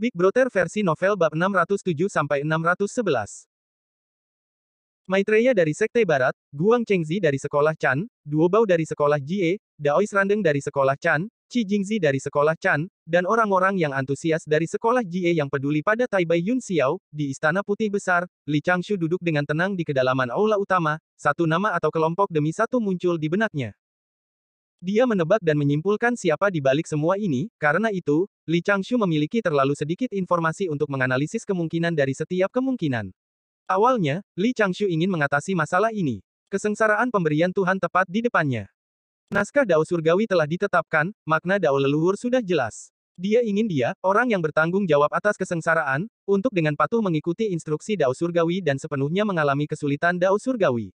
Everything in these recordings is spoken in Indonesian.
Big Brother versi novel bab 607-611. sampai Maitreya dari Sekte Barat, Guang Chengzi dari Sekolah Chan, Duo Bao dari Sekolah Jie, Daois Randeng dari Sekolah Chan, Qi Jingzi dari Sekolah Chan, dan orang-orang yang antusias dari Sekolah Jie yang peduli pada Bai Yun Xiao, di Istana Putih Besar, Li Changshu duduk dengan tenang di kedalaman aula utama, satu nama atau kelompok demi satu muncul di benaknya. Dia menebak dan menyimpulkan siapa di balik semua ini, karena itu, Li Changshu memiliki terlalu sedikit informasi untuk menganalisis kemungkinan dari setiap kemungkinan. Awalnya, Li Changshu ingin mengatasi masalah ini. Kesengsaraan pemberian Tuhan tepat di depannya. Naskah Dao Surgawi telah ditetapkan, makna Dao leluhur sudah jelas. Dia ingin dia, orang yang bertanggung jawab atas kesengsaraan, untuk dengan patuh mengikuti instruksi Dao Surgawi dan sepenuhnya mengalami kesulitan Dao Surgawi.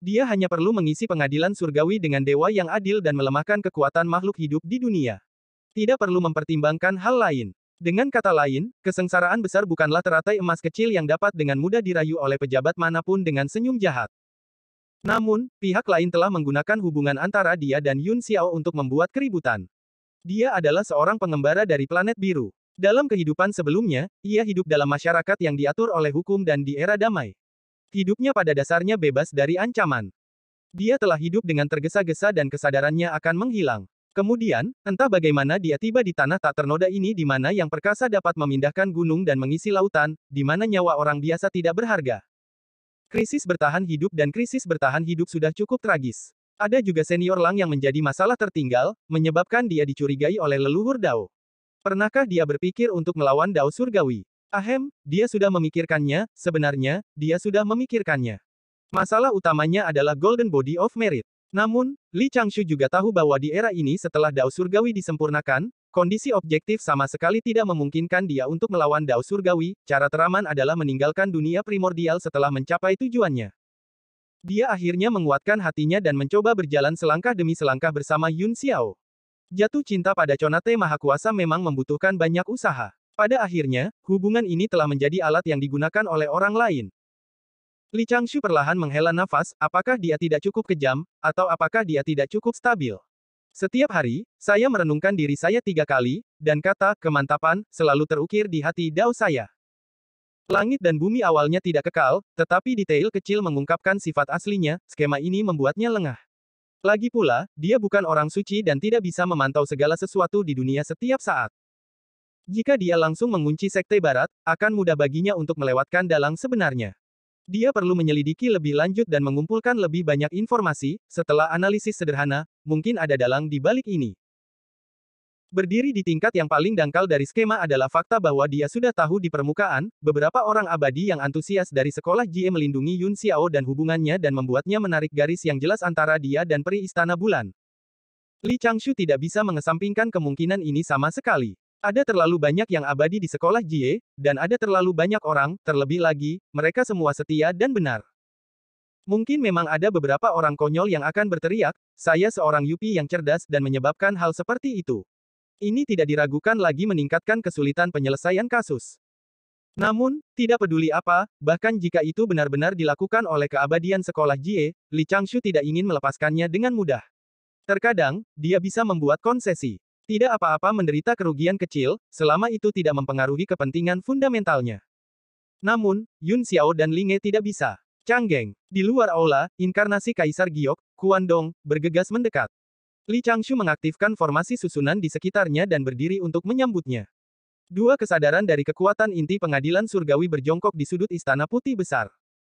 Dia hanya perlu mengisi pengadilan surgawi dengan dewa yang adil dan melemahkan kekuatan makhluk hidup di dunia. Tidak perlu mempertimbangkan hal lain. Dengan kata lain, kesengsaraan besar bukanlah teratai emas kecil yang dapat dengan mudah dirayu oleh pejabat manapun dengan senyum jahat. Namun, pihak lain telah menggunakan hubungan antara dia dan Yun Xiao untuk membuat keributan. Dia adalah seorang pengembara dari planet biru. Dalam kehidupan sebelumnya, ia hidup dalam masyarakat yang diatur oleh hukum dan di era damai. Hidupnya pada dasarnya bebas dari ancaman. Dia telah hidup dengan tergesa-gesa dan kesadarannya akan menghilang. Kemudian, entah bagaimana dia tiba di tanah tak ternoda ini di mana yang perkasa dapat memindahkan gunung dan mengisi lautan, di mana nyawa orang biasa tidak berharga. Krisis bertahan hidup dan krisis bertahan hidup sudah cukup tragis. Ada juga senior Lang yang menjadi masalah tertinggal, menyebabkan dia dicurigai oleh leluhur Dao. Pernahkah dia berpikir untuk melawan Dao Surgawi? Ahem, dia sudah memikirkannya, sebenarnya, dia sudah memikirkannya. Masalah utamanya adalah Golden Body of Merit. Namun, Li Changshu juga tahu bahwa di era ini setelah Dao Surgawi disempurnakan, kondisi objektif sama sekali tidak memungkinkan dia untuk melawan Dao Surgawi, cara teraman adalah meninggalkan dunia primordial setelah mencapai tujuannya. Dia akhirnya menguatkan hatinya dan mencoba berjalan selangkah demi selangkah bersama Yun Xiao. Jatuh cinta pada Conate Mahakuasa memang membutuhkan banyak usaha. Pada akhirnya, hubungan ini telah menjadi alat yang digunakan oleh orang lain. Li Changshu perlahan menghela nafas, apakah dia tidak cukup kejam, atau apakah dia tidak cukup stabil. Setiap hari, saya merenungkan diri saya tiga kali, dan kata kemantapan selalu terukir di hati dao saya. Langit dan bumi awalnya tidak kekal, tetapi detail kecil mengungkapkan sifat aslinya, skema ini membuatnya lengah. Lagi pula, dia bukan orang suci dan tidak bisa memantau segala sesuatu di dunia setiap saat. Jika dia langsung mengunci Sekte Barat, akan mudah baginya untuk melewatkan dalang sebenarnya. Dia perlu menyelidiki lebih lanjut dan mengumpulkan lebih banyak informasi, setelah analisis sederhana, mungkin ada dalang di balik ini. Berdiri di tingkat yang paling dangkal dari skema adalah fakta bahwa dia sudah tahu di permukaan, beberapa orang abadi yang antusias dari sekolah Jie melindungi Yun Xiao dan hubungannya dan membuatnya menarik garis yang jelas antara dia dan peri Istana Bulan. Li Changshu tidak bisa mengesampingkan kemungkinan ini sama sekali. Ada terlalu banyak yang abadi di sekolah Jie, dan ada terlalu banyak orang, terlebih lagi, mereka semua setia dan benar. Mungkin memang ada beberapa orang konyol yang akan berteriak, saya seorang Yupi yang cerdas dan menyebabkan hal seperti itu. Ini tidak diragukan lagi meningkatkan kesulitan penyelesaian kasus. Namun, tidak peduli apa, bahkan jika itu benar-benar dilakukan oleh keabadian sekolah Jie, Li Changshu tidak ingin melepaskannya dengan mudah. Terkadang, dia bisa membuat konsesi. Tidak apa-apa menderita kerugian kecil, selama itu tidak mempengaruhi kepentingan fundamentalnya. Namun, Yun Xiao dan Linge tidak bisa. Changgeng, di luar aula, inkarnasi Kaisar Giok, Dong, bergegas mendekat. Li Changshu mengaktifkan formasi susunan di sekitarnya dan berdiri untuk menyambutnya. Dua kesadaran dari kekuatan inti pengadilan surgawi berjongkok di sudut istana putih besar.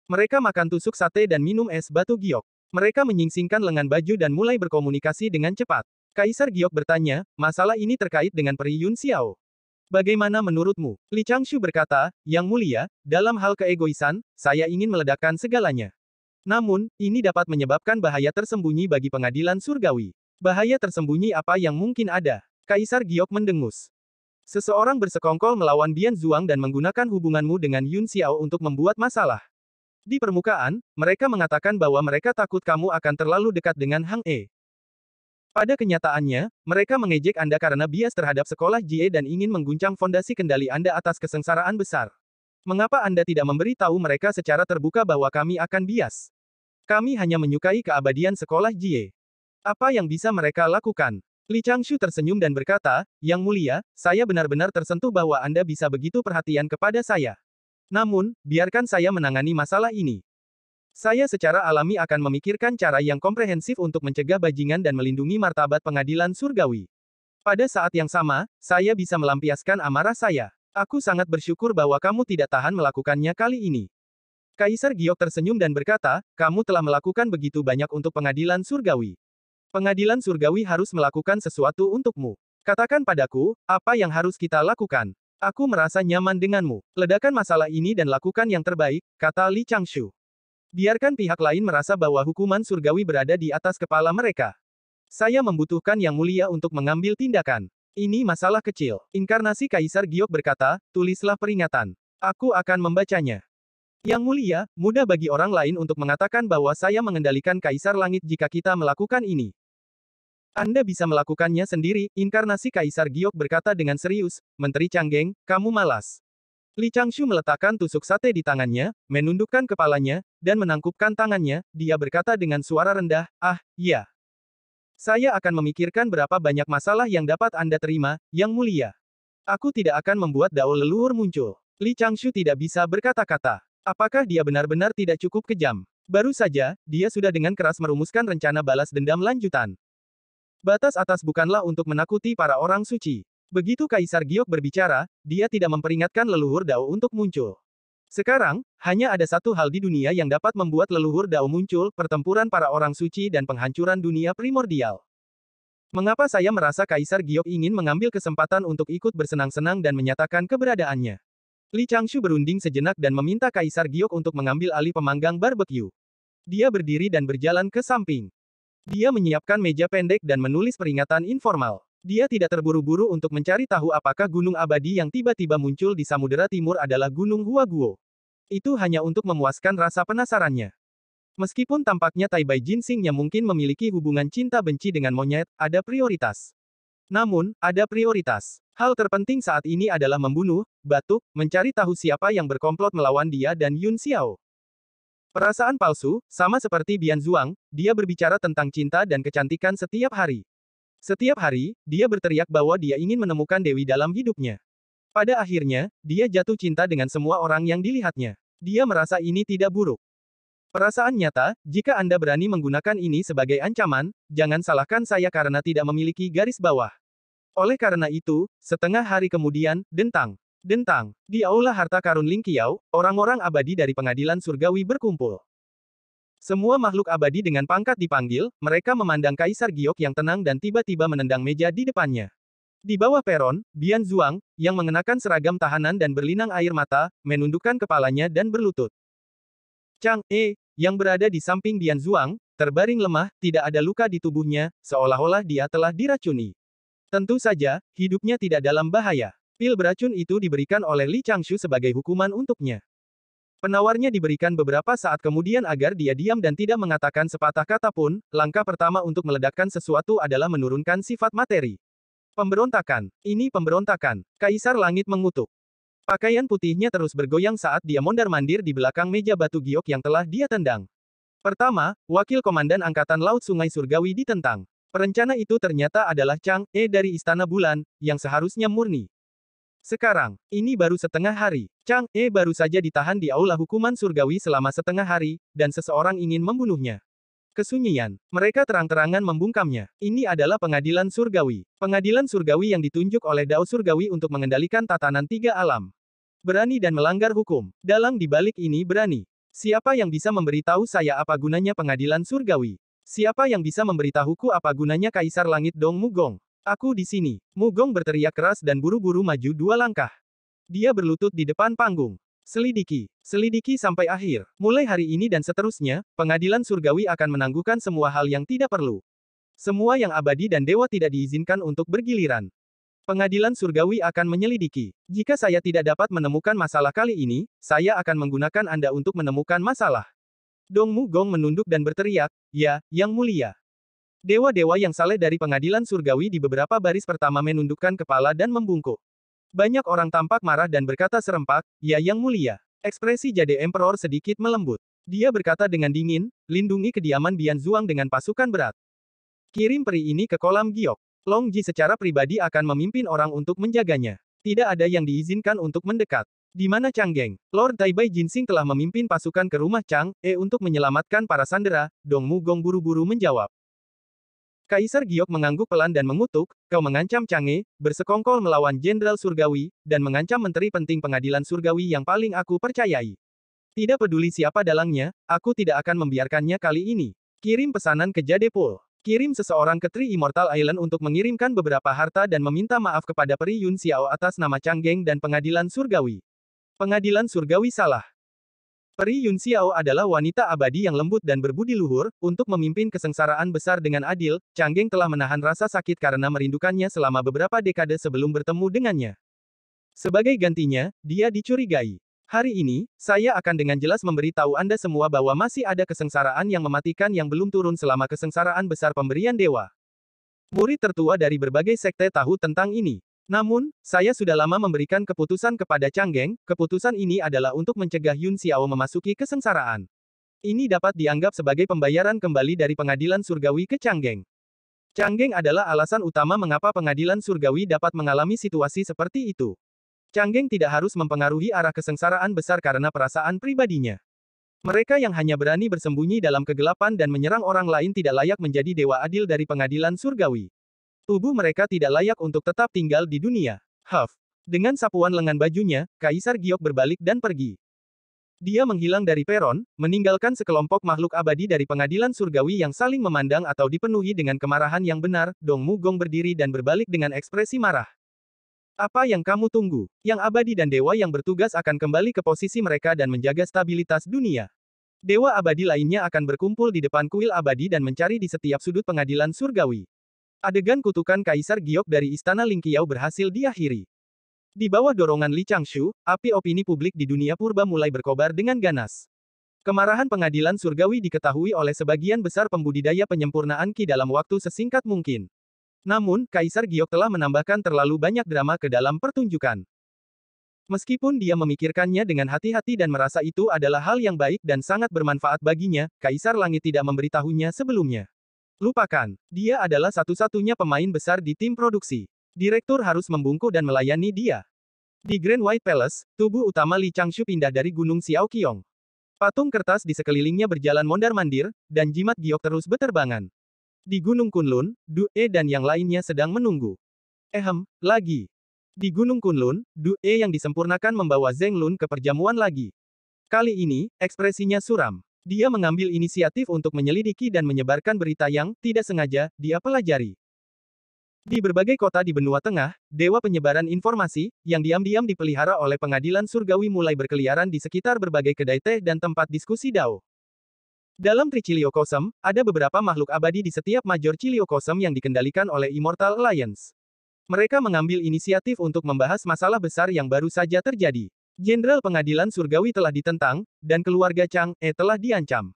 Mereka makan tusuk sate dan minum es batu giok. Mereka menyingsingkan lengan baju dan mulai berkomunikasi dengan cepat. Kaisar Giok bertanya, masalah ini terkait dengan peri Yun Xiao. Bagaimana menurutmu? Li Changshu berkata, Yang mulia, dalam hal keegoisan, saya ingin meledakkan segalanya. Namun, ini dapat menyebabkan bahaya tersembunyi bagi pengadilan surgawi. Bahaya tersembunyi apa yang mungkin ada? Kaisar Giok mendengus. Seseorang bersekongkol melawan Bian Zhuang dan menggunakan hubunganmu dengan Yun Xiao untuk membuat masalah. Di permukaan, mereka mengatakan bahwa mereka takut kamu akan terlalu dekat dengan Hang E. Pada kenyataannya, mereka mengejek Anda karena bias terhadap sekolah GE dan ingin mengguncang fondasi kendali Anda atas kesengsaraan besar. Mengapa Anda tidak memberi tahu mereka secara terbuka bahwa kami akan bias? Kami hanya menyukai keabadian sekolah Jie. Apa yang bisa mereka lakukan? Li Changshu tersenyum dan berkata, Yang mulia, saya benar-benar tersentuh bahwa Anda bisa begitu perhatian kepada saya. Namun, biarkan saya menangani masalah ini. Saya secara alami akan memikirkan cara yang komprehensif untuk mencegah bajingan dan melindungi martabat pengadilan surgawi. Pada saat yang sama, saya bisa melampiaskan amarah saya. Aku sangat bersyukur bahwa kamu tidak tahan melakukannya kali ini. Kaisar Giok tersenyum dan berkata, kamu telah melakukan begitu banyak untuk pengadilan surgawi. Pengadilan surgawi harus melakukan sesuatu untukmu. Katakan padaku, apa yang harus kita lakukan? Aku merasa nyaman denganmu. Ledakan masalah ini dan lakukan yang terbaik, kata Li Changshu. Biarkan pihak lain merasa bahwa hukuman surgawi berada di atas kepala mereka. Saya membutuhkan yang mulia untuk mengambil tindakan. Ini masalah kecil. Inkarnasi Kaisar Giok berkata, tulislah peringatan. Aku akan membacanya. Yang mulia, mudah bagi orang lain untuk mengatakan bahwa saya mengendalikan Kaisar Langit jika kita melakukan ini. Anda bisa melakukannya sendiri, inkarnasi Kaisar Giok berkata dengan serius, Menteri Canggeng kamu malas. Li Changshu meletakkan tusuk sate di tangannya, menundukkan kepalanya, dan menangkupkan tangannya, dia berkata dengan suara rendah, ah, ya. Saya akan memikirkan berapa banyak masalah yang dapat Anda terima, yang mulia. Aku tidak akan membuat dao leluhur muncul. Li Changshu tidak bisa berkata-kata. Apakah dia benar-benar tidak cukup kejam? Baru saja, dia sudah dengan keras merumuskan rencana balas dendam lanjutan. Batas atas bukanlah untuk menakuti para orang suci. Begitu Kaisar Giok berbicara, dia tidak memperingatkan leluhur Dao untuk muncul. Sekarang, hanya ada satu hal di dunia yang dapat membuat leluhur Dao muncul, pertempuran para orang suci dan penghancuran dunia primordial. Mengapa saya merasa Kaisar Giok ingin mengambil kesempatan untuk ikut bersenang-senang dan menyatakan keberadaannya? Li Changshu berunding sejenak dan meminta Kaisar Giok untuk mengambil alih pemanggang barbekyu. Dia berdiri dan berjalan ke samping. Dia menyiapkan meja pendek dan menulis peringatan informal. Dia tidak terburu-buru untuk mencari tahu apakah gunung abadi yang tiba-tiba muncul di Samudera Timur adalah Gunung Huaguo. Itu hanya untuk memuaskan rasa penasarannya. Meskipun tampaknya Tai Bai yang mungkin memiliki hubungan cinta benci dengan monyet, ada prioritas. Namun, ada prioritas. Hal terpenting saat ini adalah membunuh, batuk, mencari tahu siapa yang berkomplot melawan dia dan Yun Xiao. Perasaan palsu, sama seperti Bian Zhuang, dia berbicara tentang cinta dan kecantikan setiap hari. Setiap hari, dia berteriak bahwa dia ingin menemukan Dewi dalam hidupnya. Pada akhirnya, dia jatuh cinta dengan semua orang yang dilihatnya. Dia merasa ini tidak buruk. Perasaan nyata, jika Anda berani menggunakan ini sebagai ancaman, jangan salahkan saya karena tidak memiliki garis bawah. Oleh karena itu, setengah hari kemudian, dentang. Dentang, di aula harta karun Ling orang-orang abadi dari pengadilan surgawi berkumpul. Semua makhluk abadi dengan pangkat dipanggil, mereka memandang Kaisar Giok yang tenang dan tiba-tiba menendang meja di depannya. Di bawah peron, Bian Zhuang, yang mengenakan seragam tahanan dan berlinang air mata, menundukkan kepalanya dan berlutut. Chang E, yang berada di samping Bian Zhuang, terbaring lemah, tidak ada luka di tubuhnya, seolah-olah dia telah diracuni. Tentu saja, hidupnya tidak dalam bahaya. Pil beracun itu diberikan oleh Li Changshu sebagai hukuman untuknya. Penawarnya diberikan beberapa saat kemudian agar dia diam dan tidak mengatakan sepatah kata pun, langkah pertama untuk meledakkan sesuatu adalah menurunkan sifat materi. Pemberontakan. Ini pemberontakan. Kaisar Langit mengutuk. Pakaian putihnya terus bergoyang saat dia mondar-mandir di belakang meja batu giok yang telah dia tendang. Pertama, Wakil Komandan Angkatan Laut Sungai Surgawi ditentang. Perencana itu ternyata adalah Chang E dari Istana Bulan, yang seharusnya murni. Sekarang, ini baru setengah hari. Chang E baru saja ditahan di aula hukuman surgawi selama setengah hari, dan seseorang ingin membunuhnya. Kesunyian. Mereka terang-terangan membungkamnya. Ini adalah pengadilan surgawi. Pengadilan surgawi yang ditunjuk oleh Dao Surgawi untuk mengendalikan tatanan tiga alam. Berani dan melanggar hukum. Dalang di balik ini berani. Siapa yang bisa memberitahu saya apa gunanya pengadilan surgawi? Siapa yang bisa memberitahuku apa gunanya Kaisar Langit Dong Mugong? Aku di sini. Mugong berteriak keras dan buru-buru maju dua langkah. Dia berlutut di depan panggung. Selidiki, selidiki sampai akhir. Mulai hari ini dan seterusnya, pengadilan surgawi akan menangguhkan semua hal yang tidak perlu. Semua yang abadi dan dewa tidak diizinkan untuk bergiliran. Pengadilan surgawi akan menyelidiki. Jika saya tidak dapat menemukan masalah kali ini, saya akan menggunakan Anda untuk menemukan masalah. Dong Mugong menunduk dan berteriak, Ya, Yang Mulia. Dewa-dewa yang saleh dari pengadilan surgawi di beberapa baris pertama menundukkan kepala dan membungkuk. Banyak orang tampak marah dan berkata serempak, ya yang mulia. Ekspresi Jade Emperor sedikit melembut. Dia berkata dengan dingin, lindungi kediaman Bian Zhuang dengan pasukan berat. Kirim peri ini ke kolam giok. Long Ji secara pribadi akan memimpin orang untuk menjaganya. Tidak ada yang diizinkan untuk mendekat. Di mana Chang Geng, Lord Taibai Jinsing telah memimpin pasukan ke rumah Chang, E untuk menyelamatkan para sandera, Dong Mu Gong buru-buru menjawab. Kaisar Giok mengangguk pelan dan mengutuk, kau mengancam Change, bersekongkol melawan Jenderal Surgawi, dan mengancam Menteri Penting Pengadilan Surgawi yang paling aku percayai. Tidak peduli siapa dalangnya, aku tidak akan membiarkannya kali ini. Kirim pesanan ke Jadepol. Kirim seseorang ke Tri Immortal Island untuk mengirimkan beberapa harta dan meminta maaf kepada Peri Yun Xiao atas nama Changgeng dan Pengadilan Surgawi. Pengadilan Surgawi salah. Peri Yun Xiao adalah wanita abadi yang lembut dan berbudi luhur, untuk memimpin kesengsaraan besar dengan adil, Changgeng telah menahan rasa sakit karena merindukannya selama beberapa dekade sebelum bertemu dengannya. Sebagai gantinya, dia dicurigai. Hari ini, saya akan dengan jelas memberi tahu Anda semua bahwa masih ada kesengsaraan yang mematikan yang belum turun selama kesengsaraan besar pemberian dewa. Murid tertua dari berbagai sekte tahu tentang ini. Namun, saya sudah lama memberikan keputusan kepada Changgeng, keputusan ini adalah untuk mencegah Yun Xiao memasuki kesengsaraan. Ini dapat dianggap sebagai pembayaran kembali dari pengadilan surgawi ke Changgeng. Changgeng adalah alasan utama mengapa pengadilan surgawi dapat mengalami situasi seperti itu. Changgeng tidak harus mempengaruhi arah kesengsaraan besar karena perasaan pribadinya. Mereka yang hanya berani bersembunyi dalam kegelapan dan menyerang orang lain tidak layak menjadi dewa adil dari pengadilan surgawi. Tubuh mereka tidak layak untuk tetap tinggal di dunia. Huff. Dengan sapuan lengan bajunya, Kaisar Giok berbalik dan pergi. Dia menghilang dari peron, meninggalkan sekelompok makhluk abadi dari pengadilan surgawi yang saling memandang atau dipenuhi dengan kemarahan yang benar, Dong Mugong berdiri dan berbalik dengan ekspresi marah. Apa yang kamu tunggu? Yang abadi dan dewa yang bertugas akan kembali ke posisi mereka dan menjaga stabilitas dunia. Dewa abadi lainnya akan berkumpul di depan kuil abadi dan mencari di setiap sudut pengadilan surgawi. Adegan kutukan Kaisar Giok dari Istana Lingqiao berhasil diakhiri. Di bawah dorongan Li Changshu, api opini publik di dunia purba mulai berkobar dengan ganas. Kemarahan pengadilan surgawi diketahui oleh sebagian besar pembudidaya penyempurnaan Qi dalam waktu sesingkat mungkin. Namun, Kaisar Giok telah menambahkan terlalu banyak drama ke dalam pertunjukan. Meskipun dia memikirkannya dengan hati-hati dan merasa itu adalah hal yang baik dan sangat bermanfaat baginya, Kaisar Langit tidak memberitahunya sebelumnya. Lupakan, dia adalah satu-satunya pemain besar di tim produksi. Direktur harus membungkuk dan melayani dia. Di Grand White Palace, tubuh utama Li Changshu pindah dari Gunung Xiaoqiong. Patung kertas di sekelilingnya berjalan mondar-mandir, dan jimat giok terus beterbangan. Di Gunung Kunlun, Du E dan yang lainnya sedang menunggu. Ehem, lagi. Di Gunung Kunlun, Du E yang disempurnakan membawa Zeng Lun ke perjamuan lagi. Kali ini, ekspresinya suram. Dia mengambil inisiatif untuk menyelidiki dan menyebarkan berita yang tidak sengaja dia pelajari. Di berbagai kota di benua tengah, dewa penyebaran informasi yang diam-diam dipelihara oleh pengadilan surgawi mulai berkeliaran di sekitar berbagai kedai teh dan tempat diskusi dao. Dalam Triciliokosem, ada beberapa makhluk abadi di setiap major Ciliokosem yang dikendalikan oleh Immortal Alliance. Mereka mengambil inisiatif untuk membahas masalah besar yang baru saja terjadi. Jenderal pengadilan surgawi telah ditentang, dan keluarga Chang E telah diancam.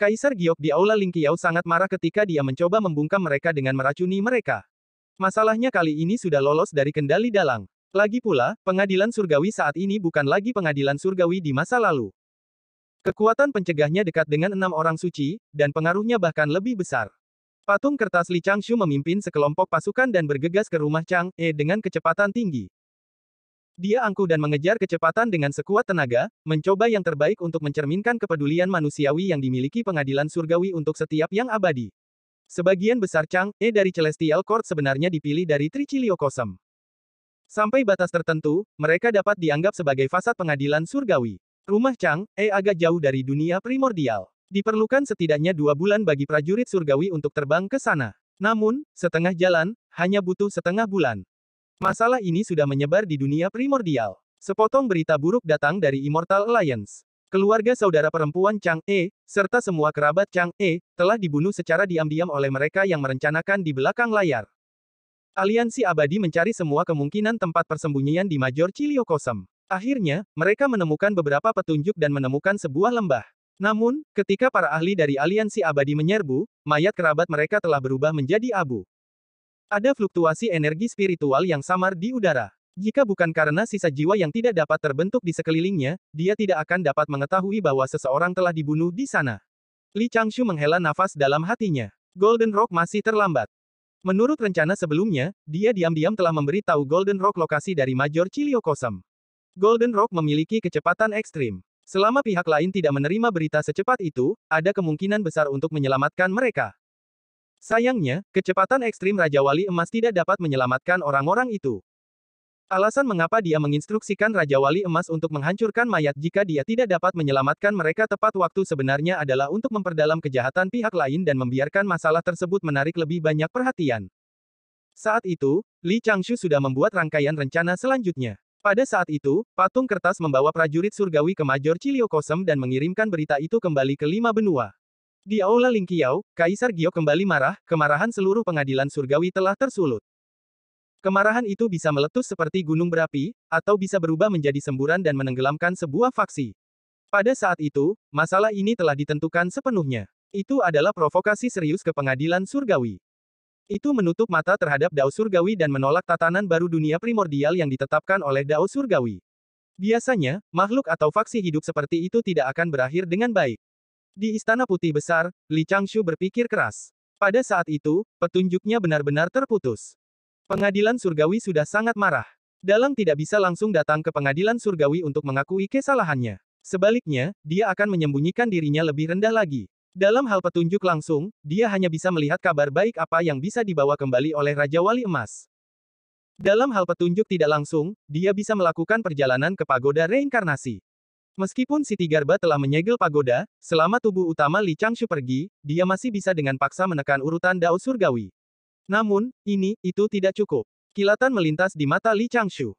Kaisar Giok di Aula Lingqiao sangat marah ketika dia mencoba membungkam mereka dengan meracuni mereka. Masalahnya kali ini sudah lolos dari kendali dalang. Lagi pula, pengadilan surgawi saat ini bukan lagi pengadilan surgawi di masa lalu. Kekuatan pencegahnya dekat dengan enam orang suci, dan pengaruhnya bahkan lebih besar. Patung kertas Li Changshu memimpin sekelompok pasukan dan bergegas ke rumah Chang E dengan kecepatan tinggi. Dia angkuh dan mengejar kecepatan dengan sekuat tenaga, mencoba yang terbaik untuk mencerminkan kepedulian manusiawi yang dimiliki pengadilan surgawi untuk setiap yang abadi. Sebagian besar Chang E dari Celestial Court sebenarnya dipilih dari Tricilio Kosem. Sampai batas tertentu, mereka dapat dianggap sebagai fasad pengadilan surgawi. Rumah Chang E agak jauh dari dunia primordial. Diperlukan setidaknya dua bulan bagi prajurit surgawi untuk terbang ke sana. Namun, setengah jalan, hanya butuh setengah bulan. Masalah ini sudah menyebar di dunia primordial. Sepotong berita buruk datang dari Immortal Alliance. Keluarga saudara perempuan Chang E, serta semua kerabat Chang E, telah dibunuh secara diam-diam oleh mereka yang merencanakan di belakang layar. Aliansi abadi mencari semua kemungkinan tempat persembunyian di Major Chiliokosem. Akhirnya, mereka menemukan beberapa petunjuk dan menemukan sebuah lembah. Namun, ketika para ahli dari aliansi abadi menyerbu, mayat kerabat mereka telah berubah menjadi abu. Ada fluktuasi energi spiritual yang samar di udara. Jika bukan karena sisa jiwa yang tidak dapat terbentuk di sekelilingnya, dia tidak akan dapat mengetahui bahwa seseorang telah dibunuh di sana. Li Changshu menghela nafas dalam hatinya. Golden Rock masih terlambat. Menurut rencana sebelumnya, dia diam-diam telah memberi tahu Golden Rock lokasi dari Major Chilio Kosem. Golden Rock memiliki kecepatan ekstrim. Selama pihak lain tidak menerima berita secepat itu, ada kemungkinan besar untuk menyelamatkan mereka. Sayangnya, kecepatan ekstrim Raja Wali Emas tidak dapat menyelamatkan orang-orang itu. Alasan mengapa dia menginstruksikan Raja Wali Emas untuk menghancurkan mayat jika dia tidak dapat menyelamatkan mereka tepat waktu sebenarnya adalah untuk memperdalam kejahatan pihak lain dan membiarkan masalah tersebut menarik lebih banyak perhatian. Saat itu, Li Changshu sudah membuat rangkaian rencana selanjutnya. Pada saat itu, patung kertas membawa prajurit surgawi ke Major Ciliokosem dan mengirimkan berita itu kembali ke lima benua. Di Aula Lingqiao, Kaisar Gio kembali marah, kemarahan seluruh pengadilan surgawi telah tersulut. Kemarahan itu bisa meletus seperti gunung berapi, atau bisa berubah menjadi semburan dan menenggelamkan sebuah faksi. Pada saat itu, masalah ini telah ditentukan sepenuhnya. Itu adalah provokasi serius ke pengadilan surgawi. Itu menutup mata terhadap Dao Surgawi dan menolak tatanan baru dunia primordial yang ditetapkan oleh Dao Surgawi. Biasanya, makhluk atau faksi hidup seperti itu tidak akan berakhir dengan baik. Di Istana Putih Besar, Li Changshu berpikir keras. Pada saat itu, petunjuknya benar-benar terputus. Pengadilan surgawi sudah sangat marah. Dalang tidak bisa langsung datang ke pengadilan surgawi untuk mengakui kesalahannya. Sebaliknya, dia akan menyembunyikan dirinya lebih rendah lagi. Dalam hal petunjuk langsung, dia hanya bisa melihat kabar baik apa yang bisa dibawa kembali oleh Raja Wali Emas. Dalam hal petunjuk tidak langsung, dia bisa melakukan perjalanan ke pagoda reinkarnasi. Meskipun Siti Garba telah menyegel pagoda, selama tubuh utama Li Changshu pergi, dia masih bisa dengan paksa menekan urutan Dao Surgawi. Namun, ini, itu tidak cukup. Kilatan melintas di mata Li Changshu.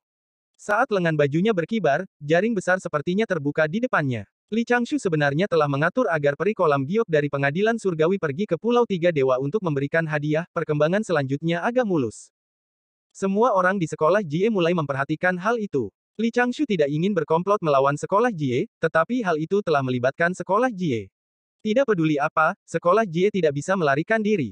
Saat lengan bajunya berkibar, jaring besar sepertinya terbuka di depannya. Li Changshu sebenarnya telah mengatur agar peri kolam giok dari pengadilan surgawi pergi ke Pulau Tiga Dewa untuk memberikan hadiah, perkembangan selanjutnya agak mulus. Semua orang di sekolah Jie mulai memperhatikan hal itu. Li Changshu tidak ingin berkomplot melawan sekolah Jie, tetapi hal itu telah melibatkan sekolah Jie. Tidak peduli apa, sekolah Jie tidak bisa melarikan diri.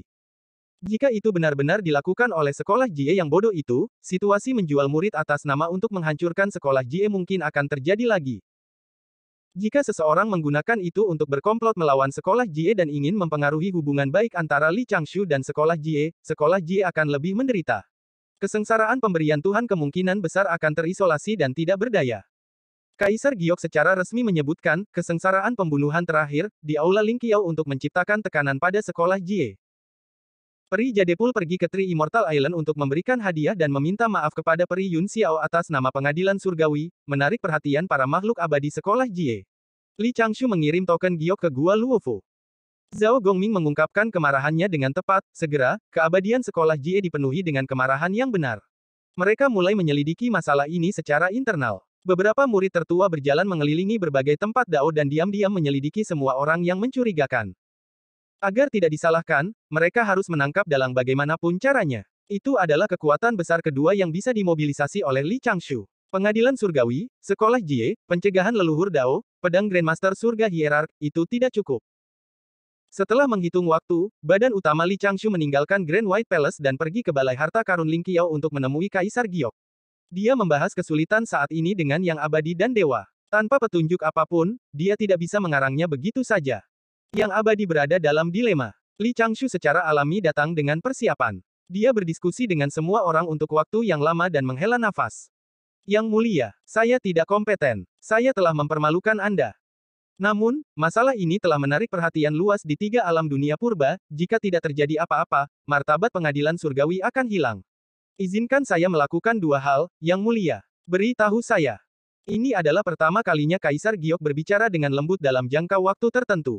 Jika itu benar-benar dilakukan oleh sekolah Jie yang bodoh itu, situasi menjual murid atas nama untuk menghancurkan sekolah Jie mungkin akan terjadi lagi. Jika seseorang menggunakan itu untuk berkomplot melawan sekolah Jie dan ingin mempengaruhi hubungan baik antara Li Changshu dan sekolah Jie, sekolah Jie akan lebih menderita. Kesengsaraan pemberian Tuhan kemungkinan besar akan terisolasi dan tidak berdaya. Kaisar Giok secara resmi menyebutkan, kesengsaraan pembunuhan terakhir, di Aula Lingqiao untuk menciptakan tekanan pada sekolah Jie. Peri Jadepul pergi ke Tri Immortal Island untuk memberikan hadiah dan meminta maaf kepada Peri Yun Xiao atas nama pengadilan surgawi, menarik perhatian para makhluk abadi sekolah Jie. Li Changshu mengirim token Giok ke Gua Luofu. Zhao Gongming mengungkapkan kemarahannya dengan tepat, segera, keabadian sekolah Jie dipenuhi dengan kemarahan yang benar. Mereka mulai menyelidiki masalah ini secara internal. Beberapa murid tertua berjalan mengelilingi berbagai tempat dao dan diam-diam menyelidiki semua orang yang mencurigakan. Agar tidak disalahkan, mereka harus menangkap dalang bagaimanapun caranya. Itu adalah kekuatan besar kedua yang bisa dimobilisasi oleh Li Changshu. Pengadilan Surgawi, Sekolah Jie, Pencegahan Leluhur Dao, Pedang Grandmaster Surga Hierark, itu tidak cukup. Setelah menghitung waktu, badan utama Li Changshu meninggalkan Grand White Palace dan pergi ke Balai Harta Karun Ling Lingqiao untuk menemui Kaisar Giok. Dia membahas kesulitan saat ini dengan Yang Abadi dan Dewa. Tanpa petunjuk apapun, dia tidak bisa mengarangnya begitu saja. Yang Abadi berada dalam dilema. Li Changshu secara alami datang dengan persiapan. Dia berdiskusi dengan semua orang untuk waktu yang lama dan menghela nafas. Yang mulia, saya tidak kompeten. Saya telah mempermalukan Anda. Namun, masalah ini telah menarik perhatian luas di tiga alam dunia purba, jika tidak terjadi apa-apa, martabat pengadilan surgawi akan hilang. Izinkan saya melakukan dua hal, yang mulia. Beritahu saya. Ini adalah pertama kalinya Kaisar Giok berbicara dengan lembut dalam jangka waktu tertentu.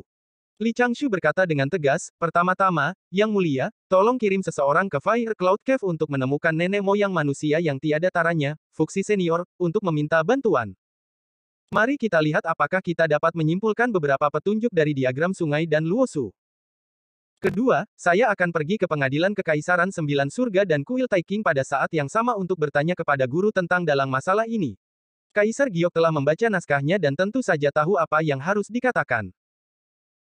Li Changshu berkata dengan tegas, pertama-tama, yang mulia, tolong kirim seseorang ke Fire Cloud Cave untuk menemukan nenek moyang manusia yang tiada taranya, Fuxi Senior, untuk meminta bantuan. Mari kita lihat apakah kita dapat menyimpulkan beberapa petunjuk dari diagram sungai dan Luosu. Kedua, saya akan pergi ke pengadilan Kekaisaran Sembilan Surga dan Kuil Taiking pada saat yang sama untuk bertanya kepada guru tentang dalang masalah ini. Kaisar Giok telah membaca naskahnya dan tentu saja tahu apa yang harus dikatakan.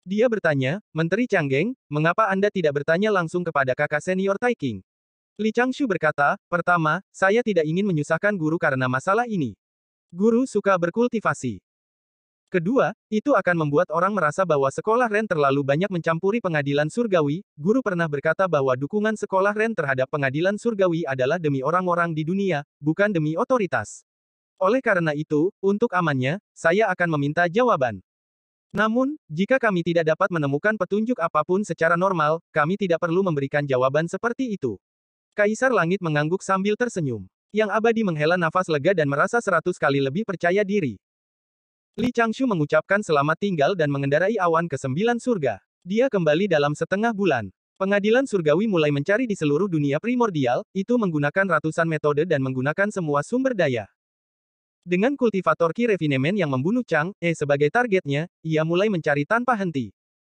Dia bertanya, Menteri Changgeng, mengapa Anda tidak bertanya langsung kepada kakak senior Taiking? Li Changshu berkata, pertama, saya tidak ingin menyusahkan guru karena masalah ini. Guru suka berkultivasi. Kedua, itu akan membuat orang merasa bahwa sekolah Ren terlalu banyak mencampuri pengadilan surgawi. Guru pernah berkata bahwa dukungan sekolah Ren terhadap pengadilan surgawi adalah demi orang-orang di dunia, bukan demi otoritas. Oleh karena itu, untuk amannya, saya akan meminta jawaban. Namun, jika kami tidak dapat menemukan petunjuk apapun secara normal, kami tidak perlu memberikan jawaban seperti itu. Kaisar Langit mengangguk sambil tersenyum. Yang abadi menghela nafas lega dan merasa seratus kali lebih percaya diri. Li Changshu mengucapkan selamat tinggal dan mengendarai awan ke sembilan surga. Dia kembali dalam setengah bulan. Pengadilan surgawi mulai mencari di seluruh dunia primordial, itu menggunakan ratusan metode dan menggunakan semua sumber daya. Dengan kultivator Ki Refinemen yang membunuh Chang, E sebagai targetnya, ia mulai mencari tanpa henti.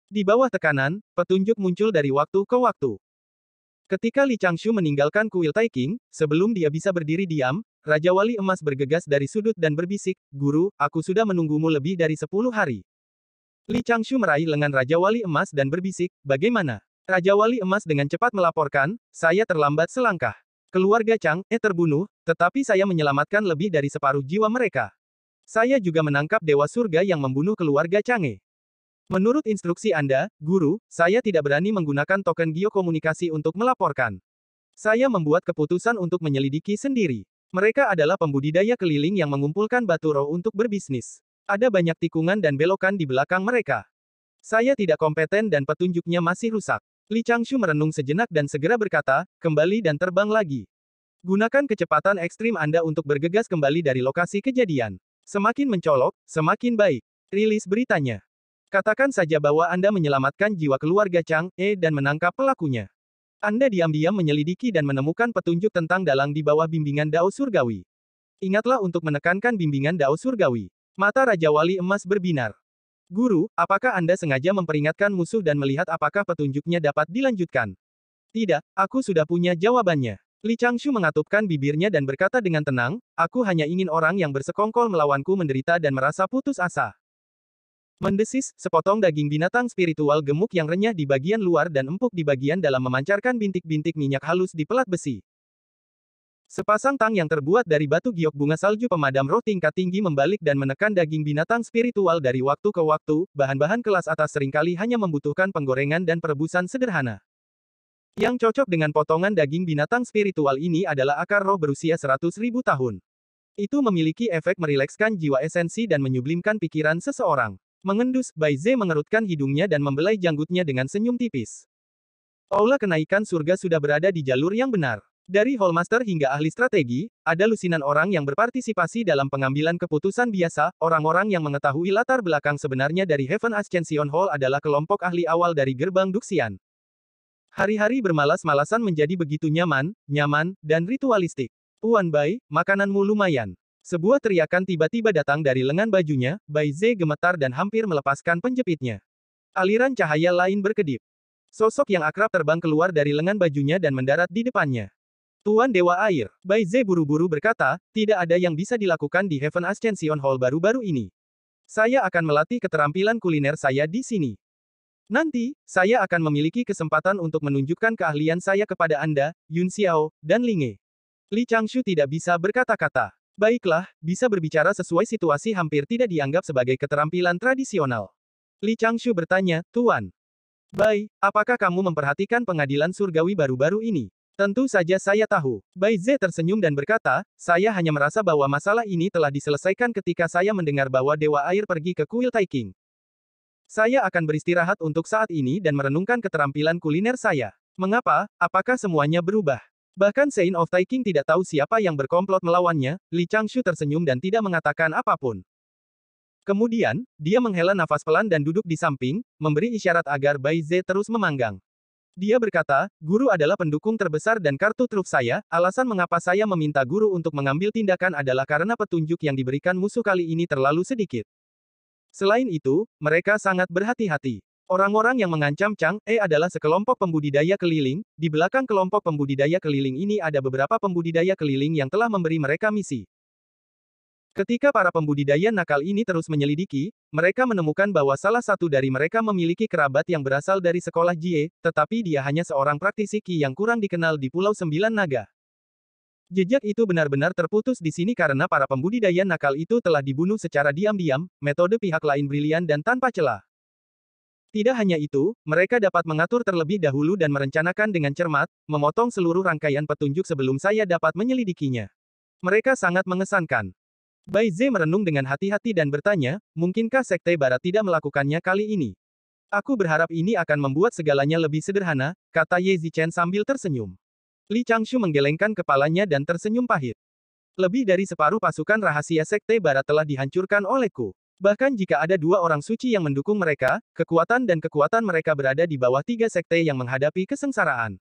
Di bawah tekanan, petunjuk muncul dari waktu ke waktu. Ketika Li Changshu meninggalkan kuil Taiking, sebelum dia bisa berdiri diam, Raja Wali Emas bergegas dari sudut dan berbisik, Guru, aku sudah menunggumu lebih dari sepuluh hari. Li Changshu meraih lengan Raja Wali Emas dan berbisik, bagaimana? Raja Wali Emas dengan cepat melaporkan, saya terlambat selangkah. Keluarga Chang, eh terbunuh, tetapi saya menyelamatkan lebih dari separuh jiwa mereka. Saya juga menangkap Dewa Surga yang membunuh keluarga Chang'e. Eh. Menurut instruksi Anda, Guru, saya tidak berani menggunakan token geokomunikasi untuk melaporkan. Saya membuat keputusan untuk menyelidiki sendiri. Mereka adalah pembudidaya keliling yang mengumpulkan batu roh untuk berbisnis. Ada banyak tikungan dan belokan di belakang mereka. Saya tidak kompeten dan petunjuknya masih rusak. Li Changshu merenung sejenak dan segera berkata, kembali dan terbang lagi. Gunakan kecepatan ekstrim Anda untuk bergegas kembali dari lokasi kejadian. Semakin mencolok, semakin baik. Rilis beritanya. Katakan saja bahwa Anda menyelamatkan jiwa keluarga Chang E dan menangkap pelakunya. Anda diam-diam menyelidiki dan menemukan petunjuk tentang dalang di bawah bimbingan Dao Surgawi. Ingatlah untuk menekankan bimbingan Dao Surgawi. Mata Raja Wali Emas berbinar. Guru, apakah Anda sengaja memperingatkan musuh dan melihat apakah petunjuknya dapat dilanjutkan? Tidak, aku sudah punya jawabannya. Li Changshu mengatupkan bibirnya dan berkata dengan tenang, aku hanya ingin orang yang bersekongkol melawanku menderita dan merasa putus asa. Mendesis, sepotong daging binatang spiritual gemuk yang renyah di bagian luar dan empuk di bagian dalam memancarkan bintik-bintik minyak halus di pelat besi. Sepasang tang yang terbuat dari batu giok bunga salju pemadam roh tingkat tinggi membalik dan menekan daging binatang spiritual dari waktu ke waktu, bahan-bahan kelas atas seringkali hanya membutuhkan penggorengan dan perebusan sederhana. Yang cocok dengan potongan daging binatang spiritual ini adalah akar roh berusia 100.000 tahun. Itu memiliki efek merilekskan jiwa esensi dan menyublimkan pikiran seseorang. Mengendus, Bai Ze mengerutkan hidungnya dan membelai janggutnya dengan senyum tipis. Aula kenaikan surga sudah berada di jalur yang benar. Dari Hallmaster hingga ahli strategi, ada lusinan orang yang berpartisipasi dalam pengambilan keputusan biasa, orang-orang yang mengetahui latar belakang sebenarnya dari Heaven Ascension Hall adalah kelompok ahli awal dari gerbang Duxian. Hari-hari bermalas-malasan menjadi begitu nyaman, nyaman, dan ritualistik. Uan Bai, makananmu lumayan. Sebuah teriakan tiba-tiba datang dari lengan bajunya, Bai Ze gemetar dan hampir melepaskan penjepitnya. Aliran cahaya lain berkedip. Sosok yang akrab terbang keluar dari lengan bajunya dan mendarat di depannya. Tuan Dewa Air, Bai Ze buru-buru berkata, tidak ada yang bisa dilakukan di Heaven Ascension Hall baru-baru ini. Saya akan melatih keterampilan kuliner saya di sini. Nanti, saya akan memiliki kesempatan untuk menunjukkan keahlian saya kepada Anda, Yun Xiao, dan Linge. Li Changshu tidak bisa berkata-kata. Baiklah, bisa berbicara sesuai situasi hampir tidak dianggap sebagai keterampilan tradisional. Li Changshu bertanya, Tuan. Bai, apakah kamu memperhatikan pengadilan surgawi baru-baru ini? Tentu saja saya tahu. Bai Ze tersenyum dan berkata, saya hanya merasa bahwa masalah ini telah diselesaikan ketika saya mendengar bahwa Dewa Air pergi ke Kuil Taiking. Saya akan beristirahat untuk saat ini dan merenungkan keterampilan kuliner saya. Mengapa, apakah semuanya berubah? Bahkan Sein of Taiking tidak tahu siapa yang berkomplot melawannya, Li Changshu tersenyum dan tidak mengatakan apapun. Kemudian, dia menghela nafas pelan dan duduk di samping, memberi isyarat agar Bai Ze terus memanggang. Dia berkata, guru adalah pendukung terbesar dan kartu truf saya, alasan mengapa saya meminta guru untuk mengambil tindakan adalah karena petunjuk yang diberikan musuh kali ini terlalu sedikit. Selain itu, mereka sangat berhati-hati. Orang-orang yang mengancam Chang E adalah sekelompok pembudidaya keliling, di belakang kelompok pembudidaya keliling ini ada beberapa pembudidaya keliling yang telah memberi mereka misi. Ketika para pembudidaya nakal ini terus menyelidiki, mereka menemukan bahwa salah satu dari mereka memiliki kerabat yang berasal dari sekolah Jie, tetapi dia hanya seorang praktisi Qi yang kurang dikenal di Pulau Sembilan Naga. Jejak itu benar-benar terputus di sini karena para pembudidaya nakal itu telah dibunuh secara diam-diam, metode pihak lain brilian dan tanpa celah. Tidak hanya itu, mereka dapat mengatur terlebih dahulu dan merencanakan dengan cermat, memotong seluruh rangkaian petunjuk sebelum saya dapat menyelidikinya. Mereka sangat mengesankan. Bai Ze merenung dengan hati-hati dan bertanya, mungkinkah Sekte Barat tidak melakukannya kali ini? Aku berharap ini akan membuat segalanya lebih sederhana, kata Ye Zichen sambil tersenyum. Li Changshu menggelengkan kepalanya dan tersenyum pahit. Lebih dari separuh pasukan rahasia Sekte Barat telah dihancurkan olehku. Bahkan jika ada dua orang suci yang mendukung mereka, kekuatan dan kekuatan mereka berada di bawah tiga sekte yang menghadapi kesengsaraan.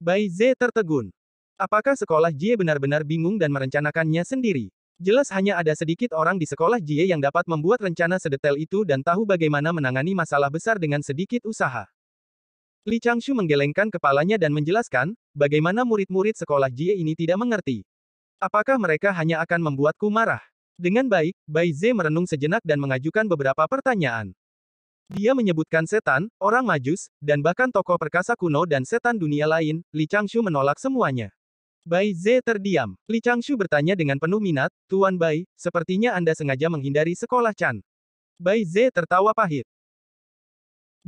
Bai Z tertegun. Apakah sekolah Jie benar-benar bingung dan merencanakannya sendiri? Jelas hanya ada sedikit orang di sekolah Jie yang dapat membuat rencana sedetail itu dan tahu bagaimana menangani masalah besar dengan sedikit usaha. Li Changshu menggelengkan kepalanya dan menjelaskan, bagaimana murid-murid sekolah Jie ini tidak mengerti. Apakah mereka hanya akan membuatku marah? Dengan baik, Bai Ze merenung sejenak dan mengajukan beberapa pertanyaan. Dia menyebutkan setan, orang majus, dan bahkan tokoh perkasa kuno dan setan dunia lain, Li Changshu menolak semuanya. Bai Ze terdiam. Li Changshu bertanya dengan penuh minat, Tuan Bai, sepertinya Anda sengaja menghindari sekolah Chan. Bai Ze tertawa pahit.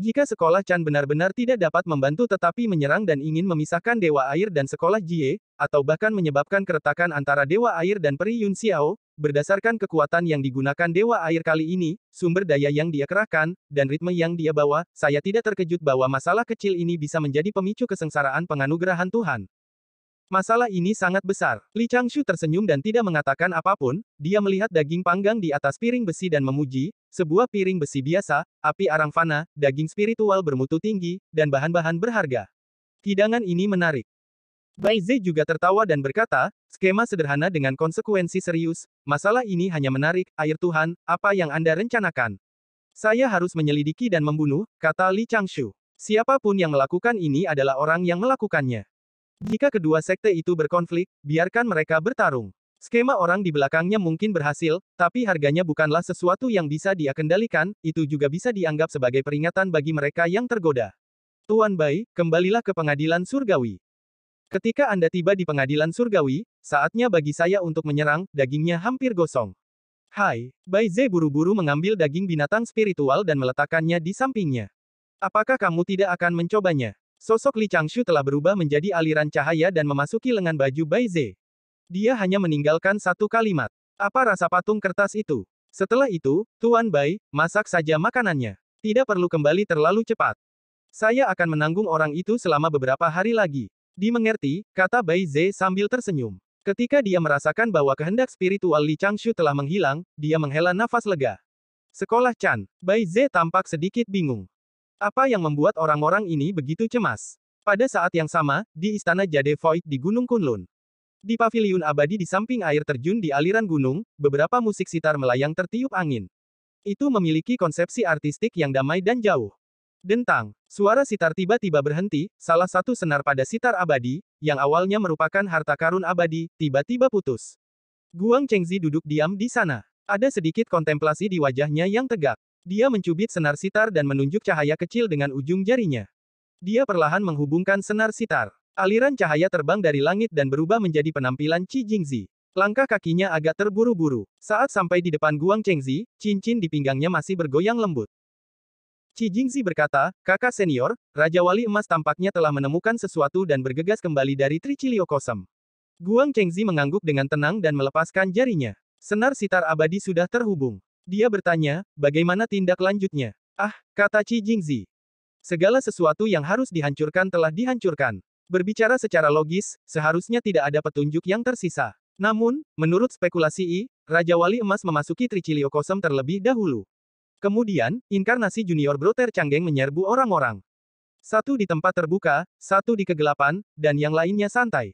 Jika sekolah Chan benar-benar tidak dapat membantu tetapi menyerang dan ingin memisahkan Dewa Air dan sekolah Jie, atau bahkan menyebabkan keretakan antara Dewa Air dan Peri Yun Xiao, berdasarkan kekuatan yang digunakan Dewa Air kali ini, sumber daya yang dia kerahkan, dan ritme yang dia bawa, saya tidak terkejut bahwa masalah kecil ini bisa menjadi pemicu kesengsaraan penganugerahan Tuhan. Masalah ini sangat besar. Li Changshu tersenyum dan tidak mengatakan apapun, dia melihat daging panggang di atas piring besi dan memuji, sebuah piring besi biasa, api arang fana, daging spiritual bermutu tinggi, dan bahan-bahan berharga. Hidangan ini menarik. Bai Ze juga tertawa dan berkata, skema sederhana dengan konsekuensi serius, masalah ini hanya menarik, air Tuhan, apa yang Anda rencanakan? Saya harus menyelidiki dan membunuh, kata Li Changshu. Siapapun yang melakukan ini adalah orang yang melakukannya. Jika kedua sekte itu berkonflik, biarkan mereka bertarung. Skema orang di belakangnya mungkin berhasil, tapi harganya bukanlah sesuatu yang bisa dia kendalikan, itu juga bisa dianggap sebagai peringatan bagi mereka yang tergoda. Tuan Bai, kembalilah ke pengadilan surgawi. Ketika Anda tiba di pengadilan surgawi, saatnya bagi saya untuk menyerang, dagingnya hampir gosong. Hai, Bai Ze buru-buru mengambil daging binatang spiritual dan meletakkannya di sampingnya. Apakah kamu tidak akan mencobanya? Sosok Li Changshu telah berubah menjadi aliran cahaya dan memasuki lengan baju Bai Ze. Dia hanya meninggalkan satu kalimat. Apa rasa patung kertas itu? Setelah itu, Tuan Bai, masak saja makanannya. Tidak perlu kembali terlalu cepat. Saya akan menanggung orang itu selama beberapa hari lagi. Dimengerti, kata Bai Ze sambil tersenyum. Ketika dia merasakan bahwa kehendak spiritual Li Changshu telah menghilang, dia menghela nafas lega. Sekolah Chan, Bai Ze tampak sedikit bingung. Apa yang membuat orang-orang ini begitu cemas? Pada saat yang sama, di Istana Jade Void di Gunung Kunlun. Di paviliun abadi di samping air terjun di aliran gunung, beberapa musik sitar melayang tertiup angin. Itu memiliki konsepsi artistik yang damai dan jauh. Dentang, suara sitar tiba-tiba berhenti, salah satu senar pada sitar abadi, yang awalnya merupakan harta karun abadi, tiba-tiba putus. Guang Chengzi duduk diam di sana. Ada sedikit kontemplasi di wajahnya yang tegak. Dia mencubit senar sitar dan menunjuk cahaya kecil dengan ujung jarinya. Dia perlahan menghubungkan senar sitar. Aliran cahaya terbang dari langit dan berubah menjadi penampilan Qi Jingzi. Langkah kakinya agak terburu-buru. Saat sampai di depan Guang Chengzi, cincin di pinggangnya masih bergoyang lembut. Qi Jingzi berkata, kakak senior, Raja Wali Emas tampaknya telah menemukan sesuatu dan bergegas kembali dari Tricilio Kosem. Guang Chengzi mengangguk dengan tenang dan melepaskan jarinya. Senar sitar abadi sudah terhubung. Dia bertanya, bagaimana tindak lanjutnya? Ah, kata Qi Jingzi. Segala sesuatu yang harus dihancurkan telah dihancurkan. Berbicara secara logis, seharusnya tidak ada petunjuk yang tersisa. Namun, menurut spekulasi I, Raja Wali Emas memasuki Kosem terlebih dahulu. Kemudian, inkarnasi junior Broter canggeng menyerbu orang-orang. Satu di tempat terbuka, satu di kegelapan, dan yang lainnya santai.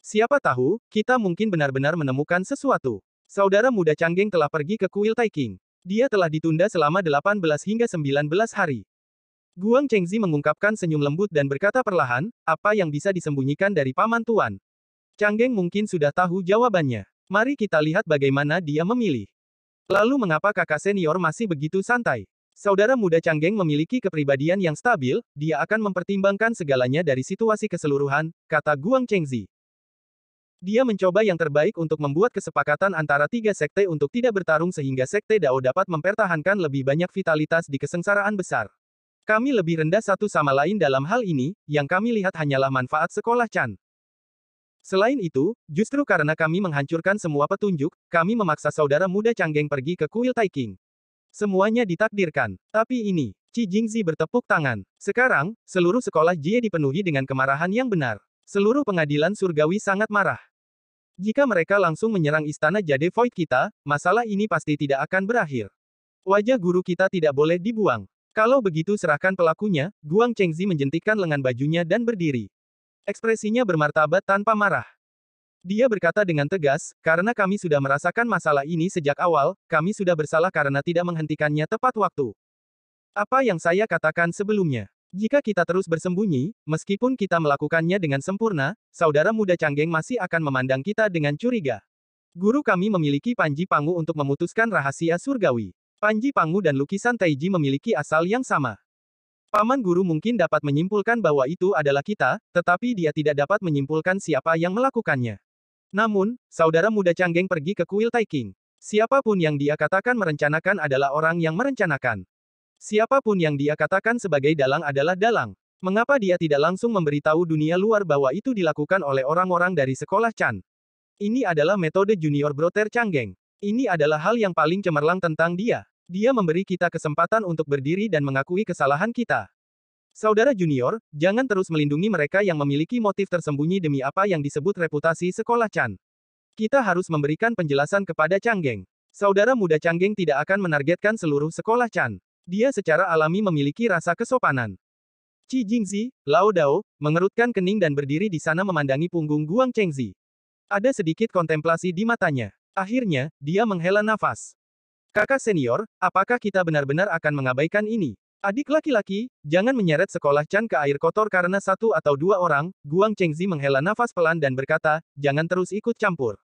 Siapa tahu, kita mungkin benar-benar menemukan sesuatu. Saudara muda Changgeng telah pergi ke kuil Taiking. Dia telah ditunda selama 18 hingga 19 hari. Guang Chengzi mengungkapkan senyum lembut dan berkata perlahan, apa yang bisa disembunyikan dari paman tuan? Changgeng mungkin sudah tahu jawabannya. Mari kita lihat bagaimana dia memilih. Lalu mengapa kakak senior masih begitu santai? Saudara muda Changgeng memiliki kepribadian yang stabil, dia akan mempertimbangkan segalanya dari situasi keseluruhan, kata Guang Chengzi. Dia mencoba yang terbaik untuk membuat kesepakatan antara tiga sekte untuk tidak bertarung sehingga sekte Dao dapat mempertahankan lebih banyak vitalitas di kesengsaraan besar. Kami lebih rendah satu sama lain dalam hal ini, yang kami lihat hanyalah manfaat sekolah Chan. Selain itu, justru karena kami menghancurkan semua petunjuk, kami memaksa saudara muda canggeng pergi ke kuil Taiking. Semuanya ditakdirkan. Tapi ini, Ci Jingzi bertepuk tangan. Sekarang, seluruh sekolah Jie dipenuhi dengan kemarahan yang benar. Seluruh pengadilan surgawi sangat marah. Jika mereka langsung menyerang istana Jade Void kita, masalah ini pasti tidak akan berakhir. Wajah guru kita tidak boleh dibuang. Kalau begitu serahkan pelakunya, Guang Chengzi menjentikkan lengan bajunya dan berdiri. Ekspresinya bermartabat tanpa marah. Dia berkata dengan tegas, karena kami sudah merasakan masalah ini sejak awal, kami sudah bersalah karena tidak menghentikannya tepat waktu. Apa yang saya katakan sebelumnya? Jika kita terus bersembunyi, meskipun kita melakukannya dengan sempurna, saudara muda Canggeng masih akan memandang kita dengan curiga. Guru kami memiliki Panji Pangu untuk memutuskan rahasia surgawi. Panji Pangu dan lukisan Taiji memiliki asal yang sama. Paman guru mungkin dapat menyimpulkan bahwa itu adalah kita, tetapi dia tidak dapat menyimpulkan siapa yang melakukannya. Namun, saudara muda Canggeng pergi ke kuil Taiking. Siapapun yang dia katakan merencanakan adalah orang yang merencanakan. Siapapun yang dia katakan sebagai dalang adalah dalang. Mengapa dia tidak langsung memberitahu dunia luar bahwa itu dilakukan oleh orang-orang dari sekolah Chan? Ini adalah metode junior broter Changgeng. Ini adalah hal yang paling cemerlang tentang dia. Dia memberi kita kesempatan untuk berdiri dan mengakui kesalahan kita. Saudara junior, jangan terus melindungi mereka yang memiliki motif tersembunyi demi apa yang disebut reputasi sekolah Chan. Kita harus memberikan penjelasan kepada Changgeng. Saudara muda Changgeng tidak akan menargetkan seluruh sekolah Chan. Dia secara alami memiliki rasa kesopanan. Qi Jingzi, Lao Dao, mengerutkan kening dan berdiri di sana memandangi punggung Guang Chengzi. Ada sedikit kontemplasi di matanya. Akhirnya, dia menghela nafas. Kakak senior, apakah kita benar-benar akan mengabaikan ini? Adik laki-laki, jangan menyeret sekolah Chan ke air kotor karena satu atau dua orang, Guang Chengzi menghela nafas pelan dan berkata, jangan terus ikut campur.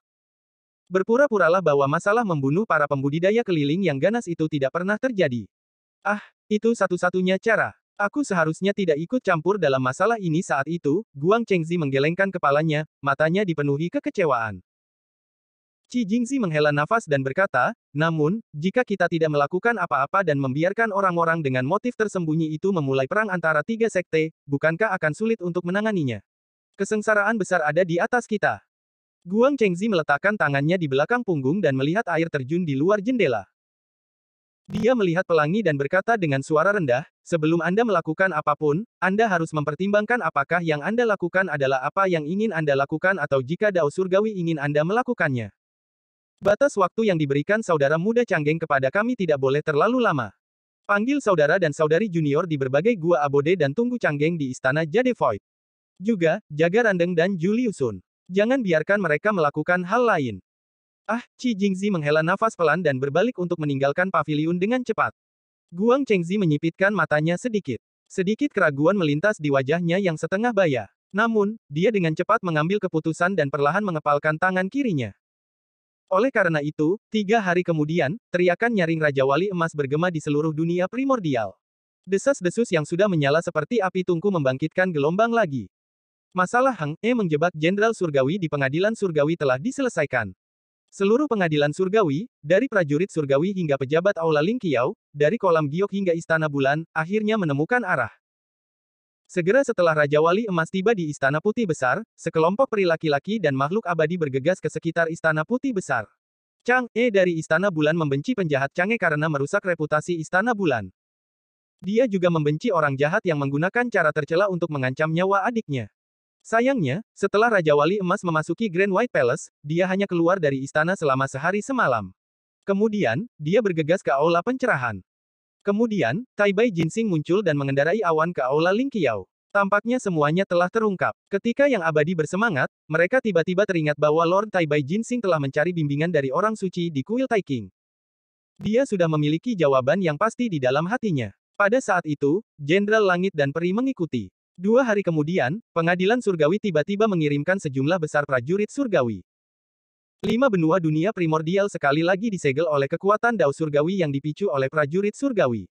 Berpura-puralah bahwa masalah membunuh para pembudidaya keliling yang ganas itu tidak pernah terjadi. Ah, itu satu-satunya cara. Aku seharusnya tidak ikut campur dalam masalah ini saat itu, Guang Chengzi menggelengkan kepalanya, matanya dipenuhi kekecewaan. Qi Jingzi menghela nafas dan berkata, namun, jika kita tidak melakukan apa-apa dan membiarkan orang-orang dengan motif tersembunyi itu memulai perang antara tiga sekte, bukankah akan sulit untuk menanganinya? Kesengsaraan besar ada di atas kita. Guang Chengzi meletakkan tangannya di belakang punggung dan melihat air terjun di luar jendela. Dia melihat pelangi dan berkata dengan suara rendah, sebelum Anda melakukan apapun, Anda harus mempertimbangkan apakah yang Anda lakukan adalah apa yang ingin Anda lakukan atau jika dao surgawi ingin Anda melakukannya. Batas waktu yang diberikan saudara muda Canggeng kepada kami tidak boleh terlalu lama. Panggil saudara dan saudari junior di berbagai gua abode dan tunggu Canggeng di istana Jade Void. Juga, jaga Randeng dan Juliusun. Jangan biarkan mereka melakukan hal lain. Ah, Qi Jingzi menghela nafas pelan dan berbalik untuk meninggalkan pavilion dengan cepat. Guang Chengzi menyipitkan matanya sedikit. Sedikit keraguan melintas di wajahnya yang setengah baya. Namun, dia dengan cepat mengambil keputusan dan perlahan mengepalkan tangan kirinya. Oleh karena itu, tiga hari kemudian, teriakan nyaring Raja Wali Emas bergema di seluruh dunia primordial. Desas-desus yang sudah menyala seperti api tungku membangkitkan gelombang lagi. Masalah Hang E menjebak Jenderal Surgawi di pengadilan Surgawi telah diselesaikan. Seluruh pengadilan surgawi, dari prajurit surgawi hingga pejabat Aula Qiao, dari kolam giok hingga istana bulan, akhirnya menemukan arah. Segera setelah Raja Wali Emas tiba di Istana Putih Besar, sekelompok peri laki-laki dan makhluk abadi bergegas ke sekitar Istana Putih Besar. Chang E dari Istana Bulan membenci penjahat Chang E karena merusak reputasi Istana Bulan. Dia juga membenci orang jahat yang menggunakan cara tercela untuk mengancam nyawa adiknya. Sayangnya, setelah Raja Wali Emas memasuki Grand White Palace, dia hanya keluar dari istana selama sehari semalam. Kemudian, dia bergegas ke aula pencerahan. Kemudian, Tai Taibai Jinsing muncul dan mengendarai awan ke aula Qiao. Tampaknya semuanya telah terungkap. Ketika yang abadi bersemangat, mereka tiba-tiba teringat bahwa Lord Tai Taibai Jinsing telah mencari bimbingan dari orang suci di kuil Taiking. Dia sudah memiliki jawaban yang pasti di dalam hatinya. Pada saat itu, Jenderal Langit dan Peri mengikuti. Dua hari kemudian, pengadilan surgawi tiba-tiba mengirimkan sejumlah besar prajurit surgawi. Lima benua dunia primordial sekali lagi disegel oleh kekuatan dao surgawi yang dipicu oleh prajurit surgawi.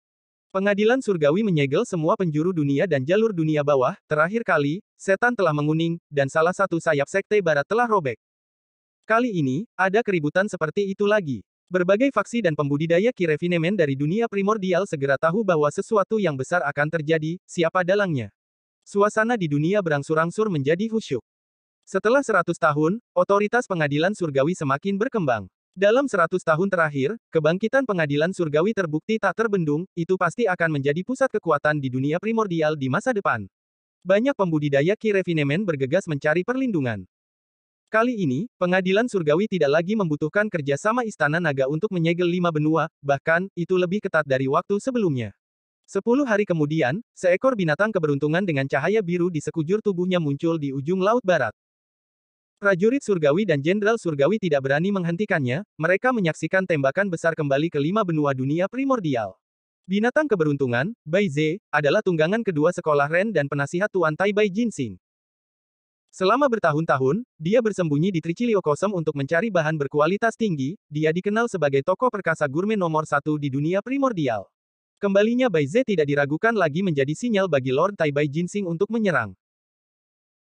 Pengadilan surgawi menyegel semua penjuru dunia dan jalur dunia bawah, terakhir kali, setan telah menguning, dan salah satu sayap sekte barat telah robek. Kali ini, ada keributan seperti itu lagi. Berbagai faksi dan pembudidaya Kirevinemen dari dunia primordial segera tahu bahwa sesuatu yang besar akan terjadi, siapa dalangnya. Suasana di dunia berangsur-angsur menjadi khusyuk. Setelah 100 tahun, otoritas pengadilan surgawi semakin berkembang. Dalam 100 tahun terakhir, kebangkitan pengadilan surgawi terbukti tak terbendung, itu pasti akan menjadi pusat kekuatan di dunia primordial di masa depan. Banyak pembudidaya Kirevinemen bergegas mencari perlindungan. Kali ini, pengadilan surgawi tidak lagi membutuhkan kerjasama istana naga untuk menyegel lima benua, bahkan, itu lebih ketat dari waktu sebelumnya. Sepuluh hari kemudian, seekor binatang keberuntungan dengan cahaya biru di sekujur tubuhnya muncul di ujung Laut Barat. Prajurit surgawi dan jenderal surgawi tidak berani menghentikannya, mereka menyaksikan tembakan besar kembali ke lima benua dunia primordial. Binatang keberuntungan, Bai Ze, adalah tunggangan kedua sekolah Ren dan penasihat Tuan Tai Bai Jinsing. Selama bertahun-tahun, dia bersembunyi di Tricilio Kosem untuk mencari bahan berkualitas tinggi, dia dikenal sebagai tokoh perkasa gurme nomor satu di dunia primordial. Kembalinya Bai Ze tidak diragukan lagi menjadi sinyal bagi Lord Tai Bai Jinsing untuk menyerang.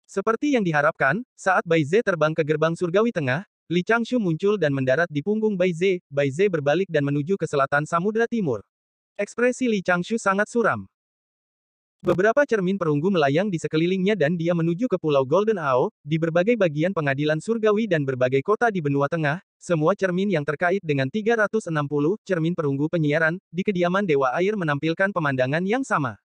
Seperti yang diharapkan, saat Bai Ze terbang ke gerbang surgawi tengah, Li Changshu muncul dan mendarat di punggung Bai Ze, Bai Ze berbalik dan menuju ke selatan samudera Timur. Ekspresi Li Changshu sangat suram. Beberapa cermin perunggu melayang di sekelilingnya dan dia menuju ke Pulau Golden Ao, di berbagai bagian pengadilan surgawi dan berbagai kota di benua tengah, semua cermin yang terkait dengan 360 cermin perunggu penyiaran, di kediaman Dewa Air menampilkan pemandangan yang sama.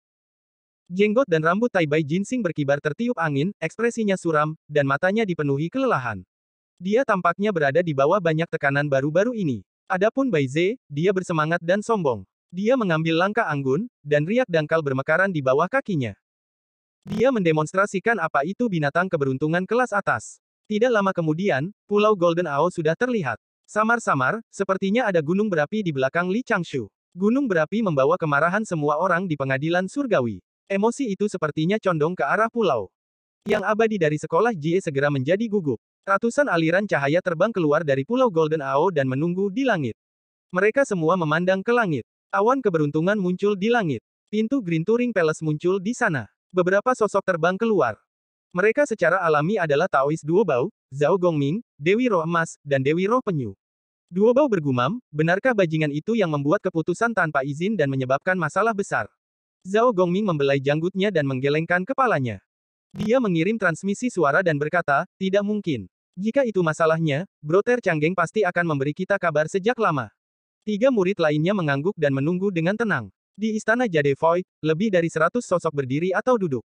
Jenggot dan rambut Taibai Jinsing berkibar tertiup angin, ekspresinya suram, dan matanya dipenuhi kelelahan. Dia tampaknya berada di bawah banyak tekanan baru-baru ini. Adapun Bai Ze, dia bersemangat dan sombong. Dia mengambil langkah anggun, dan riak dangkal bermekaran di bawah kakinya. Dia mendemonstrasikan apa itu binatang keberuntungan kelas atas. Tidak lama kemudian, Pulau Golden Ao sudah terlihat. Samar-samar, sepertinya ada gunung berapi di belakang Li Changshu. Gunung berapi membawa kemarahan semua orang di pengadilan surgawi. Emosi itu sepertinya condong ke arah pulau. Yang abadi dari sekolah Jie segera menjadi gugup. Ratusan aliran cahaya terbang keluar dari pulau Golden Ao dan menunggu di langit. Mereka semua memandang ke langit. Awan keberuntungan muncul di langit. Pintu Green Touring Palace muncul di sana. Beberapa sosok terbang keluar. Mereka secara alami adalah Taois Duo Bao, Zhao Gongming, Dewi Roh Emas, dan Dewi Roh Penyu. Duo Bao bergumam, benarkah bajingan itu yang membuat keputusan tanpa izin dan menyebabkan masalah besar? Zhao Gongming membelai janggutnya dan menggelengkan kepalanya. Dia mengirim transmisi suara dan berkata, tidak mungkin. Jika itu masalahnya, Broter Changgeng pasti akan memberi kita kabar sejak lama. Tiga murid lainnya mengangguk dan menunggu dengan tenang. Di istana Jadevoy, lebih dari seratus sosok berdiri atau duduk.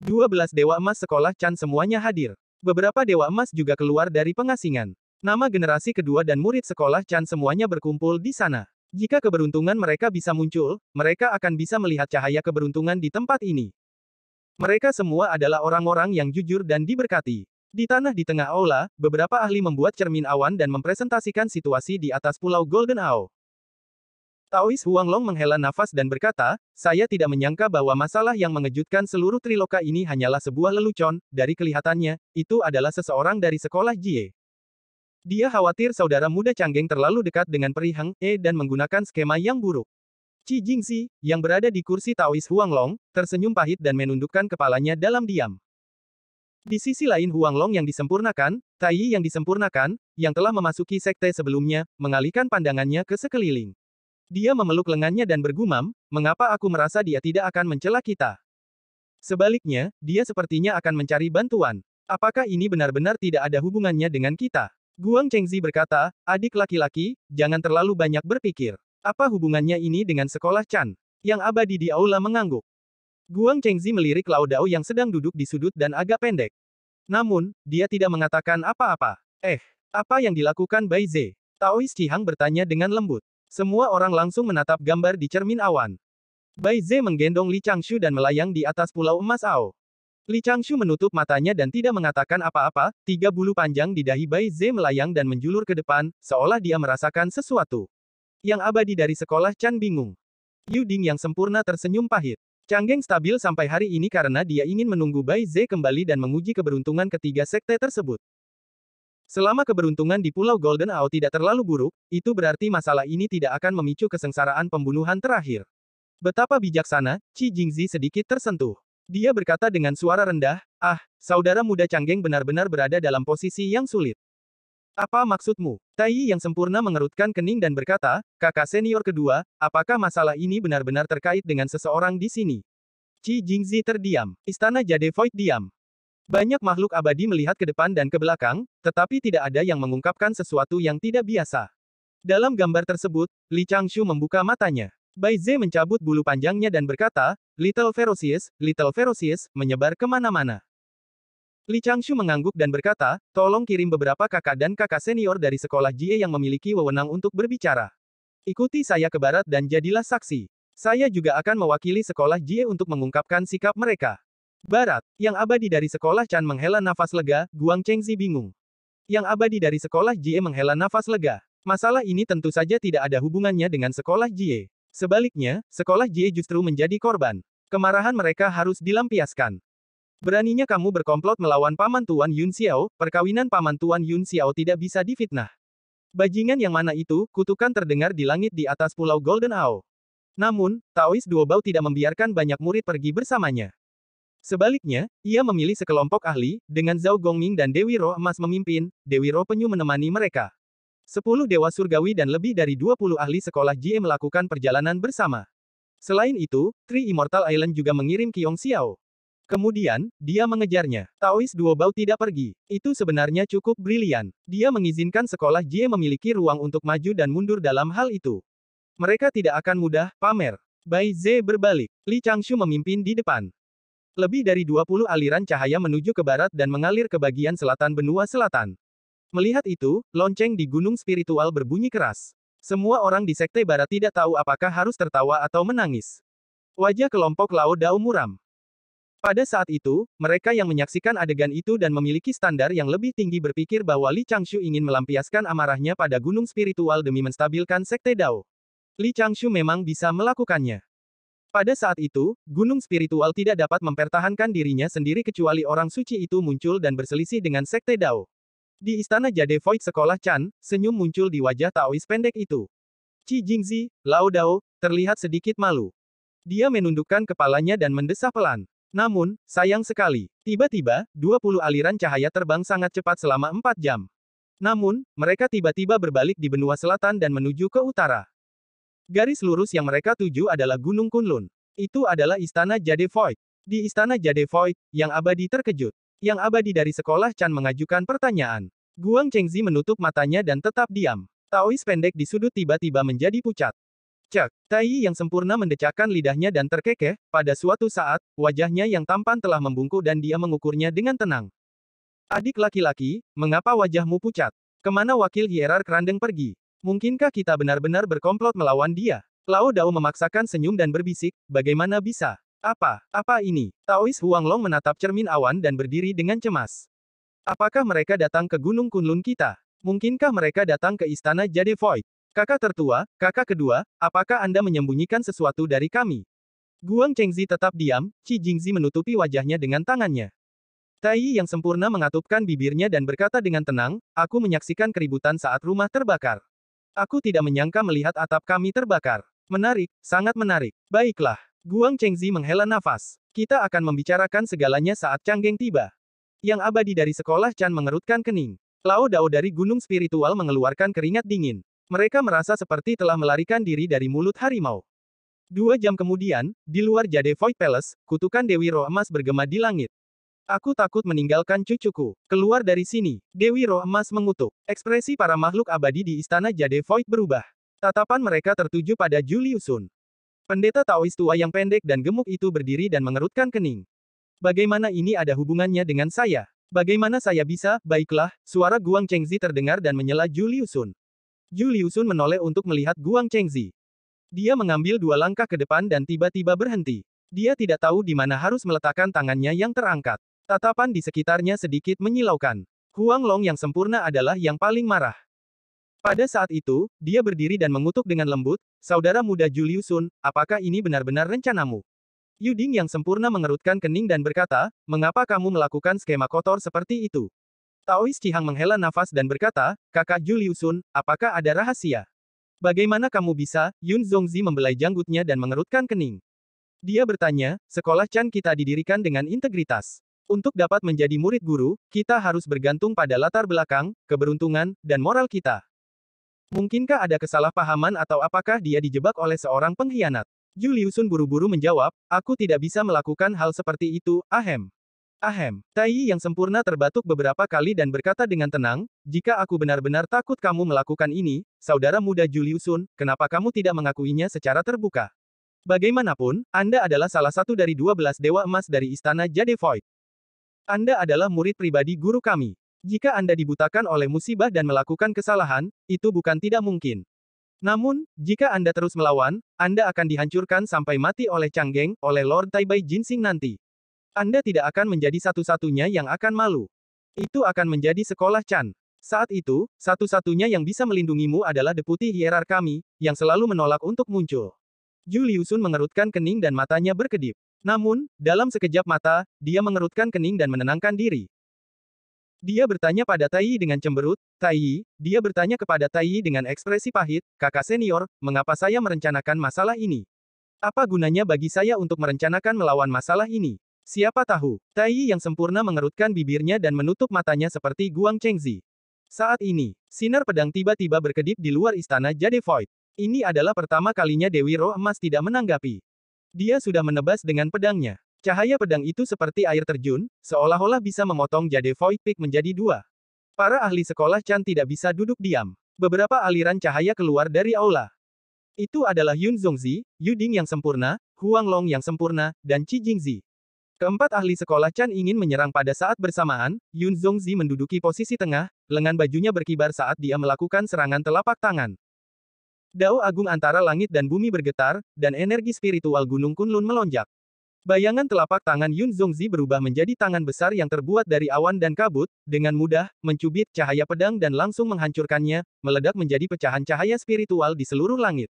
Dua belas dewa emas sekolah Chan semuanya hadir. Beberapa dewa emas juga keluar dari pengasingan. Nama generasi kedua dan murid sekolah Chan semuanya berkumpul di sana. Jika keberuntungan mereka bisa muncul, mereka akan bisa melihat cahaya keberuntungan di tempat ini. Mereka semua adalah orang-orang yang jujur dan diberkati. Di tanah di tengah aula, beberapa ahli membuat cermin awan dan mempresentasikan situasi di atas pulau Golden Ao. Taois Huang Long menghela nafas dan berkata, saya tidak menyangka bahwa masalah yang mengejutkan seluruh triloka ini hanyalah sebuah lelucon, dari kelihatannya, itu adalah seseorang dari sekolah Jie. Dia khawatir saudara muda canggeng terlalu dekat dengan perihang E dan menggunakan skema yang buruk. Qi Jingxi, yang berada di kursi Taois Huang Long, tersenyum pahit dan menundukkan kepalanya dalam diam. Di sisi lain Huang Long yang disempurnakan, Tai Yi yang disempurnakan, yang telah memasuki sekte sebelumnya, mengalihkan pandangannya ke sekeliling. Dia memeluk lengannya dan bergumam, mengapa aku merasa dia tidak akan mencela kita? Sebaliknya, dia sepertinya akan mencari bantuan. Apakah ini benar-benar tidak ada hubungannya dengan kita? Guang Chengzi berkata, adik laki-laki, jangan terlalu banyak berpikir. Apa hubungannya ini dengan sekolah Chan? Yang abadi di aula mengangguk. Guang Chengzi melirik Lao Dao yang sedang duduk di sudut dan agak pendek. Namun, dia tidak mengatakan apa-apa. Eh, apa yang dilakukan Bai Ze? Taois Cihang bertanya dengan lembut. Semua orang langsung menatap gambar di cermin awan. Bai Ze menggendong Li Changshu dan melayang di atas pulau emas Ao. Li Changshu menutup matanya dan tidak mengatakan apa-apa, tiga bulu panjang di dahi Bai Ze melayang dan menjulur ke depan, seolah dia merasakan sesuatu. Yang abadi dari sekolah Chan bingung. Yu Ding yang sempurna tersenyum pahit. Changgeng stabil sampai hari ini karena dia ingin menunggu Bai Ze kembali dan menguji keberuntungan ketiga sekte tersebut. Selama keberuntungan di Pulau Golden Ao tidak terlalu buruk, itu berarti masalah ini tidak akan memicu kesengsaraan pembunuhan terakhir. Betapa bijaksana, Qi Jingzi sedikit tersentuh. Dia berkata dengan suara rendah, Ah, saudara muda Changgeng benar-benar berada dalam posisi yang sulit. Apa maksudmu? Tai yang sempurna mengerutkan kening dan berkata, kakak senior kedua, apakah masalah ini benar-benar terkait dengan seseorang di sini? Qi Jingzi terdiam. Istana Jade Void diam. Banyak makhluk abadi melihat ke depan dan ke belakang, tetapi tidak ada yang mengungkapkan sesuatu yang tidak biasa. Dalam gambar tersebut, Li Changshu membuka matanya. Bai Ze mencabut bulu panjangnya dan berkata, Little Ferocious, Little Ferocious, menyebar kemana-mana. Li Changshu mengangguk dan berkata, tolong kirim beberapa kakak dan kakak senior dari sekolah Jie yang memiliki wewenang untuk berbicara. Ikuti saya ke barat dan jadilah saksi. Saya juga akan mewakili sekolah Jie untuk mengungkapkan sikap mereka. Barat, yang abadi dari sekolah Chan menghela nafas lega, Guang Chengzi bingung. Yang abadi dari sekolah Jie menghela nafas lega. Masalah ini tentu saja tidak ada hubungannya dengan sekolah Jie. Sebaliknya, sekolah Jie justru menjadi korban. Kemarahan mereka harus dilampiaskan. Beraninya kamu berkomplot melawan Paman Tuan Yun Xiao, perkawinan Paman Tuan Yun Xiao tidak bisa difitnah. Bajingan yang mana itu, kutukan terdengar di langit di atas pulau Golden Ao. Namun, Taois Bao tidak membiarkan banyak murid pergi bersamanya. Sebaliknya, ia memilih sekelompok ahli, dengan Zhao Gongming dan Dewi Roh Emas memimpin, Dewi Roh Penyu menemani mereka. Sepuluh dewa surgawi dan lebih dari 20 ahli sekolah GM melakukan perjalanan bersama. Selain itu, Tri Immortal Island juga mengirim Kiong Xiao. Kemudian, dia mengejarnya. Taois Duo Bao tidak pergi. Itu sebenarnya cukup brilian. Dia mengizinkan sekolah Jie memiliki ruang untuk maju dan mundur dalam hal itu. Mereka tidak akan mudah, pamer. Bai Ze berbalik. Li Changshu memimpin di depan. Lebih dari 20 aliran cahaya menuju ke barat dan mengalir ke bagian selatan benua selatan. Melihat itu, lonceng di gunung spiritual berbunyi keras. Semua orang di sekte barat tidak tahu apakah harus tertawa atau menangis. Wajah kelompok Lao Dao muram. Pada saat itu, mereka yang menyaksikan adegan itu dan memiliki standar yang lebih tinggi berpikir bahwa Li Changshu ingin melampiaskan amarahnya pada gunung spiritual demi menstabilkan sekte Dao. Li Changshu memang bisa melakukannya. Pada saat itu, gunung spiritual tidak dapat mempertahankan dirinya sendiri kecuali orang suci itu muncul dan berselisih dengan sekte Dao. Di istana Jade Void sekolah Chan, senyum muncul di wajah Taois pendek itu. Qi Jingzi, Lao Dao, terlihat sedikit malu. Dia menundukkan kepalanya dan mendesah pelan. Namun, sayang sekali, tiba-tiba, 20 aliran cahaya terbang sangat cepat selama 4 jam. Namun, mereka tiba-tiba berbalik di benua selatan dan menuju ke utara. Garis lurus yang mereka tuju adalah Gunung Kunlun. Itu adalah istana Jade Void. Di istana Jade Void, yang abadi terkejut. Yang abadi dari sekolah Chan mengajukan pertanyaan. Guang Chengzi menutup matanya dan tetap diam. Taois pendek di sudut tiba-tiba menjadi pucat. Cak, Tai yang sempurna mendecakkan lidahnya dan terkekeh, pada suatu saat, wajahnya yang tampan telah membungkuk dan dia mengukurnya dengan tenang. Adik laki-laki, mengapa wajahmu pucat? Kemana wakil hierar kerandeng pergi? Mungkinkah kita benar-benar berkomplot melawan dia? Lao Dao memaksakan senyum dan berbisik, bagaimana bisa? Apa, apa ini? Taois Long menatap cermin awan dan berdiri dengan cemas. Apakah mereka datang ke Gunung Kunlun kita? Mungkinkah mereka datang ke istana Jade Void? Kakak tertua, kakak kedua, apakah Anda menyembunyikan sesuatu dari kami? Guang Chengzi tetap diam, Qi Jingzi menutupi wajahnya dengan tangannya. Tai yang sempurna mengatupkan bibirnya dan berkata dengan tenang, aku menyaksikan keributan saat rumah terbakar. Aku tidak menyangka melihat atap kami terbakar. Menarik, sangat menarik. Baiklah. Guang Chengzi menghela nafas. Kita akan membicarakan segalanya saat Changgeng tiba. Yang abadi dari sekolah Chan mengerutkan kening. Lao Dao dari gunung spiritual mengeluarkan keringat dingin. Mereka merasa seperti telah melarikan diri dari mulut harimau. Dua jam kemudian, di luar Jade Void Palace, kutukan Dewi Roh Emas bergema di langit. Aku takut meninggalkan cucuku. Keluar dari sini, Dewi Roh Emas mengutuk. Ekspresi para makhluk abadi di istana Jade Void berubah. Tatapan mereka tertuju pada Julius Sun. Pendeta Taois tua yang pendek dan gemuk itu berdiri dan mengerutkan kening. Bagaimana ini ada hubungannya dengan saya? Bagaimana saya bisa, baiklah, suara Guang Chengzi terdengar dan menyela Julius Sun. Yu Liusun menoleh untuk melihat Guang Chengzi. Dia mengambil dua langkah ke depan dan tiba-tiba berhenti. Dia tidak tahu di mana harus meletakkan tangannya yang terangkat. Tatapan di sekitarnya sedikit menyilaukan. Huang Long yang sempurna adalah yang paling marah. Pada saat itu, dia berdiri dan mengutuk dengan lembut, Saudara muda Juliusun, apakah ini benar-benar rencanamu? Yuding yang sempurna mengerutkan kening dan berkata, mengapa kamu melakukan skema kotor seperti itu? Taois Cihang menghela nafas dan berkata, kakak Juliusun, apakah ada rahasia? Bagaimana kamu bisa? Yun Zongzi membelai janggutnya dan mengerutkan kening. Dia bertanya, sekolah Chan kita didirikan dengan integritas. Untuk dapat menjadi murid guru, kita harus bergantung pada latar belakang, keberuntungan, dan moral kita. Mungkinkah ada kesalahpahaman atau apakah dia dijebak oleh seorang pengkhianat? Juliusun buru-buru menjawab, aku tidak bisa melakukan hal seperti itu, ahem. Ahem, Tai yang sempurna terbatuk beberapa kali dan berkata dengan tenang, jika aku benar-benar takut kamu melakukan ini, saudara muda Juliusun, kenapa kamu tidak mengakuinya secara terbuka? Bagaimanapun, Anda adalah salah satu dari 12 dewa emas dari istana Jade Void. Anda adalah murid pribadi guru kami. Jika Anda dibutakan oleh musibah dan melakukan kesalahan, itu bukan tidak mungkin. Namun, jika Anda terus melawan, Anda akan dihancurkan sampai mati oleh Changgeng, oleh Lord Tai Taibai Jinsing nanti. Anda tidak akan menjadi satu-satunya yang akan malu. Itu akan menjadi sekolah Chan. Saat itu, satu-satunya yang bisa melindungimu adalah deputi hierar kami, yang selalu menolak untuk muncul. Juliusun mengerutkan kening dan matanya berkedip. Namun, dalam sekejap mata, dia mengerutkan kening dan menenangkan diri. Dia bertanya pada Tai dengan cemberut, Tai, dia bertanya kepada Tai dengan ekspresi pahit, kakak senior, mengapa saya merencanakan masalah ini? Apa gunanya bagi saya untuk merencanakan melawan masalah ini? Siapa tahu, Tai yang sempurna mengerutkan bibirnya dan menutup matanya seperti Guang Chengzi. Saat ini, sinar pedang tiba-tiba berkedip di luar istana Jade Void. Ini adalah pertama kalinya Dewi Roh Emas tidak menanggapi. Dia sudah menebas dengan pedangnya. Cahaya pedang itu seperti air terjun, seolah-olah bisa memotong Jade Void Peak menjadi dua. Para ahli sekolah Chan tidak bisa duduk diam. Beberapa aliran cahaya keluar dari aula. Itu adalah Yun Zongzi, Yuding yang sempurna, Huang Long yang sempurna, dan Qi Jingzi. Keempat ahli sekolah Chan ingin menyerang pada saat bersamaan, Yun Zongzi menduduki posisi tengah, lengan bajunya berkibar saat dia melakukan serangan telapak tangan. Dao agung antara langit dan bumi bergetar, dan energi spiritual Gunung Kunlun melonjak. Bayangan telapak tangan Yun Zongzi berubah menjadi tangan besar yang terbuat dari awan dan kabut, dengan mudah, mencubit cahaya pedang dan langsung menghancurkannya, meledak menjadi pecahan cahaya spiritual di seluruh langit.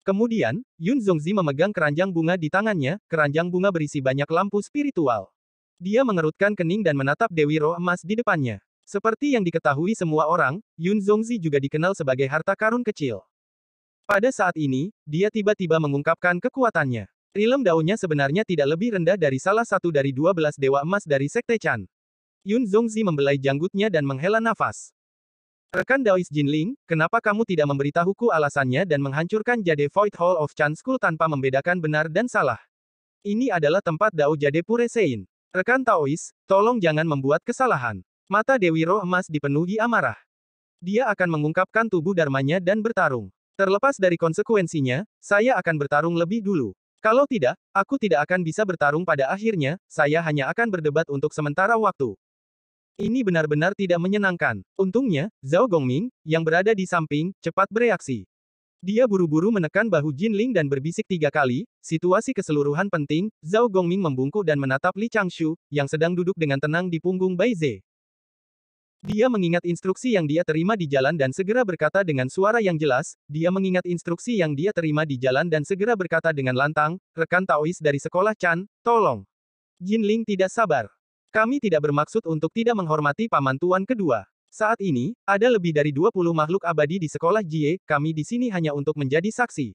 Kemudian, Yun Zongzi memegang keranjang bunga di tangannya, keranjang bunga berisi banyak lampu spiritual. Dia mengerutkan kening dan menatap Dewi Roh Emas di depannya. Seperti yang diketahui semua orang, Yun Zongzi juga dikenal sebagai harta karun kecil. Pada saat ini, dia tiba-tiba mengungkapkan kekuatannya. Rilem daunnya sebenarnya tidak lebih rendah dari salah satu dari dua belas dewa emas dari Sekte Chan. Yun Zongzi membelai janggutnya dan menghela nafas. Rekan Daois Jinling, kenapa kamu tidak memberitahuku alasannya dan menghancurkan Jade Void Hall of Chan School tanpa membedakan benar dan salah? Ini adalah tempat Dao Jade Pure Sein. Rekan Taois, tolong jangan membuat kesalahan. Mata Dewi Roh Emas dipenuhi amarah. Dia akan mengungkapkan tubuh Darmanya dan bertarung. Terlepas dari konsekuensinya, saya akan bertarung lebih dulu. Kalau tidak, aku tidak akan bisa bertarung pada akhirnya, saya hanya akan berdebat untuk sementara waktu. Ini benar-benar tidak menyenangkan. Untungnya, Zhao Gongming, yang berada di samping, cepat bereaksi. Dia buru-buru menekan bahu Jin Ling dan berbisik tiga kali, situasi keseluruhan penting, Zhao Gongming membungkuk dan menatap Li Changshu, yang sedang duduk dengan tenang di punggung Bai Ze. Dia mengingat instruksi yang dia terima di jalan dan segera berkata dengan suara yang jelas, dia mengingat instruksi yang dia terima di jalan dan segera berkata dengan lantang, rekan Taois dari sekolah Chan, tolong. Jin Ling tidak sabar. Kami tidak bermaksud untuk tidak menghormati paman tuan kedua. Saat ini, ada lebih dari 20 makhluk abadi di sekolah Jie, kami di sini hanya untuk menjadi saksi.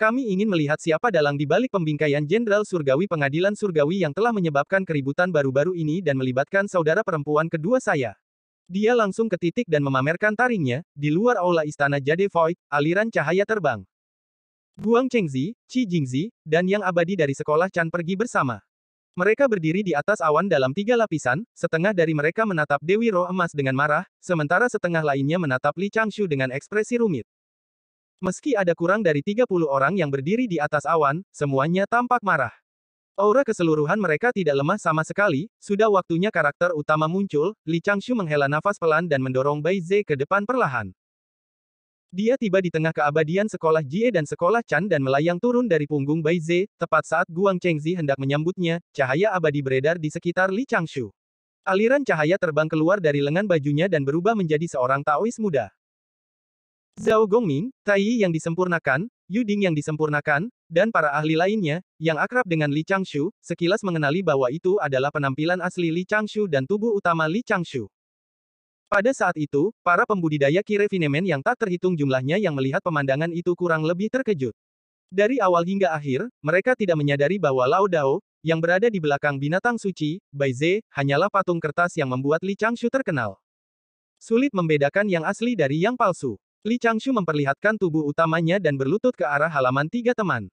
Kami ingin melihat siapa dalang di balik pembingkaian Jenderal Surgawi Pengadilan Surgawi yang telah menyebabkan keributan baru-baru ini dan melibatkan saudara perempuan kedua saya. Dia langsung ke titik dan memamerkan taringnya, di luar aula istana Jade Void, aliran cahaya terbang. Guang Chengzi, Qi Jingzi, dan Yang Abadi dari sekolah Chan pergi bersama. Mereka berdiri di atas awan dalam tiga lapisan, setengah dari mereka menatap Dewi Roh Emas dengan marah, sementara setengah lainnya menatap Li Changshu dengan ekspresi rumit. Meski ada kurang dari 30 orang yang berdiri di atas awan, semuanya tampak marah. Aura keseluruhan mereka tidak lemah sama sekali, sudah waktunya karakter utama muncul, Li Changshu menghela nafas pelan dan mendorong Bai Ze ke depan perlahan. Dia tiba di tengah keabadian sekolah Jie dan sekolah Chan dan melayang turun dari punggung Bai Ze, tepat saat Guang Chengzi hendak menyambutnya, cahaya abadi beredar di sekitar Li Changshu. Aliran cahaya terbang keluar dari lengan bajunya dan berubah menjadi seorang Taois muda. Zhao Gongming, Tai yang disempurnakan, Yu Ding yang disempurnakan, dan para ahli lainnya, yang akrab dengan Li Changshu, sekilas mengenali bahwa itu adalah penampilan asli Li Changshu dan tubuh utama Li Changshu. Pada saat itu, para pembudidaya kirevinemen yang tak terhitung jumlahnya yang melihat pemandangan itu kurang lebih terkejut. Dari awal hingga akhir, mereka tidak menyadari bahwa Lao Dao, yang berada di belakang binatang suci, Bai Ze, hanyalah patung kertas yang membuat Li Changshu terkenal. Sulit membedakan yang asli dari yang palsu. Li Changshu memperlihatkan tubuh utamanya dan berlutut ke arah halaman tiga teman.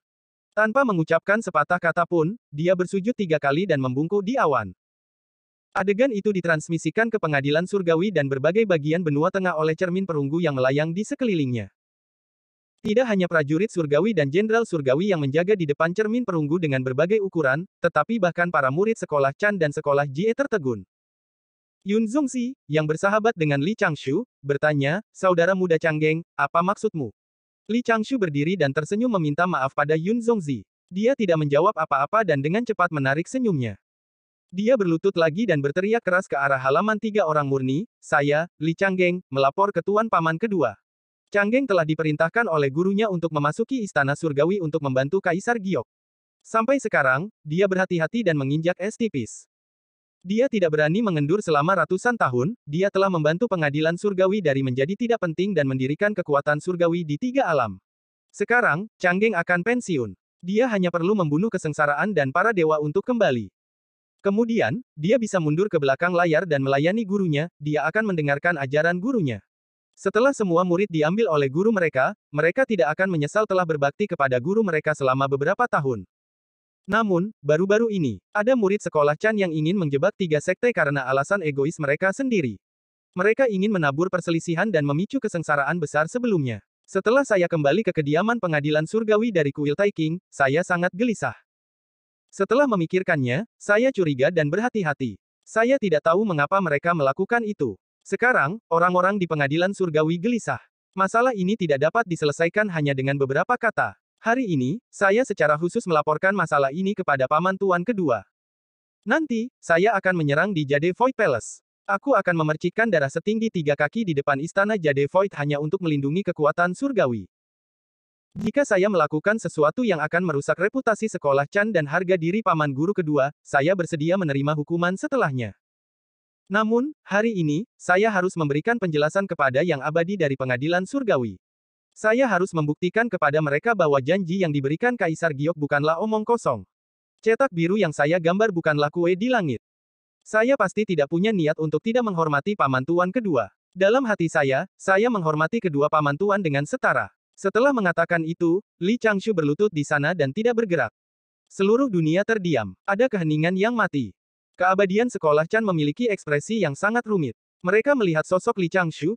Tanpa mengucapkan sepatah kata pun, dia bersujud tiga kali dan membungkuk di awan. Adegan itu ditransmisikan ke pengadilan surgawi dan berbagai bagian benua tengah oleh cermin perunggu yang melayang di sekelilingnya. Tidak hanya prajurit surgawi dan jenderal surgawi yang menjaga di depan cermin perunggu dengan berbagai ukuran, tetapi bahkan para murid sekolah Chan dan sekolah Jie tertegun. Yun Zongxi, yang bersahabat dengan Li Changshu, bertanya, Saudara muda Changgeng, apa maksudmu? Li Changshu berdiri dan tersenyum meminta maaf pada Yun Zongzi. Dia tidak menjawab apa-apa dan dengan cepat menarik senyumnya. Dia berlutut lagi dan berteriak keras ke arah halaman tiga orang murni, saya, Li Changgeng, melapor ke Tuan Paman kedua. Changgeng telah diperintahkan oleh gurunya untuk memasuki istana surgawi untuk membantu Kaisar Giok. Sampai sekarang, dia berhati-hati dan menginjak es tipis. Dia tidak berani mengendur selama ratusan tahun, dia telah membantu pengadilan surgawi dari menjadi tidak penting dan mendirikan kekuatan surgawi di tiga alam. Sekarang, Changgeng akan pensiun. Dia hanya perlu membunuh kesengsaraan dan para dewa untuk kembali. Kemudian, dia bisa mundur ke belakang layar dan melayani gurunya, dia akan mendengarkan ajaran gurunya. Setelah semua murid diambil oleh guru mereka, mereka tidak akan menyesal telah berbakti kepada guru mereka selama beberapa tahun. Namun, baru-baru ini, ada murid sekolah Chan yang ingin menjebak tiga sekte karena alasan egois mereka sendiri. Mereka ingin menabur perselisihan dan memicu kesengsaraan besar sebelumnya. Setelah saya kembali ke kediaman pengadilan surgawi dari kuil Taiking, saya sangat gelisah. Setelah memikirkannya, saya curiga dan berhati-hati. Saya tidak tahu mengapa mereka melakukan itu. Sekarang, orang-orang di pengadilan surgawi gelisah. Masalah ini tidak dapat diselesaikan hanya dengan beberapa kata. Hari ini, saya secara khusus melaporkan masalah ini kepada paman tuan kedua. Nanti, saya akan menyerang di Jade Void Palace. Aku akan memercikkan darah setinggi tiga kaki di depan istana Jade Void hanya untuk melindungi kekuatan surgawi. Jika saya melakukan sesuatu yang akan merusak reputasi sekolah Chan dan harga diri paman guru kedua, saya bersedia menerima hukuman setelahnya. Namun, hari ini, saya harus memberikan penjelasan kepada yang abadi dari pengadilan surgawi. Saya harus membuktikan kepada mereka bahwa janji yang diberikan Kaisar Giok bukanlah omong kosong. Cetak biru yang saya gambar bukanlah kue di langit. Saya pasti tidak punya niat untuk tidak menghormati paman tuan kedua. Dalam hati saya, saya menghormati kedua paman tuan dengan setara. Setelah mengatakan itu, Li Changshu berlutut di sana dan tidak bergerak. Seluruh dunia terdiam. Ada keheningan yang mati. Keabadian sekolah Chan memiliki ekspresi yang sangat rumit. Mereka melihat sosok Li Changshu,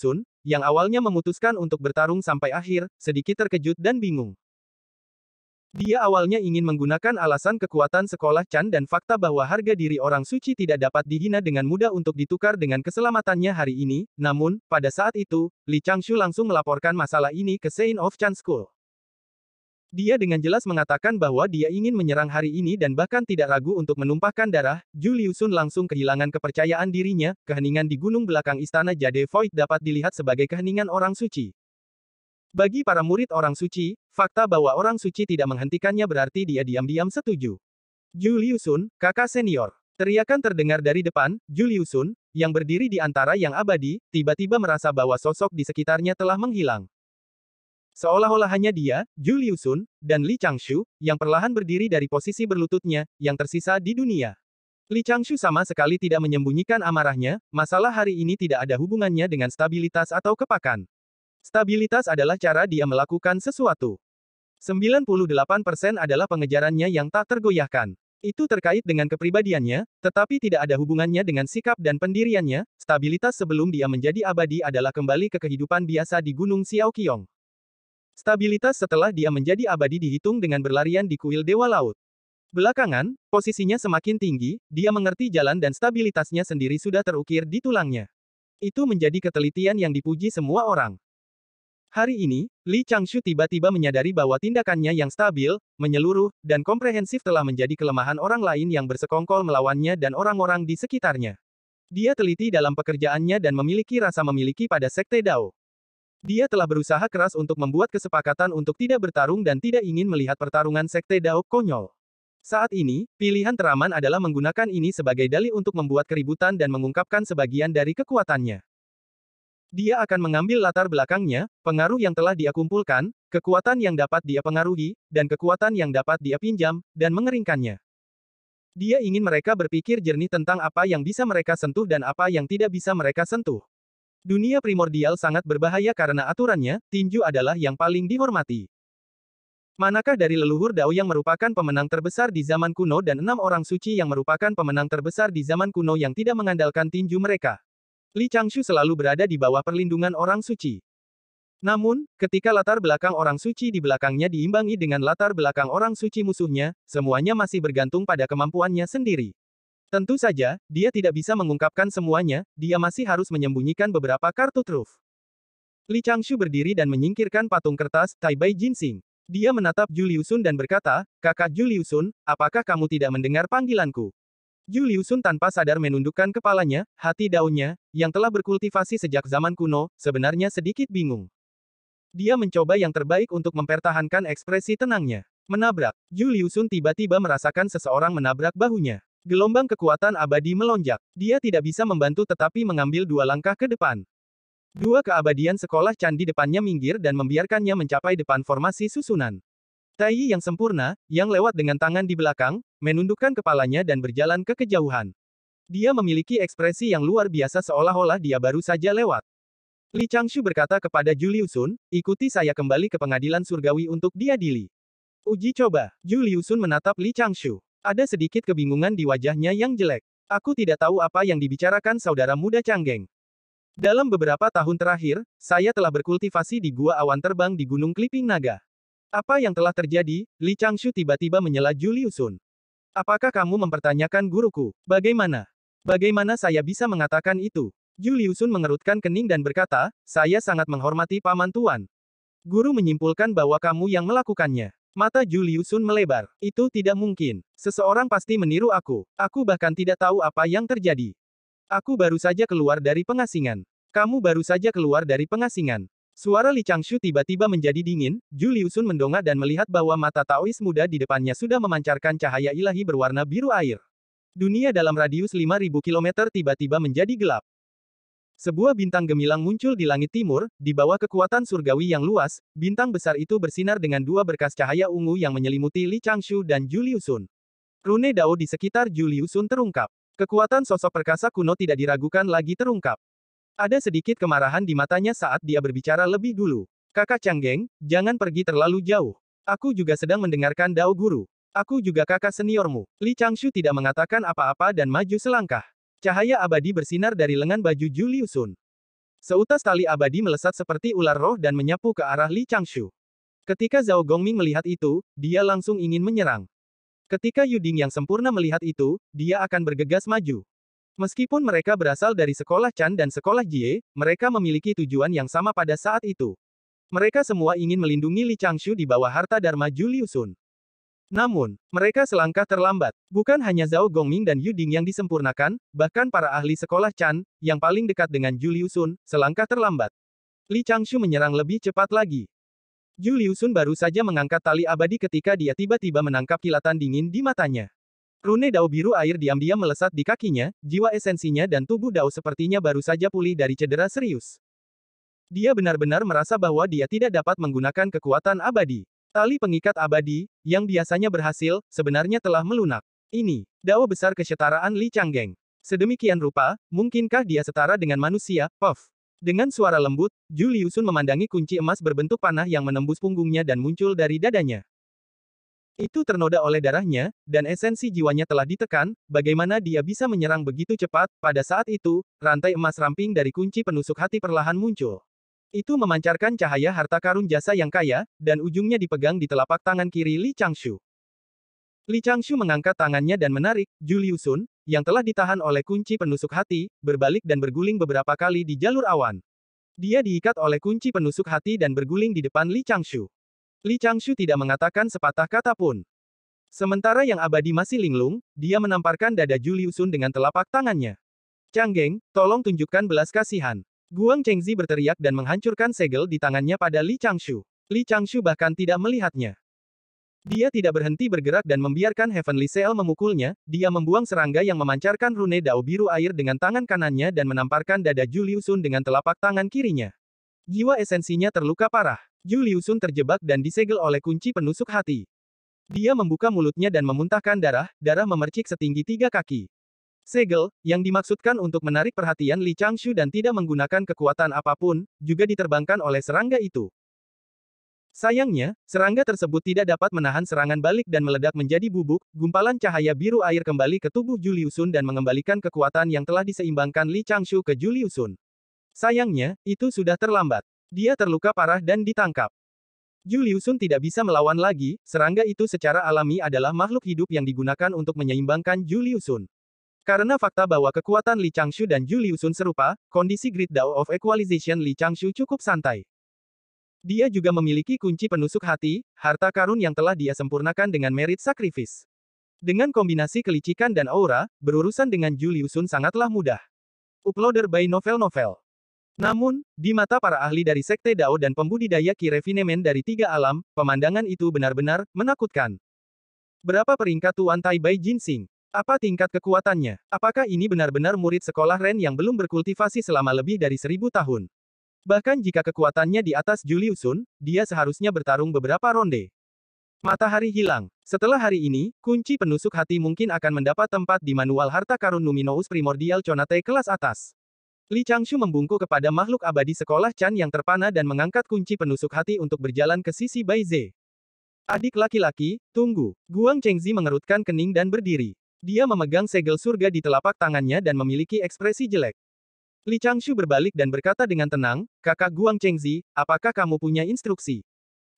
Sun, yang awalnya memutuskan untuk bertarung sampai akhir, sedikit terkejut dan bingung. Dia awalnya ingin menggunakan alasan kekuatan sekolah Chan dan fakta bahwa harga diri orang suci tidak dapat dihina dengan mudah untuk ditukar dengan keselamatannya hari ini, namun, pada saat itu, Li Changshu langsung melaporkan masalah ini ke Saint of Chan School. Dia dengan jelas mengatakan bahwa dia ingin menyerang hari ini dan bahkan tidak ragu untuk menumpahkan darah, Juliusun Sun langsung kehilangan kepercayaan dirinya, keheningan di gunung belakang istana Jade Void dapat dilihat sebagai keheningan orang suci. Bagi para murid orang suci, fakta bahwa orang suci tidak menghentikannya berarti dia diam-diam setuju. Juliusun, kakak senior. Teriakan terdengar dari depan, Juliusun, yang berdiri di antara yang abadi, tiba-tiba merasa bahwa sosok di sekitarnya telah menghilang. Seolah-olah hanya dia, Juliusun, dan Li Changshu, yang perlahan berdiri dari posisi berlututnya, yang tersisa di dunia. Li Changshu sama sekali tidak menyembunyikan amarahnya, masalah hari ini tidak ada hubungannya dengan stabilitas atau kepakan. Stabilitas adalah cara dia melakukan sesuatu. 98% adalah pengejarannya yang tak tergoyahkan. Itu terkait dengan kepribadiannya, tetapi tidak ada hubungannya dengan sikap dan pendiriannya. Stabilitas sebelum dia menjadi abadi adalah kembali ke kehidupan biasa di Gunung Xiaoqiong. Stabilitas setelah dia menjadi abadi dihitung dengan berlarian di kuil Dewa Laut. Belakangan, posisinya semakin tinggi, dia mengerti jalan dan stabilitasnya sendiri sudah terukir di tulangnya. Itu menjadi ketelitian yang dipuji semua orang. Hari ini, Li Changshu tiba-tiba menyadari bahwa tindakannya yang stabil, menyeluruh, dan komprehensif telah menjadi kelemahan orang lain yang bersekongkol melawannya dan orang-orang di sekitarnya. Dia teliti dalam pekerjaannya dan memiliki rasa memiliki pada Sekte Dao. Dia telah berusaha keras untuk membuat kesepakatan untuk tidak bertarung dan tidak ingin melihat pertarungan Sekte Dao konyol. Saat ini, pilihan teraman adalah menggunakan ini sebagai dalih untuk membuat keributan dan mengungkapkan sebagian dari kekuatannya. Dia akan mengambil latar belakangnya, pengaruh yang telah dia kumpulkan, kekuatan yang dapat dia pengaruhi, dan kekuatan yang dapat dia pinjam, dan mengeringkannya. Dia ingin mereka berpikir jernih tentang apa yang bisa mereka sentuh dan apa yang tidak bisa mereka sentuh. Dunia primordial sangat berbahaya karena aturannya, tinju adalah yang paling dihormati. Manakah dari leluhur Dao yang merupakan pemenang terbesar di zaman kuno dan enam orang suci yang merupakan pemenang terbesar di zaman kuno yang tidak mengandalkan tinju mereka? Li Changshu selalu berada di bawah perlindungan orang suci. Namun, ketika latar belakang orang suci di belakangnya diimbangi dengan latar belakang orang suci musuhnya, semuanya masih bergantung pada kemampuannya sendiri. Tentu saja, dia tidak bisa mengungkapkan semuanya, dia masih harus menyembunyikan beberapa kartu truf. Li Changshu berdiri dan menyingkirkan patung kertas Taibai Jinsing. Dia menatap Juliusun dan berkata, Kakak Juliusun, apakah kamu tidak mendengar panggilanku? Juliusun tanpa sadar menundukkan kepalanya, hati daunnya, yang telah berkultivasi sejak zaman kuno, sebenarnya sedikit bingung. Dia mencoba yang terbaik untuk mempertahankan ekspresi tenangnya. Menabrak, Juliusun tiba-tiba merasakan seseorang menabrak bahunya. Gelombang kekuatan abadi melonjak. Dia tidak bisa membantu tetapi mengambil dua langkah ke depan. Dua keabadian sekolah candi depannya minggir dan membiarkannya mencapai depan formasi susunan. Tai yang sempurna, yang lewat dengan tangan di belakang, menundukkan kepalanya dan berjalan ke kejauhan. Dia memiliki ekspresi yang luar biasa seolah-olah dia baru saja lewat. Li Changshu berkata kepada Julius Sun, ikuti saya kembali ke pengadilan surgawi untuk diadili. Uji coba, Julius Sun menatap Li Changshu. Ada sedikit kebingungan di wajahnya yang jelek. Aku tidak tahu apa yang dibicarakan saudara muda Changgeng. Dalam beberapa tahun terakhir, saya telah berkultivasi di Gua Awan Terbang di Gunung Kliping Naga. Apa yang telah terjadi? Li Changshu tiba-tiba menyela Julius Sun. Apakah kamu mempertanyakan guruku? Bagaimana? Bagaimana saya bisa mengatakan itu? Julius Sun mengerutkan kening dan berkata, saya sangat menghormati paman tuan. Guru menyimpulkan bahwa kamu yang melakukannya. Mata Julius Sun melebar. Itu tidak mungkin. Seseorang pasti meniru aku. Aku bahkan tidak tahu apa yang terjadi. Aku baru saja keluar dari pengasingan. Kamu baru saja keluar dari pengasingan. Suara Li Changshu tiba-tiba menjadi dingin, Ju Liusun mendongak dan melihat bahwa mata Taois muda di depannya sudah memancarkan cahaya ilahi berwarna biru air. Dunia dalam radius 5.000 km tiba-tiba menjadi gelap. Sebuah bintang gemilang muncul di langit timur, di bawah kekuatan surgawi yang luas, bintang besar itu bersinar dengan dua berkas cahaya ungu yang menyelimuti Li Changshu dan Ju Liusun. Rune Dao di sekitar Ju Liusun terungkap. Kekuatan sosok perkasa kuno tidak diragukan lagi terungkap. Ada sedikit kemarahan di matanya saat dia berbicara lebih dulu. Kakak canggeng, jangan pergi terlalu jauh. Aku juga sedang mendengarkan Dao Guru. Aku juga kakak seniormu. Li Changshu tidak mengatakan apa-apa dan maju selangkah. Cahaya abadi bersinar dari lengan baju Julius Sun. Seutas tali abadi melesat seperti ular roh dan menyapu ke arah Li Changshu. Ketika Zhao Gongming melihat itu, dia langsung ingin menyerang. Ketika Yuding yang sempurna melihat itu, dia akan bergegas maju. Meskipun mereka berasal dari sekolah Chan dan sekolah Jie, mereka memiliki tujuan yang sama pada saat itu. Mereka semua ingin melindungi Li Changshu di bawah harta Dharma Juliusun. Namun, mereka selangkah terlambat. Bukan hanya Zhao Gongming dan Yu Ding yang disempurnakan, bahkan para ahli sekolah Chan, yang paling dekat dengan Juliusun, selangkah terlambat. Li Changshu menyerang lebih cepat lagi. Juliusun baru saja mengangkat tali abadi ketika dia tiba-tiba menangkap kilatan dingin di matanya. Rune dao biru air diam-diam melesat di kakinya, jiwa esensinya dan tubuh dao sepertinya baru saja pulih dari cedera serius. Dia benar-benar merasa bahwa dia tidak dapat menggunakan kekuatan abadi. Tali pengikat abadi, yang biasanya berhasil, sebenarnya telah melunak. Ini, dao besar kesetaraan Li Changgeng. Sedemikian rupa, mungkinkah dia setara dengan manusia, Puff? Dengan suara lembut, Juliusun memandangi kunci emas berbentuk panah yang menembus punggungnya dan muncul dari dadanya. Itu ternoda oleh darahnya, dan esensi jiwanya telah ditekan, bagaimana dia bisa menyerang begitu cepat, pada saat itu, rantai emas ramping dari kunci penusuk hati perlahan muncul. Itu memancarkan cahaya harta karun jasa yang kaya, dan ujungnya dipegang di telapak tangan kiri Li Changshu. Li Changshu mengangkat tangannya dan menarik, Julius Sun, yang telah ditahan oleh kunci penusuk hati, berbalik dan berguling beberapa kali di jalur awan. Dia diikat oleh kunci penusuk hati dan berguling di depan Li Changshu. Li Changshu tidak mengatakan sepatah kata pun. Sementara yang abadi masih linglung, dia menamparkan dada Juliusun dengan telapak tangannya. Changgeng, tolong tunjukkan belas kasihan. Guang Chengzi berteriak dan menghancurkan segel di tangannya pada Li Changshu. Li Changshu bahkan tidak melihatnya. Dia tidak berhenti bergerak dan membiarkan Heavenly Seal memukulnya, dia membuang serangga yang memancarkan rune dao biru air dengan tangan kanannya dan menamparkan dada Juliusun dengan telapak tangan kirinya. Jiwa esensinya terluka parah. Yu Sun terjebak dan disegel oleh kunci penusuk hati. Dia membuka mulutnya dan memuntahkan darah, darah memercik setinggi tiga kaki. Segel, yang dimaksudkan untuk menarik perhatian Li Changshu dan tidak menggunakan kekuatan apapun, juga diterbangkan oleh serangga itu. Sayangnya, serangga tersebut tidak dapat menahan serangan balik dan meledak menjadi bubuk, gumpalan cahaya biru air kembali ke tubuh Juliusun dan mengembalikan kekuatan yang telah diseimbangkan Li Changshu ke Juliusun. Sayangnya, itu sudah terlambat. Dia terluka parah dan ditangkap. Juliusun tidak bisa melawan lagi, serangga itu secara alami adalah makhluk hidup yang digunakan untuk menyeimbangkan Juliusun. Karena fakta bahwa kekuatan Li Changshu dan Juliusun serupa, kondisi Great Dao of Equalization Li Changshu cukup santai. Dia juga memiliki kunci penusuk hati, harta karun yang telah dia sempurnakan dengan merit sakrifis. Dengan kombinasi kelicikan dan aura, berurusan dengan Juliusun sangatlah mudah. Uploader by Novel Novel namun, di mata para ahli dari Sekte Dao dan pembudidaya Kirevinemen dari tiga alam, pemandangan itu benar-benar menakutkan. Berapa peringkat Tuan Tai Bai Sing? Apa tingkat kekuatannya? Apakah ini benar-benar murid sekolah Ren yang belum berkultivasi selama lebih dari seribu tahun? Bahkan jika kekuatannya di atas Juliusun, dia seharusnya bertarung beberapa ronde. Matahari hilang. Setelah hari ini, kunci penusuk hati mungkin akan mendapat tempat di manual harta karun Numinous primordial Conate kelas atas. Li Changshu membungkuk kepada makhluk abadi sekolah Chan yang terpana dan mengangkat kunci penusuk hati untuk berjalan ke sisi Bai Ze. Adik laki-laki, tunggu. Guang Chengzi mengerutkan kening dan berdiri. Dia memegang segel surga di telapak tangannya dan memiliki ekspresi jelek. Li Changshu berbalik dan berkata dengan tenang, kakak Guang Chengzi, apakah kamu punya instruksi?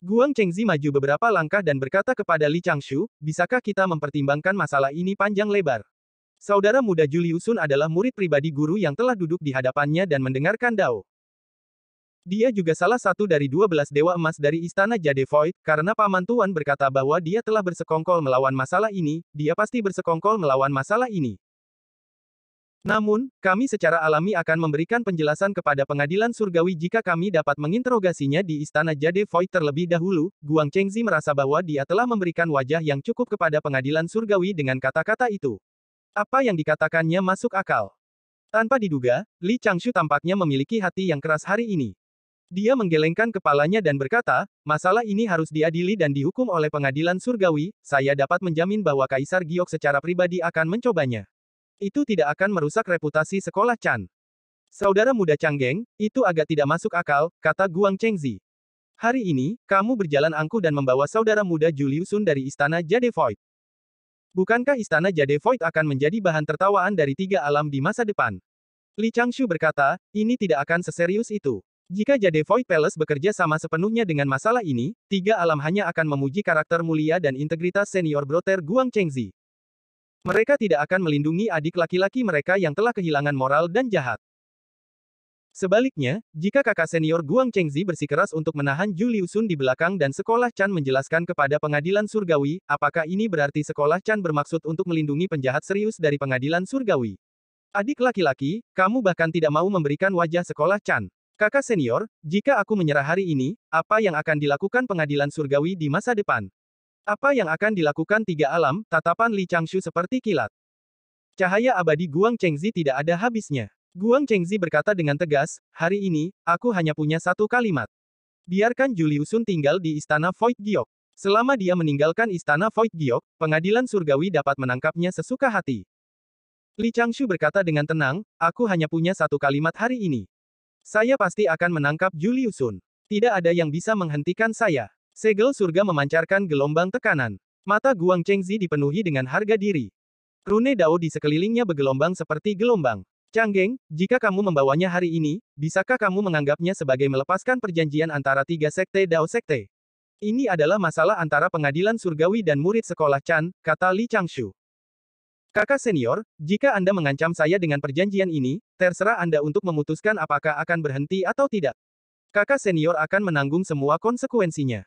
Guang Chengzi maju beberapa langkah dan berkata kepada Li Changshu, bisakah kita mempertimbangkan masalah ini panjang lebar? Saudara muda Julius Sun adalah murid pribadi guru yang telah duduk di hadapannya dan mendengarkan Dao. Dia juga salah satu dari 12 dewa emas dari istana Jade Void, karena paman tuan berkata bahwa dia telah bersekongkol melawan masalah ini, dia pasti bersekongkol melawan masalah ini. Namun, kami secara alami akan memberikan penjelasan kepada pengadilan surgawi jika kami dapat menginterogasinya di istana Jade Void terlebih dahulu. Guang Chengzi merasa bahwa dia telah memberikan wajah yang cukup kepada pengadilan surgawi dengan kata-kata itu. Apa yang dikatakannya masuk akal. Tanpa diduga, Li Changshu tampaknya memiliki hati yang keras hari ini. Dia menggelengkan kepalanya dan berkata, masalah ini harus diadili dan dihukum oleh pengadilan surgawi, saya dapat menjamin bahwa Kaisar Giok secara pribadi akan mencobanya. Itu tidak akan merusak reputasi sekolah Chan. Saudara muda Changgeng, itu agak tidak masuk akal, kata Guang Chengzi. Hari ini, kamu berjalan angkuh dan membawa saudara muda Juliusun dari istana Jade Void. Bukankah istana Jade Void akan menjadi bahan tertawaan dari tiga alam di masa depan? Li Changshu berkata, ini tidak akan seserius itu. Jika Jade Void Palace bekerja sama sepenuhnya dengan masalah ini, tiga alam hanya akan memuji karakter mulia dan integritas senior broter Guang Chengzi. Mereka tidak akan melindungi adik laki-laki mereka yang telah kehilangan moral dan jahat. Sebaliknya, jika kakak senior Guang Chengzi bersikeras untuk menahan Liu Sun di belakang dan sekolah Chan menjelaskan kepada pengadilan surgawi, apakah ini berarti sekolah Chan bermaksud untuk melindungi penjahat serius dari pengadilan surgawi? Adik laki-laki, kamu bahkan tidak mau memberikan wajah sekolah Chan. Kakak senior, jika aku menyerah hari ini, apa yang akan dilakukan pengadilan surgawi di masa depan? Apa yang akan dilakukan tiga alam, tatapan Li Changshu seperti kilat? Cahaya abadi Guang Chengzi tidak ada habisnya. Guang Chengzi berkata dengan tegas, hari ini, aku hanya punya satu kalimat. Biarkan Juliusun tinggal di istana Void Giok. Selama dia meninggalkan istana Void Giok, pengadilan surgawi dapat menangkapnya sesuka hati. Li Changshu berkata dengan tenang, aku hanya punya satu kalimat hari ini. Saya pasti akan menangkap Juliusun. Tidak ada yang bisa menghentikan saya. Segel surga memancarkan gelombang tekanan. Mata Guang Chengzi dipenuhi dengan harga diri. Rune Dao di sekelilingnya bergelombang seperti gelombang. Canggeng, jika kamu membawanya hari ini, bisakah kamu menganggapnya sebagai melepaskan perjanjian antara tiga sekte Dao Sekte? Ini adalah masalah antara pengadilan surgawi dan murid sekolah Chan, kata Li Changshu. Kakak senior, jika Anda mengancam saya dengan perjanjian ini, terserah Anda untuk memutuskan apakah akan berhenti atau tidak. Kakak senior akan menanggung semua konsekuensinya.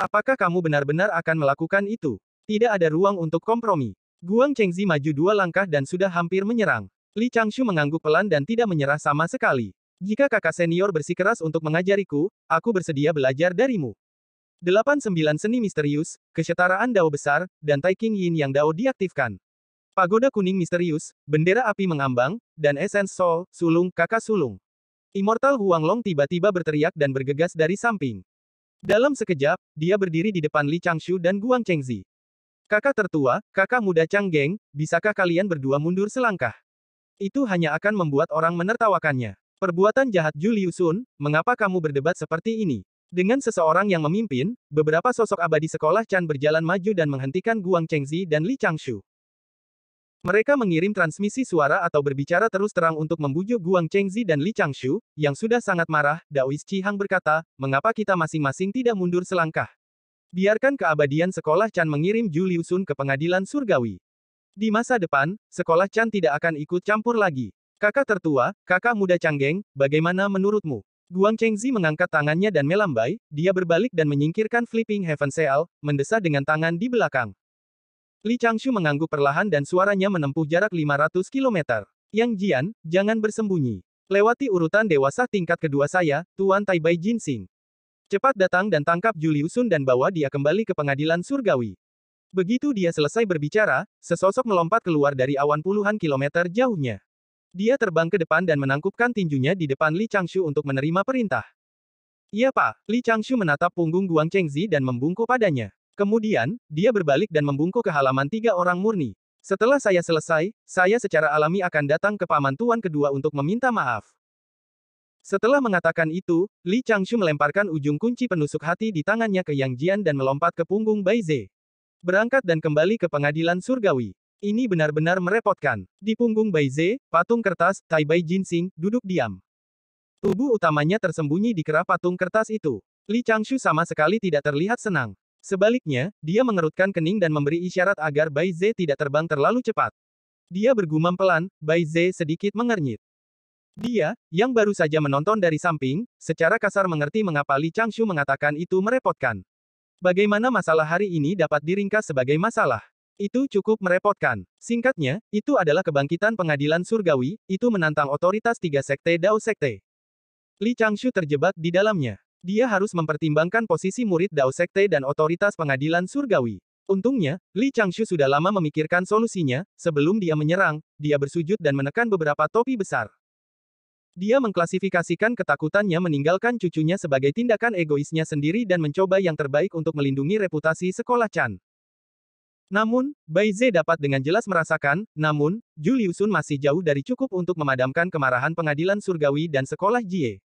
Apakah kamu benar-benar akan melakukan itu? Tidak ada ruang untuk kompromi. Guang Chengzi maju dua langkah dan sudah hampir menyerang. Li Changshu mengangguk pelan dan tidak menyerah sama sekali. Jika kakak senior bersikeras untuk mengajariku, aku bersedia belajar darimu. 89 Seni Misterius, Kesetaraan Dao Besar, dan Taiking Yin Yang Dao diaktifkan. Pagoda Kuning Misterius, Bendera Api Mengambang, dan Essence Soul, Sulung, Kakak Sulung. Immortal Huang Long tiba-tiba berteriak dan bergegas dari samping. Dalam sekejap, dia berdiri di depan Li Changshu dan Guang Chengzi. Kakak tertua, kakak muda Chang Geng, bisakah kalian berdua mundur selangkah? Itu hanya akan membuat orang menertawakannya. Perbuatan jahat Julius Sun, mengapa kamu berdebat seperti ini? Dengan seseorang yang memimpin, beberapa sosok abadi sekolah Chan berjalan maju dan menghentikan Guang Chengzi dan Li Changshu. Mereka mengirim transmisi suara atau berbicara terus terang untuk membujuk Guang Chengzi dan Li Changshu, yang sudah sangat marah, Daois Hang berkata, mengapa kita masing-masing tidak mundur selangkah? Biarkan keabadian sekolah Chan mengirim Julius Sun ke pengadilan surgawi. Di masa depan, sekolah Chan tidak akan ikut campur lagi. Kakak tertua, kakak muda Changgeng, bagaimana menurutmu? Guang Chengzi mengangkat tangannya dan melambai, dia berbalik dan menyingkirkan Flipping Heaven Seal, mendesah dengan tangan di belakang. Li Changshu mengangguk perlahan dan suaranya menempuh jarak 500 km. Yang Jian, jangan bersembunyi. Lewati urutan dewasa tingkat kedua saya, Tuan Tai Bai Jin Jinsing. Cepat datang dan tangkap Juliusun dan bawa dia kembali ke pengadilan surgawi. Begitu dia selesai berbicara, sesosok melompat keluar dari awan puluhan kilometer jauhnya. Dia terbang ke depan dan menangkupkan tinjunya di depan Li Changshu untuk menerima perintah. Iya pak, Li Changshu menatap punggung Guang Chengzi dan membungkuk padanya. Kemudian, dia berbalik dan membungkuk ke halaman tiga orang murni. Setelah saya selesai, saya secara alami akan datang ke paman tuan kedua untuk meminta maaf. Setelah mengatakan itu, Li Changshu melemparkan ujung kunci penusuk hati di tangannya ke Yang Jian dan melompat ke punggung Bai Ze. Berangkat dan kembali ke pengadilan surgawi. Ini benar-benar merepotkan. Di punggung Bai Ze, patung kertas, Tai Bai Jin Jinsing, duduk diam. Tubuh utamanya tersembunyi di kerah patung kertas itu. Li Changshu sama sekali tidak terlihat senang. Sebaliknya, dia mengerutkan kening dan memberi isyarat agar Bai Ze tidak terbang terlalu cepat. Dia bergumam pelan, Bai Ze sedikit mengernyit. Dia, yang baru saja menonton dari samping, secara kasar mengerti mengapa Li Changshu mengatakan itu merepotkan. Bagaimana masalah hari ini dapat diringkas sebagai masalah? Itu cukup merepotkan. Singkatnya, itu adalah kebangkitan pengadilan surgawi, itu menantang otoritas tiga sekte Dao Sekte. Li Changshu terjebak di dalamnya. Dia harus mempertimbangkan posisi murid Dao Sekte dan otoritas pengadilan surgawi. Untungnya, Li Changshu sudah lama memikirkan solusinya, sebelum dia menyerang, dia bersujud dan menekan beberapa topi besar. Dia mengklasifikasikan ketakutannya meninggalkan cucunya sebagai tindakan egoisnya sendiri dan mencoba yang terbaik untuk melindungi reputasi sekolah Chan. Namun, Bai Ze dapat dengan jelas merasakan, namun, Juliusun masih jauh dari cukup untuk memadamkan kemarahan pengadilan surgawi dan sekolah Jie.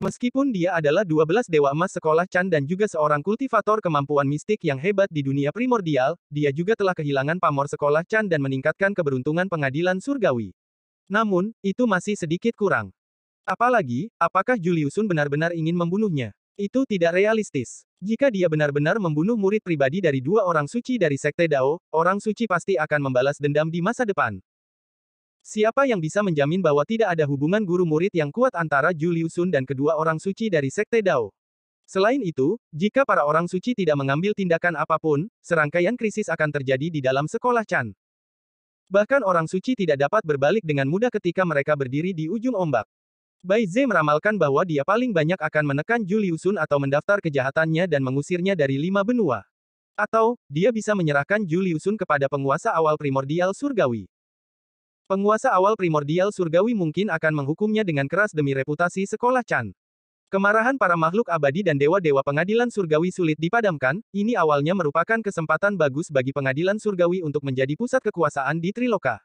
Meskipun dia adalah 12 dewa emas sekolah Chan dan juga seorang kultivator kemampuan mistik yang hebat di dunia primordial, dia juga telah kehilangan pamor sekolah Chan dan meningkatkan keberuntungan pengadilan surgawi. Namun, itu masih sedikit kurang. Apalagi, apakah Juliusun benar-benar ingin membunuhnya? Itu tidak realistis. Jika dia benar-benar membunuh murid pribadi dari dua orang suci dari Sekte Dao, orang suci pasti akan membalas dendam di masa depan. Siapa yang bisa menjamin bahwa tidak ada hubungan guru-murid yang kuat antara Juliusun dan kedua orang suci dari Sekte Dao? Selain itu, jika para orang suci tidak mengambil tindakan apapun, serangkaian krisis akan terjadi di dalam sekolah Chan. Bahkan orang suci tidak dapat berbalik dengan mudah ketika mereka berdiri di ujung ombak. Bai Ze meramalkan bahwa dia paling banyak akan menekan Juliusun atau mendaftar kejahatannya dan mengusirnya dari lima benua. Atau, dia bisa menyerahkan Juliusun kepada penguasa awal primordial surgawi. Penguasa awal primordial surgawi mungkin akan menghukumnya dengan keras demi reputasi sekolah Chan. Kemarahan para makhluk abadi dan dewa-dewa pengadilan surgawi sulit dipadamkan, ini awalnya merupakan kesempatan bagus bagi pengadilan surgawi untuk menjadi pusat kekuasaan di Triloka.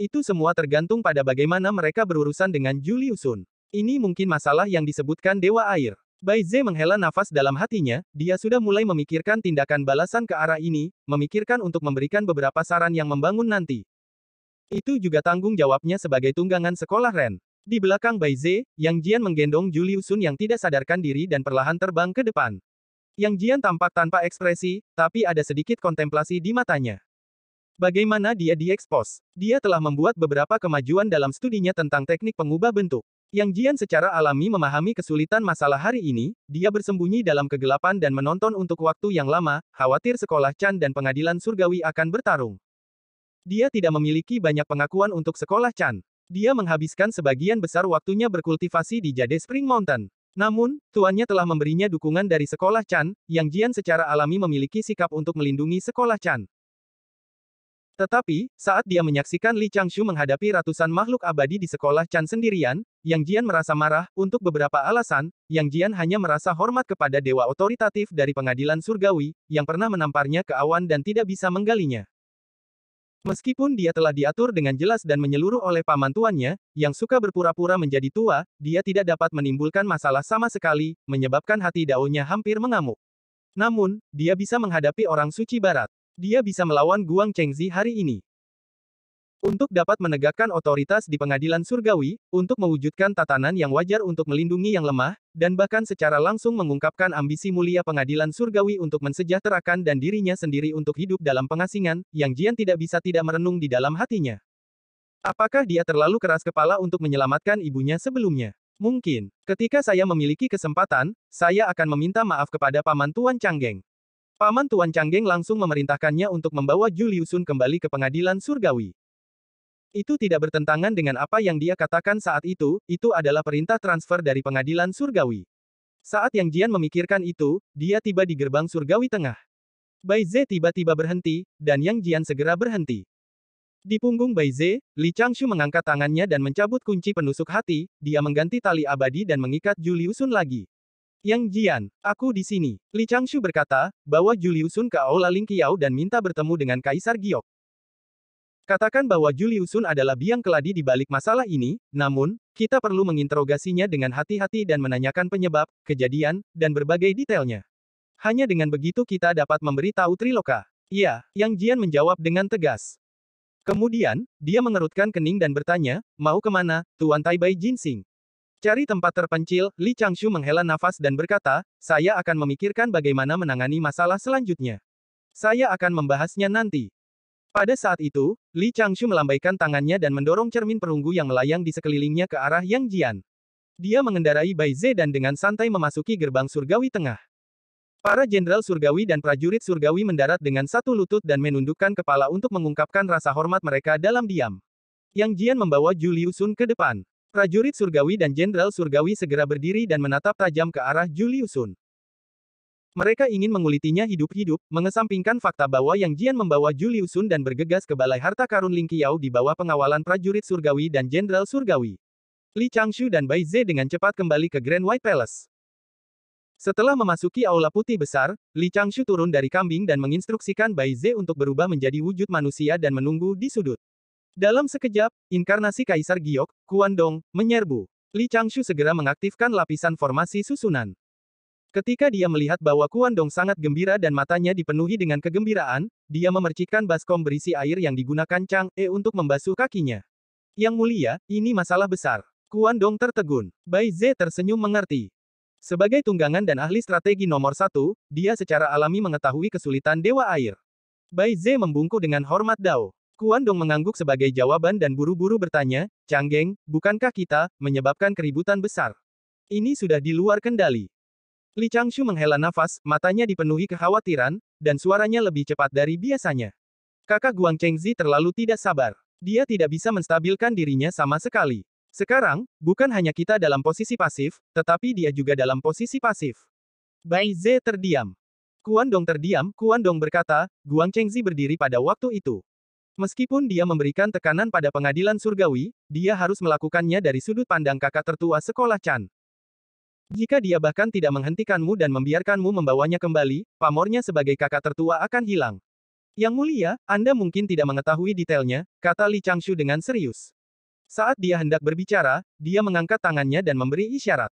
Itu semua tergantung pada bagaimana mereka berurusan dengan Julius Sun. Ini mungkin masalah yang disebutkan Dewa Air. Bai Ze menghela nafas dalam hatinya, dia sudah mulai memikirkan tindakan balasan ke arah ini, memikirkan untuk memberikan beberapa saran yang membangun nanti. Itu juga tanggung jawabnya sebagai tunggangan sekolah Ren. Di belakang Bai Ze, Yang Jian menggendong Julius Sun yang tidak sadarkan diri dan perlahan terbang ke depan. Yang Jian tampak tanpa ekspresi, tapi ada sedikit kontemplasi di matanya. Bagaimana dia diekspos? Dia telah membuat beberapa kemajuan dalam studinya tentang teknik pengubah bentuk. Yang Jian secara alami memahami kesulitan masalah hari ini, dia bersembunyi dalam kegelapan dan menonton untuk waktu yang lama, khawatir sekolah Chan dan pengadilan surgawi akan bertarung. Dia tidak memiliki banyak pengakuan untuk sekolah Chan. Dia menghabiskan sebagian besar waktunya berkultivasi di Jade Spring Mountain. Namun, tuannya telah memberinya dukungan dari sekolah Chan, yang Jian secara alami memiliki sikap untuk melindungi sekolah Chan. Tetapi, saat dia menyaksikan Li Changshu menghadapi ratusan makhluk abadi di sekolah Chan sendirian, Yang Jian merasa marah, untuk beberapa alasan, Yang Jian hanya merasa hormat kepada dewa otoritatif dari pengadilan surgawi, yang pernah menamparnya ke awan dan tidak bisa menggalinya. Meskipun dia telah diatur dengan jelas dan menyeluruh oleh paman tuannya, yang suka berpura-pura menjadi tua, dia tidak dapat menimbulkan masalah sama sekali, menyebabkan hati daunnya hampir mengamuk. Namun, dia bisa menghadapi orang suci barat. Dia bisa melawan Guang Chengzi hari ini. Untuk dapat menegakkan otoritas di pengadilan surgawi, untuk mewujudkan tatanan yang wajar untuk melindungi yang lemah, dan bahkan secara langsung mengungkapkan ambisi mulia pengadilan surgawi untuk mensejahterakan dan dirinya sendiri untuk hidup dalam pengasingan, yang Jian tidak bisa tidak merenung di dalam hatinya. Apakah dia terlalu keras kepala untuk menyelamatkan ibunya sebelumnya? Mungkin. Ketika saya memiliki kesempatan, saya akan meminta maaf kepada Paman Tuan Changgeng. Paman Tuan Changgeng langsung memerintahkannya untuk membawa Juliusun kembali ke pengadilan surgawi. Itu tidak bertentangan dengan apa yang dia katakan saat itu, itu adalah perintah transfer dari pengadilan surgawi. Saat yang Jian memikirkan itu, dia tiba di gerbang surgawi tengah. Bai Ze tiba-tiba berhenti, dan Yang Jian segera berhenti. Di punggung Bai Ze, Li Changshu mengangkat tangannya dan mencabut kunci penusuk hati, dia mengganti tali abadi dan mengikat Juliusun lagi. Yang Jian, aku di sini. Li Changshu berkata, bawa Juliusun ke Aula Lingqiao dan minta bertemu dengan Kaisar Giok. Katakan bahwa Juliusun adalah biang keladi di balik masalah ini, namun, kita perlu menginterogasinya dengan hati-hati dan menanyakan penyebab, kejadian, dan berbagai detailnya. Hanya dengan begitu kita dapat memberi tahu Triloka. Iya, Yang Jian menjawab dengan tegas. Kemudian, dia mengerutkan kening dan bertanya, mau kemana, Tuan Taibai Sing? Cari tempat terpencil, Li Changshu menghela nafas dan berkata, saya akan memikirkan bagaimana menangani masalah selanjutnya. Saya akan membahasnya nanti. Pada saat itu, Li Changshu melambaikan tangannya dan mendorong cermin perunggu yang melayang di sekelilingnya ke arah Yang Jian. Dia mengendarai Bai Ze dan dengan santai memasuki gerbang surgawi tengah. Para jenderal surgawi dan prajurit surgawi mendarat dengan satu lutut dan menundukkan kepala untuk mengungkapkan rasa hormat mereka dalam diam. Yang Jian membawa Julius Sun ke depan. Prajurit surgawi dan jenderal surgawi segera berdiri dan menatap tajam ke arah Julius Sun. Mereka ingin mengulitinya hidup-hidup, mengesampingkan fakta bahwa Yang Jian membawa Julius Sun dan bergegas ke Balai Harta Karun Ling Qiao di bawah pengawalan prajurit surgawi dan jenderal surgawi. Li Changshu dan Bai Ze dengan cepat kembali ke Grand White Palace. Setelah memasuki aula putih besar, Li Changshu turun dari kambing dan menginstruksikan Bai Ze untuk berubah menjadi wujud manusia dan menunggu di sudut. Dalam sekejap, inkarnasi Kaisar Giok, Kuan Dong, menyerbu. Li Changshu segera mengaktifkan lapisan formasi susunan. Ketika dia melihat bahwa Kuan Dong sangat gembira dan matanya dipenuhi dengan kegembiraan, dia memercikkan baskom berisi air yang digunakan Chang E untuk membasuh kakinya. Yang mulia, ini masalah besar. Kuan Dong tertegun. Bai Ze tersenyum mengerti. Sebagai tunggangan dan ahli strategi nomor satu, dia secara alami mengetahui kesulitan Dewa Air. Bai Ze membungkuk dengan hormat Dao. Kuan Dong mengangguk sebagai jawaban dan buru-buru bertanya, Chang Geng, bukankah kita, menyebabkan keributan besar? Ini sudah di luar kendali. Li Changshu menghela nafas, matanya dipenuhi kekhawatiran, dan suaranya lebih cepat dari biasanya. Kakak Guang Chengzi terlalu tidak sabar. Dia tidak bisa menstabilkan dirinya sama sekali. Sekarang, bukan hanya kita dalam posisi pasif, tetapi dia juga dalam posisi pasif. Bai Ze terdiam. Kuan Dong terdiam, Kuan Dong berkata, Guang Chengzi berdiri pada waktu itu. Meskipun dia memberikan tekanan pada pengadilan surgawi, dia harus melakukannya dari sudut pandang kakak tertua sekolah Chan. Jika dia bahkan tidak menghentikanmu dan membiarkanmu membawanya kembali, pamornya sebagai kakak tertua akan hilang. Yang mulia, Anda mungkin tidak mengetahui detailnya, kata Li Changshu dengan serius. Saat dia hendak berbicara, dia mengangkat tangannya dan memberi isyarat.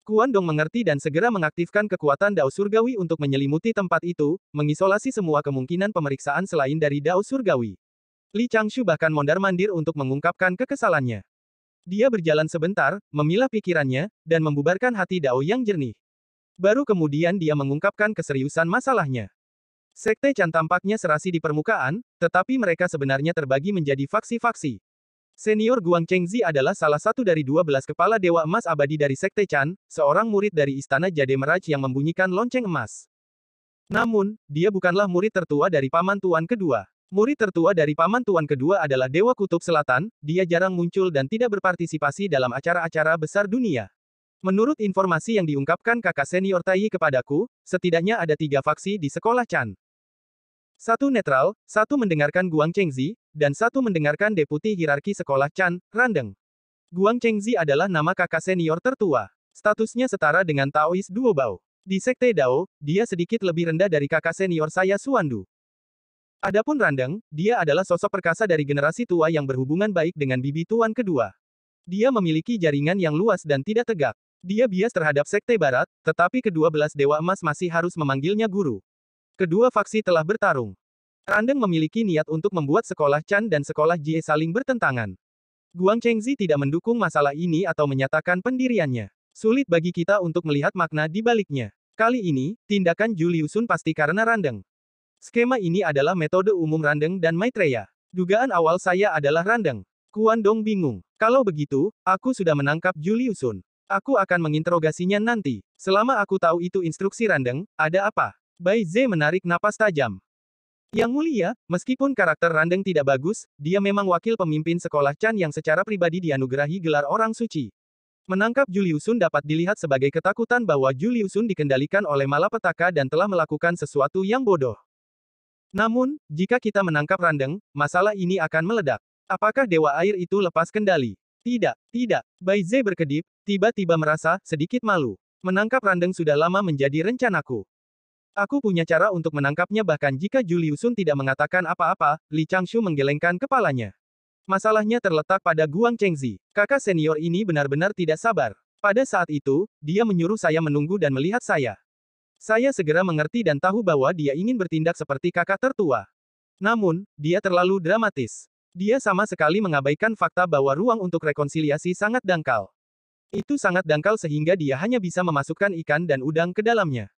Kuan Dong mengerti dan segera mengaktifkan kekuatan Dao Surgawi untuk menyelimuti tempat itu, mengisolasi semua kemungkinan pemeriksaan selain dari Dao Surgawi. Li Changshu bahkan mondar-mandir untuk mengungkapkan kekesalannya. Dia berjalan sebentar, memilah pikirannya, dan membubarkan hati Dao yang jernih. Baru kemudian dia mengungkapkan keseriusan masalahnya. Sekte Chan tampaknya serasi di permukaan, tetapi mereka sebenarnya terbagi menjadi faksi-faksi. Senior Guang Chengzi adalah salah satu dari dua belas kepala dewa emas abadi dari Sekte Chan, seorang murid dari Istana Jade Meraj yang membunyikan lonceng emas. Namun, dia bukanlah murid tertua dari paman tuan kedua. Murid tertua dari paman tuan kedua adalah Dewa Kutub Selatan, dia jarang muncul dan tidak berpartisipasi dalam acara-acara besar dunia. Menurut informasi yang diungkapkan kakak senior Tai kepadaku, setidaknya ada tiga faksi di sekolah Chan. Satu netral, satu mendengarkan Guang Chengzi, dan satu mendengarkan deputi hierarki sekolah Chan, Randeng. Guang Chengzi adalah nama kakak senior tertua. Statusnya setara dengan Taois Duo Bao. Di Sekte Dao, dia sedikit lebih rendah dari kakak senior saya Suandu. Adapun Randeng, dia adalah sosok perkasa dari generasi tua yang berhubungan baik dengan bibi tuan kedua. Dia memiliki jaringan yang luas dan tidak tegak. Dia bias terhadap sekte barat, tetapi kedua belas dewa emas masih harus memanggilnya guru. Kedua faksi telah bertarung. Randeng memiliki niat untuk membuat sekolah Chan dan sekolah Jie saling bertentangan. Guang Chengzi tidak mendukung masalah ini atau menyatakan pendiriannya. Sulit bagi kita untuk melihat makna di baliknya. Kali ini, tindakan Juliusun pasti karena Randeng. Skema ini adalah metode umum Randeng dan Maitreya. Dugaan awal saya adalah Randeng. Kuan Dong bingung. Kalau begitu, aku sudah menangkap Juliusun. Aku akan menginterogasinya nanti. Selama aku tahu itu instruksi Randeng, ada apa? Bai Ze menarik napas tajam. Yang mulia, meskipun karakter Randeng tidak bagus, dia memang wakil pemimpin sekolah Chan yang secara pribadi dianugerahi gelar orang suci. Menangkap Juliusun dapat dilihat sebagai ketakutan bahwa Juliusun dikendalikan oleh malapetaka dan telah melakukan sesuatu yang bodoh. Namun, jika kita menangkap Randeng, masalah ini akan meledak. Apakah dewa air itu lepas kendali? Tidak, tidak. Bai Ze berkedip, tiba-tiba merasa sedikit malu. Menangkap Randeng sudah lama menjadi rencanaku. Aku punya cara untuk menangkapnya bahkan jika Juliusun tidak mengatakan apa-apa, Li Changshu menggelengkan kepalanya. Masalahnya terletak pada Guang Chengzi. Kakak senior ini benar-benar tidak sabar. Pada saat itu, dia menyuruh saya menunggu dan melihat saya. Saya segera mengerti dan tahu bahwa dia ingin bertindak seperti kakak tertua. Namun, dia terlalu dramatis. Dia sama sekali mengabaikan fakta bahwa ruang untuk rekonsiliasi sangat dangkal. Itu sangat dangkal sehingga dia hanya bisa memasukkan ikan dan udang ke dalamnya.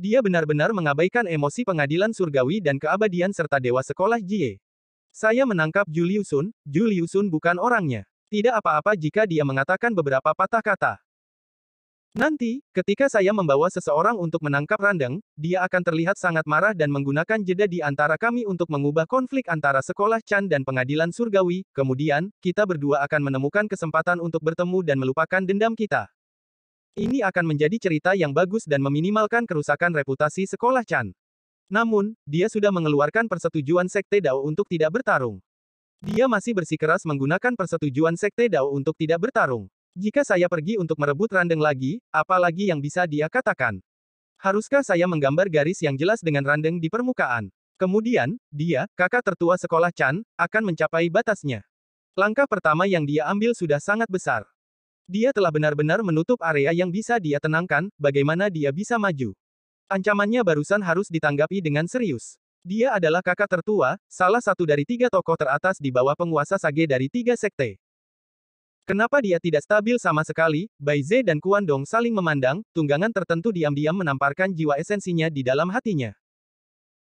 Dia benar-benar mengabaikan emosi pengadilan surgawi dan keabadian serta dewa sekolah Jie. Saya menangkap Juliusun, Juliusun bukan orangnya. Tidak apa-apa jika dia mengatakan beberapa patah kata. Nanti, ketika saya membawa seseorang untuk menangkap Randeng, dia akan terlihat sangat marah dan menggunakan jeda di antara kami untuk mengubah konflik antara sekolah Chan dan pengadilan surgawi. Kemudian, kita berdua akan menemukan kesempatan untuk bertemu dan melupakan dendam kita. Ini akan menjadi cerita yang bagus dan meminimalkan kerusakan reputasi sekolah Chan. Namun, dia sudah mengeluarkan persetujuan Sekte Dao untuk tidak bertarung. Dia masih bersikeras menggunakan persetujuan Sekte Dao untuk tidak bertarung. Jika saya pergi untuk merebut Randeng lagi, apa lagi yang bisa dia katakan? Haruskah saya menggambar garis yang jelas dengan Randeng di permukaan? Kemudian, dia, kakak tertua sekolah Chan, akan mencapai batasnya. Langkah pertama yang dia ambil sudah sangat besar. Dia telah benar-benar menutup area yang bisa dia tenangkan, bagaimana dia bisa maju. Ancamannya barusan harus ditanggapi dengan serius. Dia adalah kakak tertua, salah satu dari tiga tokoh teratas di bawah penguasa Sage dari tiga sekte. Kenapa dia tidak stabil sama sekali? Bai Ze dan Kuan Dong saling memandang, tunggangan tertentu diam-diam menamparkan jiwa esensinya di dalam hatinya.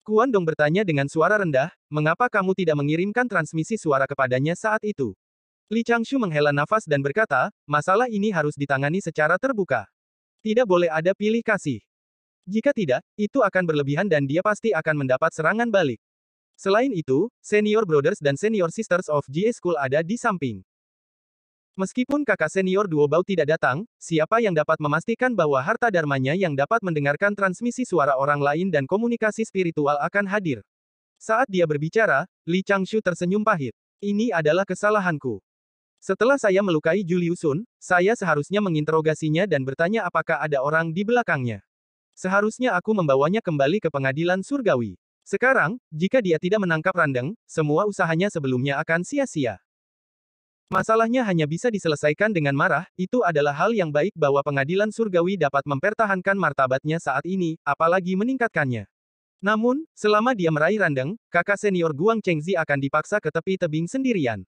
Kuan Dong bertanya dengan suara rendah, mengapa kamu tidak mengirimkan transmisi suara kepadanya saat itu? Li Changshu menghela nafas dan berkata, masalah ini harus ditangani secara terbuka. Tidak boleh ada pilih kasih. Jika tidak, itu akan berlebihan dan dia pasti akan mendapat serangan balik. Selain itu, senior brothers dan senior sisters of GA School ada di samping. Meskipun kakak senior Duo Bau tidak datang, siapa yang dapat memastikan bahwa harta dharmanya yang dapat mendengarkan transmisi suara orang lain dan komunikasi spiritual akan hadir? Saat dia berbicara, Li Changshu tersenyum pahit. Ini adalah kesalahanku. Setelah saya melukai Julius Sun, saya seharusnya menginterogasinya dan bertanya apakah ada orang di belakangnya. Seharusnya aku membawanya kembali ke pengadilan surgawi. Sekarang, jika dia tidak menangkap Randeng, semua usahanya sebelumnya akan sia-sia. Masalahnya hanya bisa diselesaikan dengan marah, itu adalah hal yang baik bahwa pengadilan surgawi dapat mempertahankan martabatnya saat ini, apalagi meningkatkannya. Namun, selama dia meraih randeng, kakak senior Guang Chengzi akan dipaksa ke tepi tebing sendirian.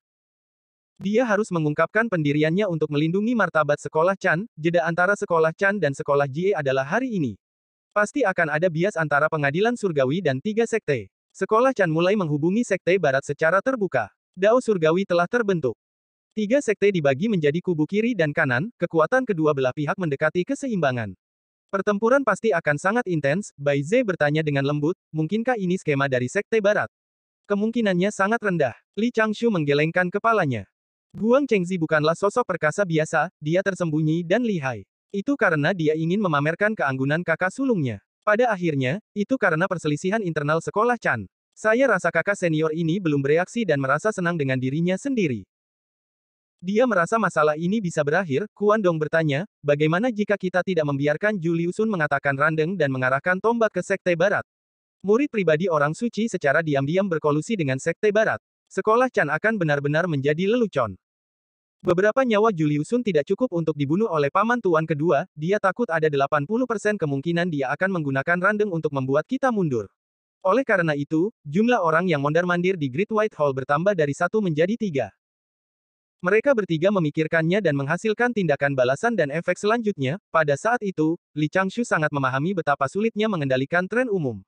Dia harus mengungkapkan pendiriannya untuk melindungi martabat sekolah Chan, jeda antara sekolah Chan dan sekolah Jie adalah hari ini. Pasti akan ada bias antara pengadilan surgawi dan tiga sekte. Sekolah Chan mulai menghubungi sekte barat secara terbuka. Dao surgawi telah terbentuk. Tiga sekte dibagi menjadi kubu kiri dan kanan, kekuatan kedua belah pihak mendekati keseimbangan. Pertempuran pasti akan sangat intens, Bai Ze bertanya dengan lembut, mungkinkah ini skema dari sekte barat? Kemungkinannya sangat rendah. Li Changshu menggelengkan kepalanya. Guang Chengzi bukanlah sosok perkasa biasa, dia tersembunyi dan lihai. Itu karena dia ingin memamerkan keanggunan kakak sulungnya. Pada akhirnya, itu karena perselisihan internal sekolah Chan. Saya rasa kakak senior ini belum bereaksi dan merasa senang dengan dirinya sendiri. Dia merasa masalah ini bisa berakhir, Kuan Dong bertanya, bagaimana jika kita tidak membiarkan Juliusun mengatakan randeng dan mengarahkan tombak ke Sekte Barat? Murid pribadi orang suci secara diam-diam berkolusi dengan Sekte Barat. Sekolah Chan akan benar-benar menjadi lelucon. Beberapa nyawa Juliusun tidak cukup untuk dibunuh oleh paman tuan kedua, dia takut ada 80% kemungkinan dia akan menggunakan randeng untuk membuat kita mundur. Oleh karena itu, jumlah orang yang mondar-mandir di Great White Hall bertambah dari satu menjadi tiga. Mereka bertiga memikirkannya dan menghasilkan tindakan balasan dan efek selanjutnya. Pada saat itu, Li Changshu sangat memahami betapa sulitnya mengendalikan tren umum.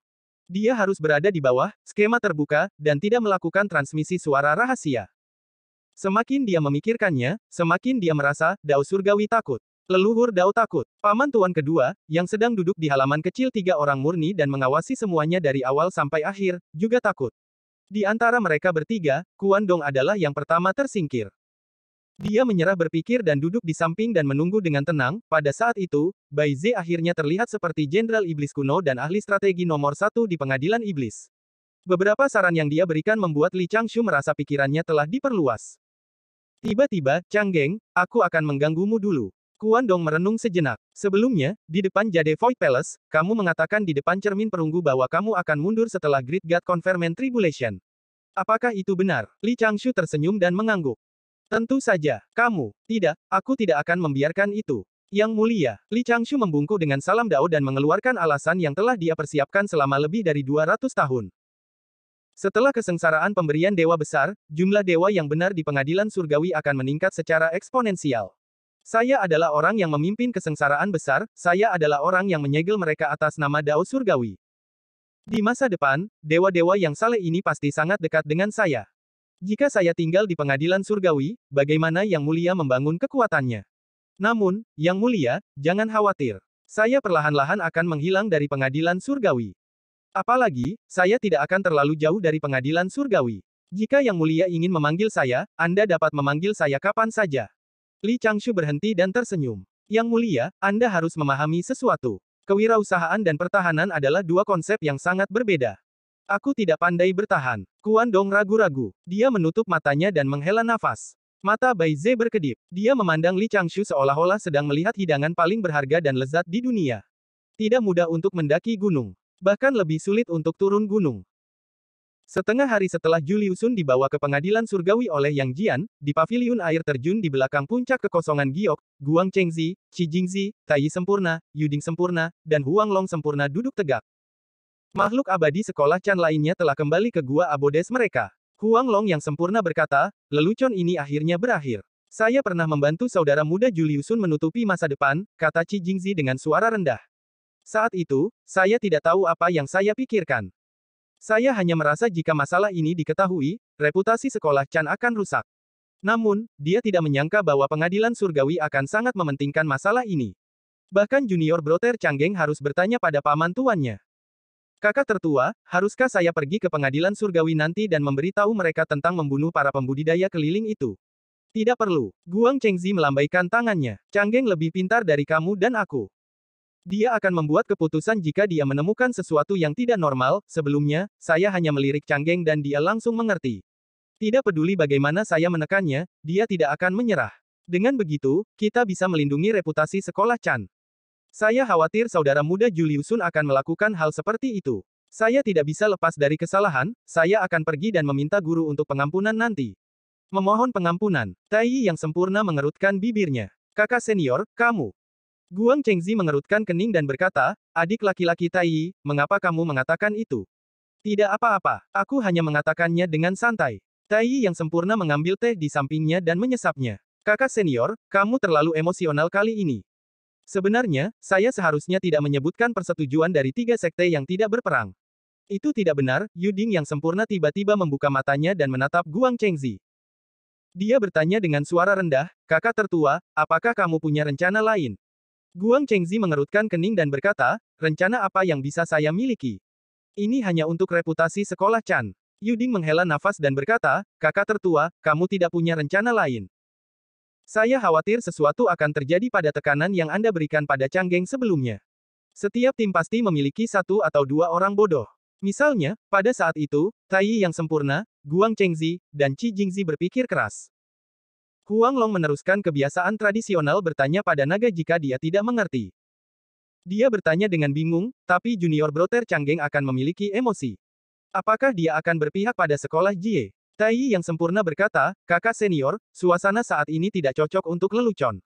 Dia harus berada di bawah, skema terbuka, dan tidak melakukan transmisi suara rahasia. Semakin dia memikirkannya, semakin dia merasa, Dao Surgawi takut. Leluhur Dao takut. Paman Tuan kedua, yang sedang duduk di halaman kecil tiga orang murni dan mengawasi semuanya dari awal sampai akhir, juga takut. Di antara mereka bertiga, Kuan Dong adalah yang pertama tersingkir. Dia menyerah berpikir dan duduk di samping dan menunggu dengan tenang, pada saat itu, Bai Ze akhirnya terlihat seperti jenderal iblis kuno dan ahli strategi nomor satu di pengadilan iblis. Beberapa saran yang dia berikan membuat Li Changshu merasa pikirannya telah diperluas. Tiba-tiba, Chang Geng, aku akan mengganggumu dulu. Kuan Dong merenung sejenak. Sebelumnya, di depan Jade Void Palace, kamu mengatakan di depan cermin perunggu bahwa kamu akan mundur setelah Great God Conferment Tribulation. Apakah itu benar? Li Changshu tersenyum dan mengangguk. Tentu saja, kamu, tidak, aku tidak akan membiarkan itu. Yang mulia, Li Changshu membungkuk dengan salam dao dan mengeluarkan alasan yang telah dia persiapkan selama lebih dari 200 tahun. Setelah kesengsaraan pemberian dewa besar, jumlah dewa yang benar di pengadilan surgawi akan meningkat secara eksponensial. Saya adalah orang yang memimpin kesengsaraan besar, saya adalah orang yang menyegel mereka atas nama dao surgawi. Di masa depan, dewa-dewa yang saleh ini pasti sangat dekat dengan saya. Jika saya tinggal di pengadilan surgawi, bagaimana Yang Mulia membangun kekuatannya? Namun, Yang Mulia, jangan khawatir. Saya perlahan-lahan akan menghilang dari pengadilan surgawi. Apalagi, saya tidak akan terlalu jauh dari pengadilan surgawi. Jika Yang Mulia ingin memanggil saya, Anda dapat memanggil saya kapan saja. Li Changshu berhenti dan tersenyum. Yang Mulia, Anda harus memahami sesuatu. Kewirausahaan dan pertahanan adalah dua konsep yang sangat berbeda. Aku tidak pandai bertahan. Kuan Dong ragu-ragu. Dia menutup matanya dan menghela nafas. Mata Bai Ze berkedip. Dia memandang Li Changshu seolah-olah sedang melihat hidangan paling berharga dan lezat di dunia. Tidak mudah untuk mendaki gunung. Bahkan lebih sulit untuk turun gunung. Setengah hari setelah Juliusun dibawa ke pengadilan surgawi oleh Yang Jian, di paviliun air terjun di belakang puncak kekosongan Giok, Guang Chengzi, Qi Jingzi, Tai Sempurna, Yuding Sempurna, dan Huang Long Sempurna duduk tegak, Makhluk abadi sekolah Chan lainnya telah kembali ke gua abodes mereka. Huang Long yang sempurna berkata, lelucon ini akhirnya berakhir. Saya pernah membantu saudara muda Juliusun menutupi masa depan, kata Ci Jingzi dengan suara rendah. Saat itu, saya tidak tahu apa yang saya pikirkan. Saya hanya merasa jika masalah ini diketahui, reputasi sekolah Chan akan rusak. Namun, dia tidak menyangka bahwa pengadilan surgawi akan sangat mementingkan masalah ini. Bahkan junior broter Changgeng harus bertanya pada paman tuannya. Kakak tertua, haruskah saya pergi ke pengadilan surgawi nanti dan memberitahu mereka tentang membunuh para pembudidaya keliling itu? Tidak perlu. Guang Chengzi melambaikan tangannya. Changgeng lebih pintar dari kamu dan aku. Dia akan membuat keputusan jika dia menemukan sesuatu yang tidak normal, sebelumnya, saya hanya melirik Changgeng dan dia langsung mengerti. Tidak peduli bagaimana saya menekannya, dia tidak akan menyerah. Dengan begitu, kita bisa melindungi reputasi sekolah Chan. Saya khawatir saudara muda Juliusun akan melakukan hal seperti itu. Saya tidak bisa lepas dari kesalahan, saya akan pergi dan meminta guru untuk pengampunan nanti. Memohon pengampunan, Tai yang sempurna mengerutkan bibirnya. Kakak senior, kamu. Guang Chengzi mengerutkan kening dan berkata, adik laki-laki Tai, mengapa kamu mengatakan itu? Tidak apa-apa, aku hanya mengatakannya dengan santai. Tai yang sempurna mengambil teh di sampingnya dan menyesapnya. Kakak senior, kamu terlalu emosional kali ini. Sebenarnya, saya seharusnya tidak menyebutkan persetujuan dari tiga sekte yang tidak berperang. Itu tidak benar, Yuding yang sempurna tiba-tiba membuka matanya dan menatap Guang Chengzi. Dia bertanya dengan suara rendah, kakak tertua, apakah kamu punya rencana lain? Guang Chengzi mengerutkan kening dan berkata, rencana apa yang bisa saya miliki? Ini hanya untuk reputasi sekolah Chan. Yuding menghela nafas dan berkata, kakak tertua, kamu tidak punya rencana lain. Saya khawatir sesuatu akan terjadi pada tekanan yang Anda berikan pada Canggeng sebelumnya. Setiap tim pasti memiliki satu atau dua orang bodoh. Misalnya, pada saat itu, Tai yang sempurna, Guang Chengzi, dan Qi Jingzi berpikir keras. Huang Long meneruskan kebiasaan tradisional bertanya pada naga jika dia tidak mengerti. Dia bertanya dengan bingung, tapi junior broter canggeng akan memiliki emosi. Apakah dia akan berpihak pada sekolah Jie? Tai yang sempurna berkata, kakak senior, suasana saat ini tidak cocok untuk lelucon.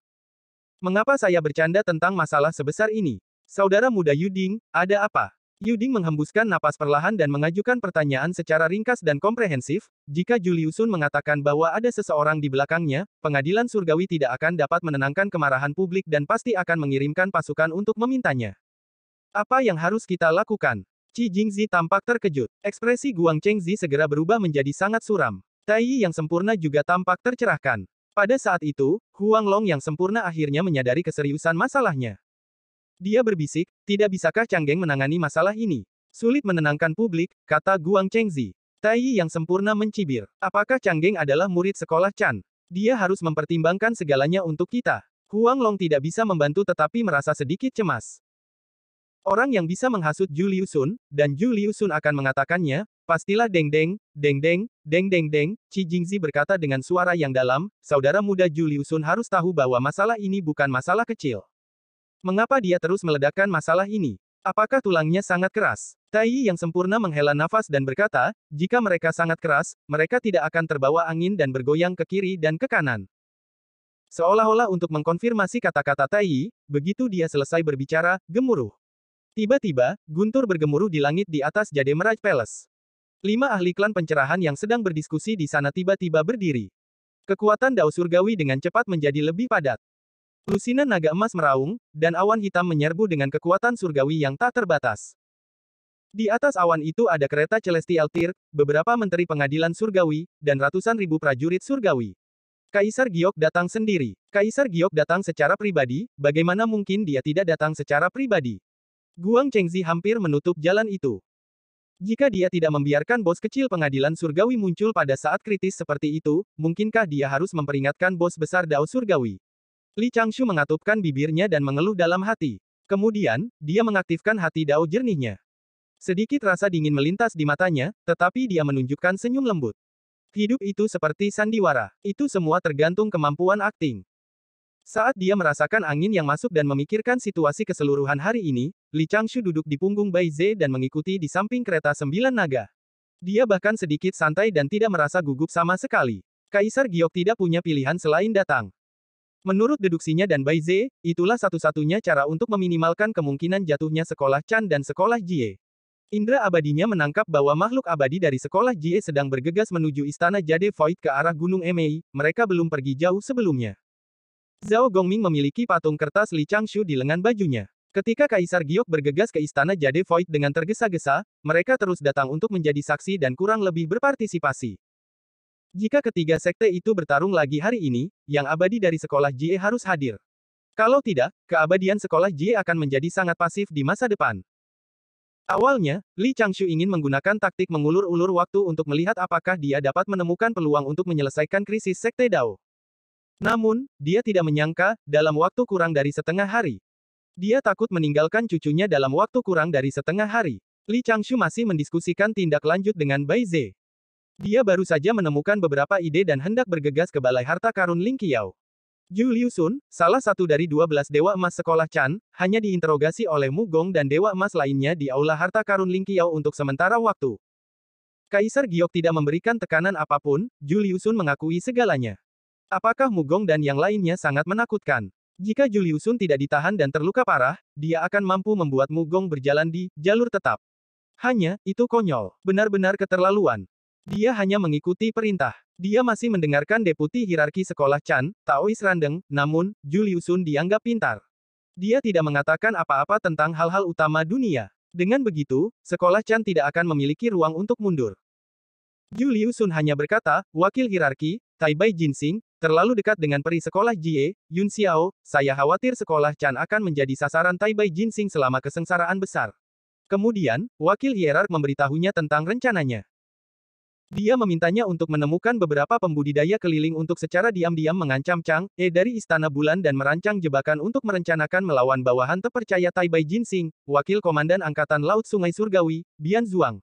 Mengapa saya bercanda tentang masalah sebesar ini? Saudara muda Yuding, ada apa? Yuding menghembuskan napas perlahan dan mengajukan pertanyaan secara ringkas dan komprehensif, jika Juliusun mengatakan bahwa ada seseorang di belakangnya, pengadilan surgawi tidak akan dapat menenangkan kemarahan publik dan pasti akan mengirimkan pasukan untuk memintanya. Apa yang harus kita lakukan? Qi Jingzi tampak terkejut. Ekspresi Guang Chengzi segera berubah menjadi sangat suram. Tai yang sempurna juga tampak tercerahkan. Pada saat itu, Huang Long yang sempurna akhirnya menyadari keseriusan masalahnya. Dia berbisik, tidak bisakah Changgeng menangani masalah ini? Sulit menenangkan publik, kata Guang Chengzi. Tai yang sempurna mencibir. Apakah Changgeng adalah murid sekolah Chan? Dia harus mempertimbangkan segalanya untuk kita. Huang Long tidak bisa membantu tetapi merasa sedikit cemas. Orang yang bisa menghasut Ju Sun, dan Ju Sun akan mengatakannya, pastilah Deng Deng, Deng Deng, Deng Deng Deng, Qi Jingzi berkata dengan suara yang dalam, saudara muda Ju Sun harus tahu bahwa masalah ini bukan masalah kecil. Mengapa dia terus meledakkan masalah ini? Apakah tulangnya sangat keras? Tai yang sempurna menghela nafas dan berkata, jika mereka sangat keras, mereka tidak akan terbawa angin dan bergoyang ke kiri dan ke kanan. Seolah-olah untuk mengkonfirmasi kata-kata Tai, begitu dia selesai berbicara, gemuruh. Tiba-tiba, guntur bergemuruh di langit di atas Jade Meraj Palace. Lima ahli klan pencerahan yang sedang berdiskusi di sana tiba-tiba berdiri. Kekuatan dao surgawi dengan cepat menjadi lebih padat. Lusinan naga emas meraung, dan awan hitam menyerbu dengan kekuatan surgawi yang tak terbatas. Di atas awan itu ada kereta Celestial Tir, beberapa menteri pengadilan surgawi, dan ratusan ribu prajurit surgawi. Kaisar Giok datang sendiri. Kaisar Giok datang secara pribadi, bagaimana mungkin dia tidak datang secara pribadi? Guang Chengzi hampir menutup jalan itu. Jika dia tidak membiarkan bos kecil pengadilan surgawi muncul pada saat kritis seperti itu, mungkinkah dia harus memperingatkan bos besar Dao surgawi? Li Changshu mengatupkan bibirnya dan mengeluh dalam hati. Kemudian, dia mengaktifkan hati Dao jernihnya. Sedikit rasa dingin melintas di matanya, tetapi dia menunjukkan senyum lembut. Hidup itu seperti sandiwara, itu semua tergantung kemampuan akting. Saat dia merasakan angin yang masuk dan memikirkan situasi keseluruhan hari ini, Li Changshu duduk di punggung Bai Ze dan mengikuti di samping kereta sembilan naga. Dia bahkan sedikit santai dan tidak merasa gugup sama sekali. Kaisar Giok tidak punya pilihan selain datang. Menurut deduksinya dan Bai Ze, itulah satu-satunya cara untuk meminimalkan kemungkinan jatuhnya sekolah Chan dan sekolah Jie. Indra abadinya menangkap bahwa makhluk abadi dari sekolah Jie sedang bergegas menuju istana Jade Void ke arah Gunung Emei, mereka belum pergi jauh sebelumnya. Zhao Gongming memiliki patung kertas Li Changshu di lengan bajunya. Ketika Kaisar Giok bergegas ke istana Jade Void dengan tergesa-gesa, mereka terus datang untuk menjadi saksi dan kurang lebih berpartisipasi. Jika ketiga sekte itu bertarung lagi hari ini, yang abadi dari sekolah Jie harus hadir. Kalau tidak, keabadian sekolah Jie akan menjadi sangat pasif di masa depan. Awalnya, Li Changshu ingin menggunakan taktik mengulur-ulur waktu untuk melihat apakah dia dapat menemukan peluang untuk menyelesaikan krisis sekte Dao. Namun, dia tidak menyangka, dalam waktu kurang dari setengah hari. Dia takut meninggalkan cucunya dalam waktu kurang dari setengah hari. Li Changshu masih mendiskusikan tindak lanjut dengan Bai Ze. Dia baru saja menemukan beberapa ide dan hendak bergegas ke Balai Harta Karun Ling Qiao. Yu Liu Sun, salah satu dari 12 Dewa Emas Sekolah Chan, hanya diinterogasi oleh Mu Gong dan Dewa Emas lainnya di Aula Harta Karun Ling Qiao untuk sementara waktu. Kaisar Giok tidak memberikan tekanan apapun, Juliusun mengakui segalanya. Apakah Mugong dan yang lainnya sangat menakutkan? Jika Juliusun tidak ditahan dan terluka parah, dia akan mampu membuat Mugong berjalan di jalur tetap. Hanya, itu konyol. Benar-benar keterlaluan. Dia hanya mengikuti perintah. Dia masih mendengarkan deputi hierarki sekolah Chan, Taois Randeng, namun, Juliusun dianggap pintar. Dia tidak mengatakan apa-apa tentang hal-hal utama dunia. Dengan begitu, sekolah Chan tidak akan memiliki ruang untuk mundur. Juliusun hanya berkata, wakil hierarki, Taibai Jinsing, Terlalu dekat dengan peri sekolah Jie, Yun Xiao, saya khawatir sekolah Chan akan menjadi sasaran Tai Taibai Jinsing selama kesengsaraan besar. Kemudian, wakil hierark memberitahunya tentang rencananya. Dia memintanya untuk menemukan beberapa pembudidaya keliling untuk secara diam-diam mengancam Chang E dari Istana Bulan dan merancang jebakan untuk merencanakan melawan bawahan terpercaya Tai Taibai Jinsing, wakil komandan Angkatan Laut Sungai Surgawi, Bian Zhuang.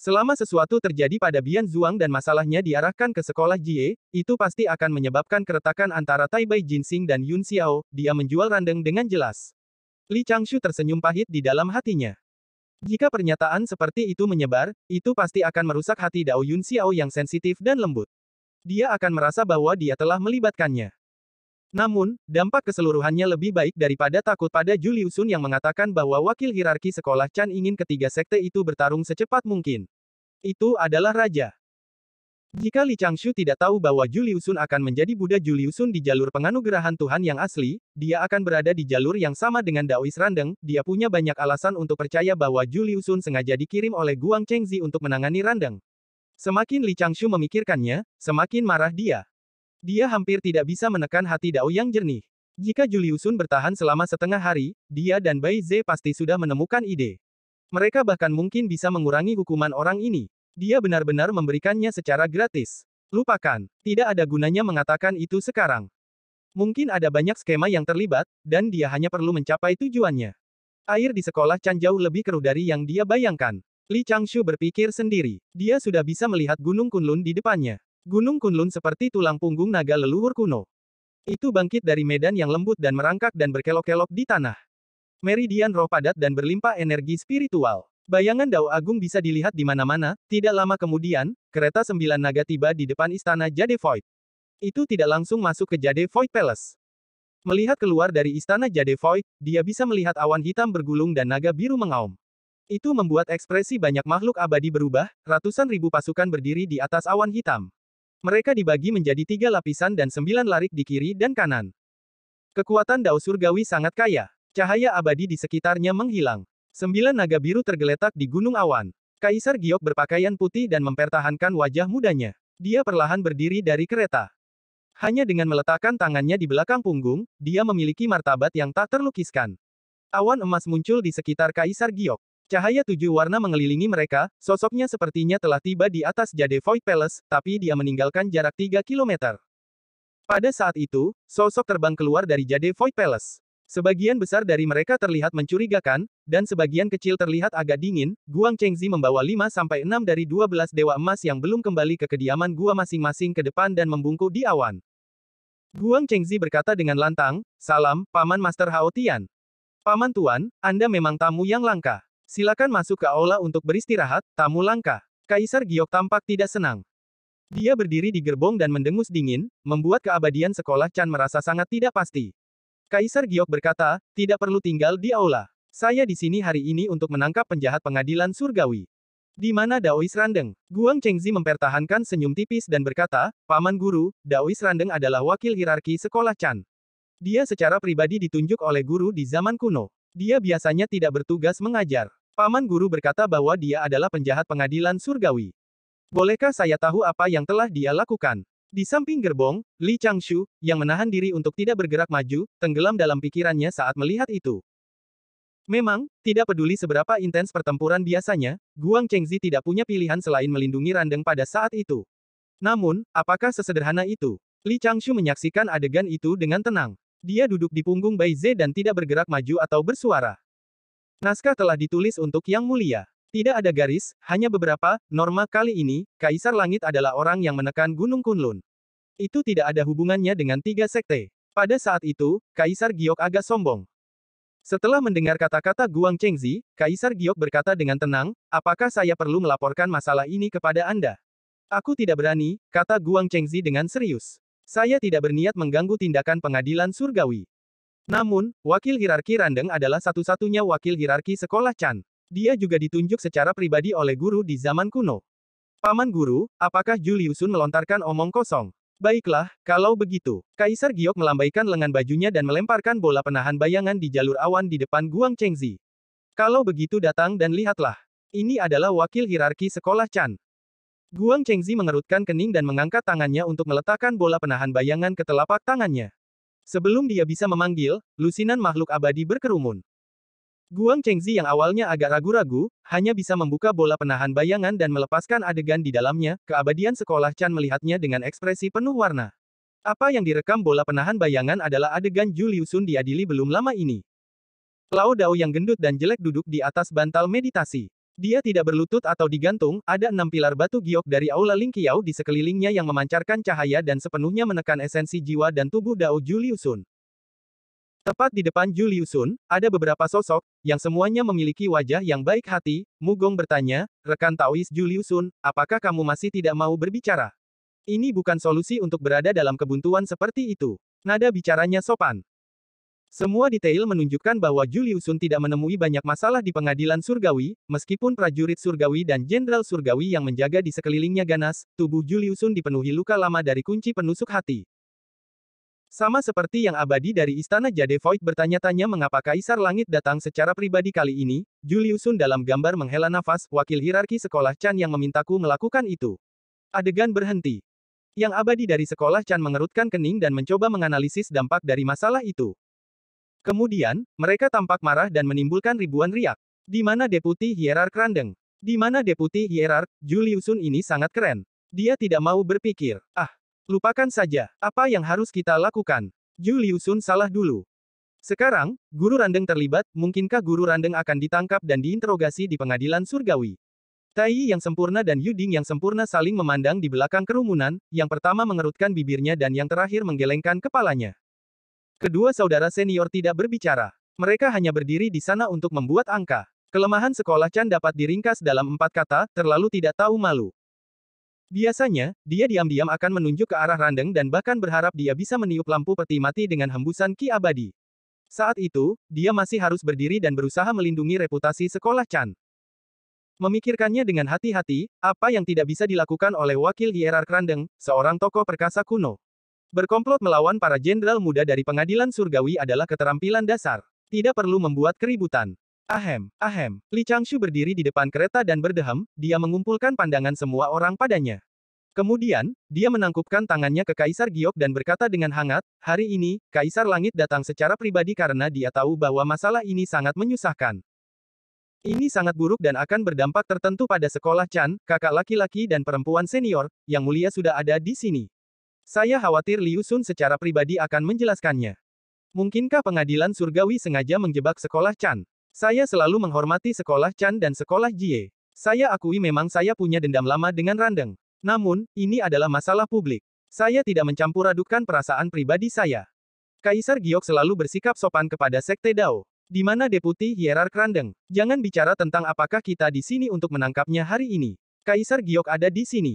Selama sesuatu terjadi pada Bian Zhuang dan masalahnya diarahkan ke sekolah Jie, itu pasti akan menyebabkan keretakan antara Tai Bai Jinsing dan Yun Xiao, dia menjual randeng dengan jelas. Li Changshu tersenyum pahit di dalam hatinya. Jika pernyataan seperti itu menyebar, itu pasti akan merusak hati Dao Yun Xiao yang sensitif dan lembut. Dia akan merasa bahwa dia telah melibatkannya. Namun, dampak keseluruhannya lebih baik daripada takut pada Julius Sun yang mengatakan bahwa wakil hierarki sekolah Chan ingin ketiga sekte itu bertarung secepat mungkin. Itu adalah raja. Jika Li Changshu tidak tahu bahwa Julius Sun akan menjadi Buddha Julius Sun di jalur penganugerahan Tuhan yang asli, dia akan berada di jalur yang sama dengan Daois Randeng, dia punya banyak alasan untuk percaya bahwa Julius Sun sengaja dikirim oleh Guang Chengzi untuk menangani Randeng. Semakin Li Changshu memikirkannya, semakin marah dia. Dia hampir tidak bisa menekan hati Dao yang jernih. Jika Juliusun bertahan selama setengah hari, dia dan Bai Ze pasti sudah menemukan ide. Mereka bahkan mungkin bisa mengurangi hukuman orang ini. Dia benar-benar memberikannya secara gratis. Lupakan, tidak ada gunanya mengatakan itu sekarang. Mungkin ada banyak skema yang terlibat, dan dia hanya perlu mencapai tujuannya. Air di sekolah Chan jauh lebih keruh dari yang dia bayangkan. Li Changshu berpikir sendiri. Dia sudah bisa melihat Gunung Kunlun di depannya. Gunung Kunlun seperti tulang punggung naga leluhur kuno. Itu bangkit dari medan yang lembut dan merangkak dan berkelok-kelok di tanah. Meridian roh padat dan berlimpah energi spiritual. Bayangan Dao Agung bisa dilihat di mana-mana, tidak lama kemudian, kereta sembilan naga tiba di depan istana Jade Void. Itu tidak langsung masuk ke Jade Void Palace. Melihat keluar dari istana Jade Void, dia bisa melihat awan hitam bergulung dan naga biru mengaum. Itu membuat ekspresi banyak makhluk abadi berubah, ratusan ribu pasukan berdiri di atas awan hitam. Mereka dibagi menjadi tiga lapisan dan sembilan larik di kiri dan kanan. Kekuatan dao surgawi sangat kaya. Cahaya abadi di sekitarnya menghilang. Sembilan naga biru tergeletak di gunung awan. Kaisar Giok berpakaian putih dan mempertahankan wajah mudanya. Dia perlahan berdiri dari kereta. Hanya dengan meletakkan tangannya di belakang punggung, dia memiliki martabat yang tak terlukiskan. Awan emas muncul di sekitar Kaisar Giok. Cahaya tujuh warna mengelilingi mereka, sosoknya sepertinya telah tiba di atas Jade Void Palace, tapi dia meninggalkan jarak 3 km. Pada saat itu, sosok terbang keluar dari Jade Void Palace. Sebagian besar dari mereka terlihat mencurigakan, dan sebagian kecil terlihat agak dingin, Guang Chengzi membawa 5-6 dari 12 dewa emas yang belum kembali ke kediaman gua masing-masing ke depan dan membungkuk di awan. Guang Chengzi berkata dengan lantang, Salam, Paman Master Hao Tian. Paman Tuan, Anda memang tamu yang langka. Silakan masuk ke aula untuk beristirahat, tamu langka. Kaisar Giok tampak tidak senang. Dia berdiri di gerbong dan mendengus dingin, membuat keabadian sekolah Chan merasa sangat tidak pasti. Kaisar Giok berkata, tidak perlu tinggal di aula. Saya di sini hari ini untuk menangkap penjahat pengadilan surgawi. Di mana Daois Randeng? Guang Chengzi mempertahankan senyum tipis dan berkata, Paman Guru, Daois Randeng adalah wakil hierarki sekolah Chan. Dia secara pribadi ditunjuk oleh guru di zaman kuno. Dia biasanya tidak bertugas mengajar. Paman guru berkata bahwa dia adalah penjahat pengadilan surgawi. Bolehkah saya tahu apa yang telah dia lakukan? Di samping gerbong, Li Changshu, yang menahan diri untuk tidak bergerak maju, tenggelam dalam pikirannya saat melihat itu. Memang, tidak peduli seberapa intens pertempuran biasanya, Guang Chengzi tidak punya pilihan selain melindungi Randeng pada saat itu. Namun, apakah sesederhana itu? Li Changshu menyaksikan adegan itu dengan tenang. Dia duduk di punggung Bai Ze dan tidak bergerak maju atau bersuara. Naskah telah ditulis untuk Yang Mulia. Tidak ada garis, hanya beberapa, norma kali ini, Kaisar Langit adalah orang yang menekan Gunung Kunlun. Itu tidak ada hubungannya dengan tiga sekte. Pada saat itu, Kaisar Giok agak sombong. Setelah mendengar kata-kata Guang Chengzi, Kaisar Giok berkata dengan tenang, apakah saya perlu melaporkan masalah ini kepada Anda? Aku tidak berani, kata Guang Chengzi dengan serius. Saya tidak berniat mengganggu tindakan pengadilan surgawi. Namun, wakil hierarki Randeng adalah satu-satunya wakil hierarki sekolah Chan. Dia juga ditunjuk secara pribadi oleh guru di zaman kuno. Paman guru, apakah Juliusun melontarkan omong kosong? Baiklah, kalau begitu. Kaisar Giok melambaikan lengan bajunya dan melemparkan bola penahan bayangan di jalur awan di depan Guang Chengzi. Kalau begitu datang dan lihatlah. Ini adalah wakil hierarki sekolah Chan. Guang Chengzi mengerutkan kening dan mengangkat tangannya untuk meletakkan bola penahan bayangan ke telapak tangannya. Sebelum dia bisa memanggil, lusinan makhluk abadi berkerumun. Guang Chengzi yang awalnya agak ragu-ragu, hanya bisa membuka bola penahan bayangan dan melepaskan adegan di dalamnya, keabadian sekolah Chan melihatnya dengan ekspresi penuh warna. Apa yang direkam bola penahan bayangan adalah adegan Julius Sun diadili belum lama ini. Lao Dao yang gendut dan jelek duduk di atas bantal meditasi. Dia tidak berlutut atau digantung, ada enam pilar batu giok dari aula Lingqiao di sekelilingnya yang memancarkan cahaya dan sepenuhnya menekan esensi jiwa dan tubuh Dao Juliusun. Tepat di depan Juliusun, ada beberapa sosok, yang semuanya memiliki wajah yang baik hati, Mugong bertanya, rekan Taois Juliusun, apakah kamu masih tidak mau berbicara? Ini bukan solusi untuk berada dalam kebuntuan seperti itu. Nada bicaranya sopan. Semua detail menunjukkan bahwa Juliusun tidak menemui banyak masalah di pengadilan surgawi, meskipun prajurit surgawi dan jenderal surgawi yang menjaga di sekelilingnya ganas, tubuh Juliusun dipenuhi luka lama dari kunci penusuk hati. Sama seperti yang abadi dari istana Jade Void bertanya-tanya mengapa Kaisar Langit datang secara pribadi kali ini, Juliusun dalam gambar menghela nafas, wakil hierarki sekolah Chan yang memintaku melakukan itu. Adegan berhenti. Yang abadi dari sekolah Chan mengerutkan kening dan mencoba menganalisis dampak dari masalah itu. Kemudian, mereka tampak marah dan menimbulkan ribuan riak. Di mana Deputi Hierark Randeng? Di mana Deputi Hierark, Juliusun ini sangat keren. Dia tidak mau berpikir, ah, lupakan saja, apa yang harus kita lakukan? Juliusun salah dulu. Sekarang, Guru Randeng terlibat, mungkinkah Guru Randeng akan ditangkap dan diinterogasi di pengadilan surgawi? Tai yang sempurna dan Yuding yang sempurna saling memandang di belakang kerumunan, yang pertama mengerutkan bibirnya dan yang terakhir menggelengkan kepalanya. Kedua saudara senior tidak berbicara. Mereka hanya berdiri di sana untuk membuat angka. Kelemahan sekolah Chan dapat diringkas dalam empat kata, terlalu tidak tahu malu. Biasanya, dia diam-diam akan menunjuk ke arah Randeng dan bahkan berharap dia bisa meniup lampu peti mati dengan hembusan ki abadi. Saat itu, dia masih harus berdiri dan berusaha melindungi reputasi sekolah Chan. Memikirkannya dengan hati-hati, apa yang tidak bisa dilakukan oleh wakil di hierark Randeng, seorang tokoh perkasa kuno. Berkomplot melawan para jenderal muda dari pengadilan surgawi adalah keterampilan dasar. Tidak perlu membuat keributan. Ahem, ahem, Li Changshu berdiri di depan kereta dan berdehem, dia mengumpulkan pandangan semua orang padanya. Kemudian, dia menangkupkan tangannya ke Kaisar Giok dan berkata dengan hangat, hari ini, Kaisar Langit datang secara pribadi karena dia tahu bahwa masalah ini sangat menyusahkan. Ini sangat buruk dan akan berdampak tertentu pada sekolah Chan, kakak laki-laki dan perempuan senior, yang mulia sudah ada di sini. Saya khawatir Liu Sun secara pribadi akan menjelaskannya. Mungkinkah pengadilan surgawi sengaja menjebak sekolah Chan? Saya selalu menghormati sekolah Chan dan sekolah Jie. Saya akui memang saya punya dendam lama dengan Randeng. Namun, ini adalah masalah publik. Saya tidak mencampur adukkan perasaan pribadi saya. Kaisar Giok selalu bersikap sopan kepada Sekte Dao. Di mana deputi hierark Randeng. Jangan bicara tentang apakah kita di sini untuk menangkapnya hari ini. Kaisar Giok ada di sini.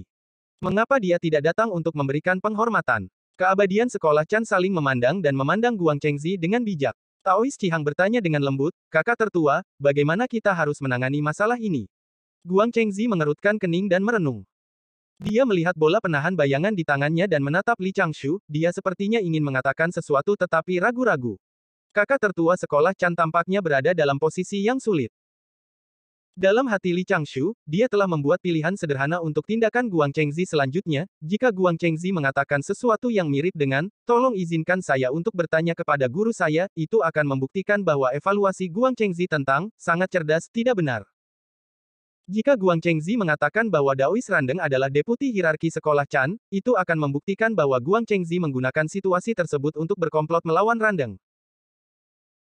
Mengapa dia tidak datang untuk memberikan penghormatan? Keabadian sekolah Chan saling memandang dan memandang Guang Chengzi dengan bijak. Taois Cihang bertanya dengan lembut, kakak tertua, bagaimana kita harus menangani masalah ini? Guang Chengzi mengerutkan kening dan merenung. Dia melihat bola penahan bayangan di tangannya dan menatap Li Changshu, dia sepertinya ingin mengatakan sesuatu tetapi ragu-ragu. Kakak tertua sekolah Chan tampaknya berada dalam posisi yang sulit. Dalam hati Li Changshu, dia telah membuat pilihan sederhana untuk tindakan Guang Chengzi selanjutnya, jika Guang Chengzi mengatakan sesuatu yang mirip dengan, tolong izinkan saya untuk bertanya kepada guru saya, itu akan membuktikan bahwa evaluasi Guang Chengzi tentang, sangat cerdas, tidak benar. Jika Guang Chengzi mengatakan bahwa Daois Randeng adalah deputi hierarki sekolah Chan, itu akan membuktikan bahwa Guang Chengzi menggunakan situasi tersebut untuk berkomplot melawan Randeng.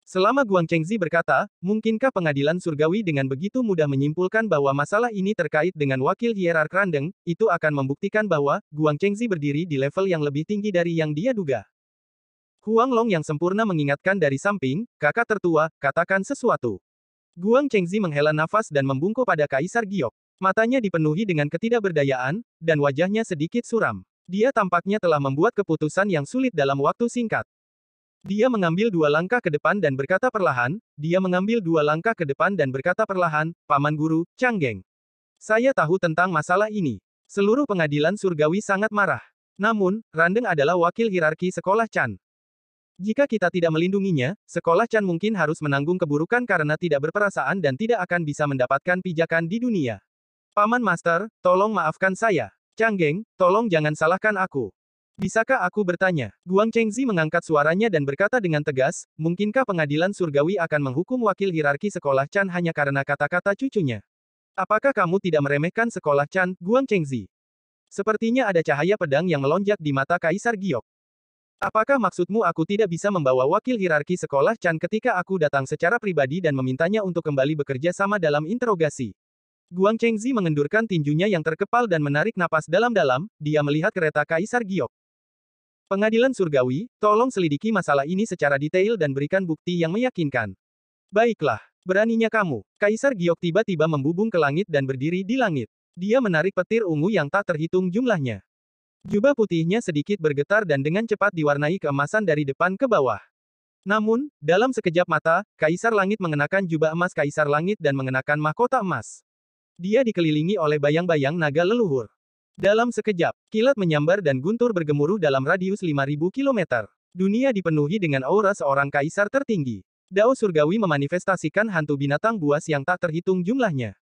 Selama Guang Chengzi berkata, mungkinkah pengadilan surgawi dengan begitu mudah menyimpulkan bahwa masalah ini terkait dengan wakil hierark Randeng, itu akan membuktikan bahwa Guang Chengzi berdiri di level yang lebih tinggi dari yang dia duga. Huang Long yang sempurna mengingatkan dari samping, kakak tertua, katakan sesuatu. Guang Chengzi menghela nafas dan membungkuk pada Kaisar Giok. Matanya dipenuhi dengan ketidakberdayaan, dan wajahnya sedikit suram. Dia tampaknya telah membuat keputusan yang sulit dalam waktu singkat. Dia mengambil dua langkah ke depan dan berkata perlahan, dia mengambil dua langkah ke depan dan berkata perlahan, Paman Guru, Canggeng, Saya tahu tentang masalah ini. Seluruh pengadilan surgawi sangat marah. Namun, Randeng adalah wakil hierarki sekolah Chan. Jika kita tidak melindunginya, sekolah Chan mungkin harus menanggung keburukan karena tidak berperasaan dan tidak akan bisa mendapatkan pijakan di dunia. Paman Master, tolong maafkan saya. Canggeng, tolong jangan salahkan aku. Bisakah aku bertanya? Guang Chengzi mengangkat suaranya dan berkata dengan tegas, mungkinkah pengadilan surgawi akan menghukum wakil hierarki sekolah Chan hanya karena kata-kata cucunya? Apakah kamu tidak meremehkan sekolah Chan, Guang Chengzi? Sepertinya ada cahaya pedang yang melonjak di mata Kaisar Giok. Apakah maksudmu aku tidak bisa membawa wakil hierarki sekolah Chan ketika aku datang secara pribadi dan memintanya untuk kembali bekerja sama dalam interogasi? Guang Chengzi mengendurkan tinjunya yang terkepal dan menarik napas dalam-dalam, dia melihat kereta Kaisar Giok. Pengadilan Surgawi, tolong selidiki masalah ini secara detail dan berikan bukti yang meyakinkan. Baiklah, beraninya kamu. Kaisar Giok tiba-tiba membubung ke langit dan berdiri di langit. Dia menarik petir ungu yang tak terhitung jumlahnya. Jubah putihnya sedikit bergetar dan dengan cepat diwarnai keemasan dari depan ke bawah. Namun, dalam sekejap mata, Kaisar Langit mengenakan jubah emas Kaisar Langit dan mengenakan mahkota emas. Dia dikelilingi oleh bayang-bayang naga leluhur. Dalam sekejap, kilat menyambar dan guntur bergemuruh dalam radius 5.000 km. Dunia dipenuhi dengan aura seorang kaisar tertinggi. Dao surgawi memanifestasikan hantu binatang buas yang tak terhitung jumlahnya.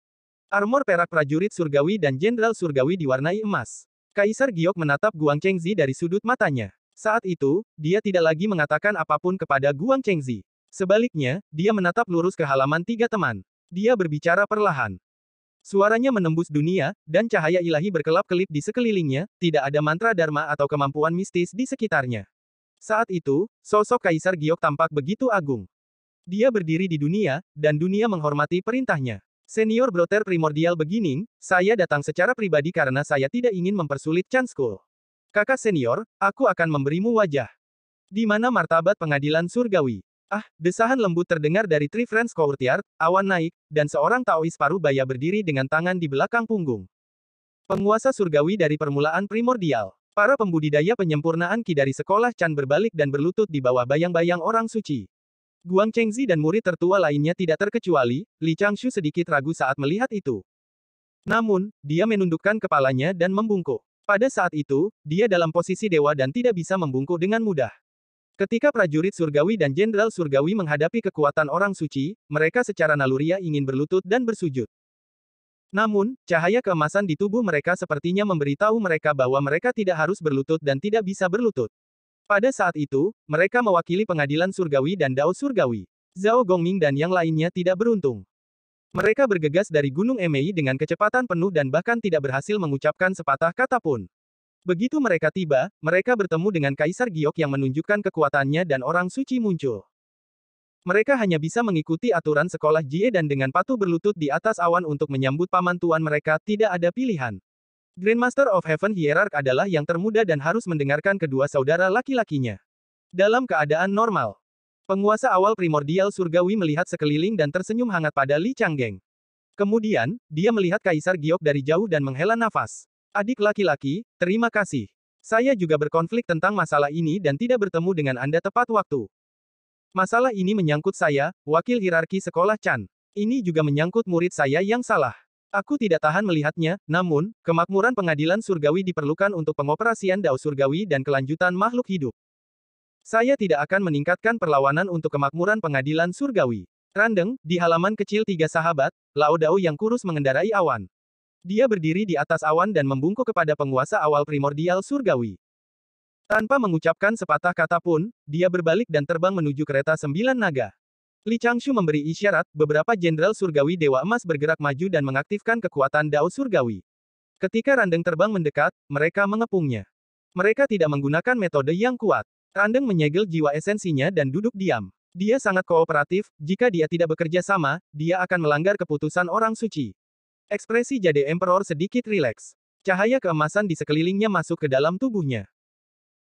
Armor perak prajurit surgawi dan jenderal surgawi diwarnai emas. Kaisar Giok menatap Guang Chengzi dari sudut matanya. Saat itu, dia tidak lagi mengatakan apapun kepada Guang Chengzi. Sebaliknya, dia menatap lurus ke halaman tiga teman. Dia berbicara perlahan. Suaranya menembus dunia, dan cahaya ilahi berkelap-kelip di sekelilingnya, tidak ada mantra dharma atau kemampuan mistis di sekitarnya. Saat itu, sosok Kaisar Giok tampak begitu agung. Dia berdiri di dunia, dan dunia menghormati perintahnya. Senior Broter Primordial Beginning, saya datang secara pribadi karena saya tidak ingin mempersulit Chan School. Kakak senior, aku akan memberimu wajah. Di mana martabat pengadilan surgawi? Ah, desahan lembut terdengar dari Three Friends Courtyard, awan naik, dan seorang Taois paruh baya berdiri dengan tangan di belakang punggung. Penguasa surgawi dari permulaan primordial. Para pembudidaya penyempurnaan Ki dari sekolah Chan berbalik dan berlutut di bawah bayang-bayang orang suci. Guang Chengzi dan murid tertua lainnya tidak terkecuali, Li Changshu sedikit ragu saat melihat itu. Namun, dia menundukkan kepalanya dan membungkuk. Pada saat itu, dia dalam posisi dewa dan tidak bisa membungkuk dengan mudah. Ketika prajurit surgawi dan jenderal surgawi menghadapi kekuatan orang suci, mereka secara naluriah ingin berlutut dan bersujud. Namun, cahaya keemasan di tubuh mereka sepertinya memberitahu mereka bahwa mereka tidak harus berlutut dan tidak bisa berlutut. Pada saat itu, mereka mewakili pengadilan surgawi dan dao surgawi. Zhao Gongming dan yang lainnya tidak beruntung. Mereka bergegas dari Gunung Emei dengan kecepatan penuh dan bahkan tidak berhasil mengucapkan sepatah kata pun. Begitu mereka tiba, mereka bertemu dengan Kaisar Giok yang menunjukkan kekuatannya dan orang suci muncul. Mereka hanya bisa mengikuti aturan sekolah Jie dan dengan patuh berlutut di atas awan untuk menyambut paman tuan mereka, tidak ada pilihan. Grandmaster of Heaven Hierarch adalah yang termuda dan harus mendengarkan kedua saudara laki-lakinya. Dalam keadaan normal, penguasa awal primordial surgawi melihat sekeliling dan tersenyum hangat pada Li Changgeng. Kemudian, dia melihat Kaisar Giok dari jauh dan menghela nafas. Adik laki-laki, terima kasih. Saya juga berkonflik tentang masalah ini dan tidak bertemu dengan Anda tepat waktu. Masalah ini menyangkut saya, wakil hierarki sekolah Chan. Ini juga menyangkut murid saya yang salah. Aku tidak tahan melihatnya, namun, kemakmuran pengadilan surgawi diperlukan untuk pengoperasian dao surgawi dan kelanjutan makhluk hidup. Saya tidak akan meningkatkan perlawanan untuk kemakmuran pengadilan surgawi. Randeng, di halaman kecil tiga sahabat, Lao Dao yang kurus mengendarai awan. Dia berdiri di atas awan dan membungkuk kepada penguasa awal primordial surgawi. Tanpa mengucapkan sepatah kata pun, dia berbalik dan terbang menuju kereta sembilan naga. Li Changshu memberi isyarat, beberapa jenderal surgawi Dewa Emas bergerak maju dan mengaktifkan kekuatan Dao Surgawi. Ketika Randeng terbang mendekat, mereka mengepungnya. Mereka tidak menggunakan metode yang kuat. Randeng menyegel jiwa esensinya dan duduk diam. Dia sangat kooperatif, jika dia tidak bekerja sama, dia akan melanggar keputusan orang suci. Ekspresi jade Emperor sedikit rileks. Cahaya keemasan di sekelilingnya masuk ke dalam tubuhnya.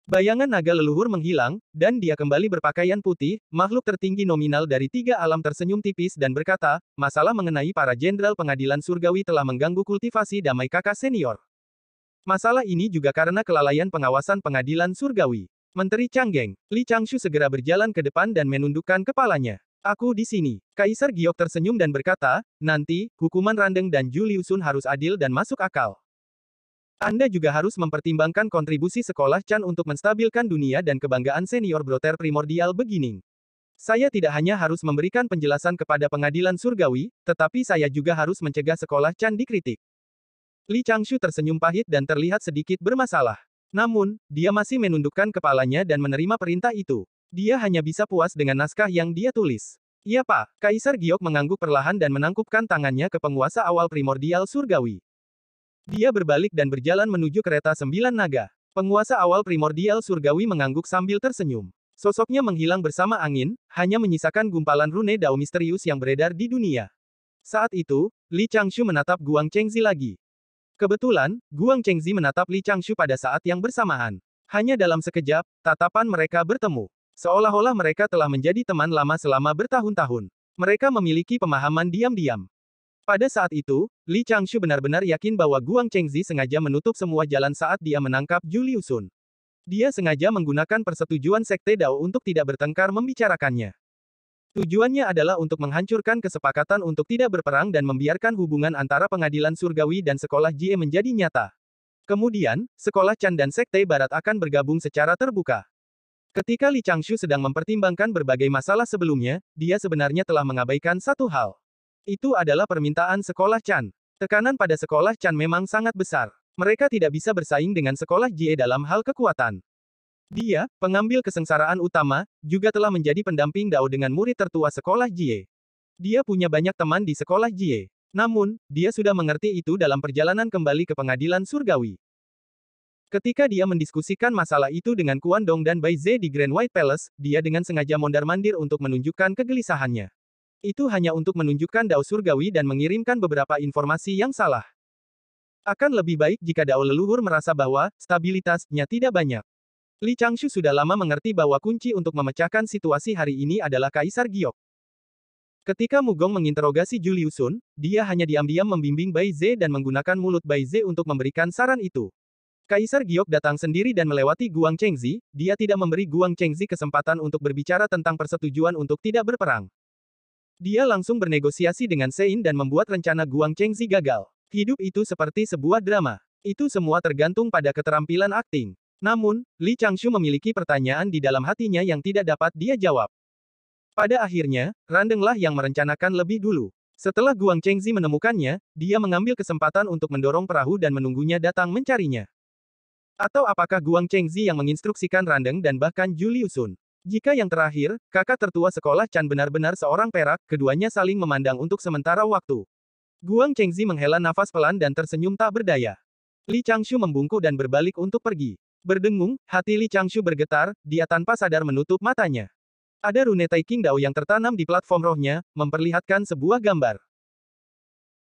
Bayangan naga leluhur menghilang, dan dia kembali berpakaian putih, makhluk tertinggi nominal dari tiga alam tersenyum tipis dan berkata, masalah mengenai para jenderal pengadilan surgawi telah mengganggu kultivasi damai kakak senior. Masalah ini juga karena kelalaian pengawasan pengadilan surgawi. Menteri Changgeng, Li Changshu segera berjalan ke depan dan menundukkan kepalanya. Aku di sini. Kaisar Giok tersenyum dan berkata, nanti, hukuman Randeng dan Juliusun harus adil dan masuk akal. Anda juga harus mempertimbangkan kontribusi sekolah Chan untuk menstabilkan dunia dan kebanggaan senior broter primordial beginning. Saya tidak hanya harus memberikan penjelasan kepada pengadilan surgawi, tetapi saya juga harus mencegah sekolah Chan dikritik. Li Changshu tersenyum pahit dan terlihat sedikit bermasalah. Namun, dia masih menundukkan kepalanya dan menerima perintah itu. Dia hanya bisa puas dengan naskah yang dia tulis. Iya Pak, Kaisar Giok mengangguk perlahan dan menangkupkan tangannya ke penguasa awal primordial surgawi. Dia berbalik dan berjalan menuju kereta sembilan naga. Penguasa awal primordial surgawi mengangguk sambil tersenyum. Sosoknya menghilang bersama angin, hanya menyisakan gumpalan rune dao misterius yang beredar di dunia. Saat itu, Li Changshu menatap Guang Chengzi lagi. Kebetulan, Guang Chengzi menatap Li Changshu pada saat yang bersamaan. Hanya dalam sekejap, tatapan mereka bertemu. Seolah-olah mereka telah menjadi teman lama selama bertahun-tahun. Mereka memiliki pemahaman diam-diam. Pada saat itu, Li Changshu benar-benar yakin bahwa Guang Chengzi sengaja menutup semua jalan saat dia menangkap Julius Sun. Dia sengaja menggunakan persetujuan Sekte Dao untuk tidak bertengkar membicarakannya. Tujuannya adalah untuk menghancurkan kesepakatan untuk tidak berperang dan membiarkan hubungan antara pengadilan surgawi dan sekolah Jie menjadi nyata. Kemudian, sekolah Chan dan Sekte Barat akan bergabung secara terbuka. Ketika Li Changshu sedang mempertimbangkan berbagai masalah sebelumnya, dia sebenarnya telah mengabaikan satu hal. Itu adalah permintaan sekolah Chan. Tekanan pada sekolah Chan memang sangat besar. Mereka tidak bisa bersaing dengan sekolah Jie dalam hal kekuatan. Dia, pengambil kesengsaraan utama, juga telah menjadi pendamping Dao dengan murid tertua sekolah Jie. Dia punya banyak teman di sekolah Jie. Namun, dia sudah mengerti itu dalam perjalanan kembali ke pengadilan surgawi. Ketika dia mendiskusikan masalah itu dengan Kuan Dong dan Bai Ze di Grand White Palace, dia dengan sengaja mondar-mandir untuk menunjukkan kegelisahannya. Itu hanya untuk menunjukkan Dao Surgawi dan mengirimkan beberapa informasi yang salah. Akan lebih baik jika Dao leluhur merasa bahwa stabilitasnya tidak banyak. Li Changshu sudah lama mengerti bahwa kunci untuk memecahkan situasi hari ini adalah Kaisar Giok. Ketika Mugong menginterogasi Julius Sun, dia hanya diam-diam membimbing Bai Ze dan menggunakan mulut Bai Ze untuk memberikan saran itu. Kaisar Giok datang sendiri dan melewati Guang Chengzi, dia tidak memberi Guang Chengzi kesempatan untuk berbicara tentang persetujuan untuk tidak berperang. Dia langsung bernegosiasi dengan Sein dan membuat rencana Guang Chengzi gagal. Hidup itu seperti sebuah drama. Itu semua tergantung pada keterampilan akting. Namun, Li Changshu memiliki pertanyaan di dalam hatinya yang tidak dapat dia jawab. Pada akhirnya, Randenglah yang merencanakan lebih dulu. Setelah Guang Chengzi menemukannya, dia mengambil kesempatan untuk mendorong perahu dan menunggunya datang mencarinya. Atau apakah Guang Chengzi yang menginstruksikan Randeng dan bahkan Julius Sun? Jika yang terakhir, kakak tertua sekolah Chan benar-benar seorang perak, keduanya saling memandang untuk sementara waktu. Guang Chengzi menghela nafas pelan dan tersenyum tak berdaya. Li Changshu membungkuk dan berbalik untuk pergi. Berdengung, hati Li Changshu bergetar, dia tanpa sadar menutup matanya. Ada rune Taiking Dao yang tertanam di platform rohnya, memperlihatkan sebuah gambar.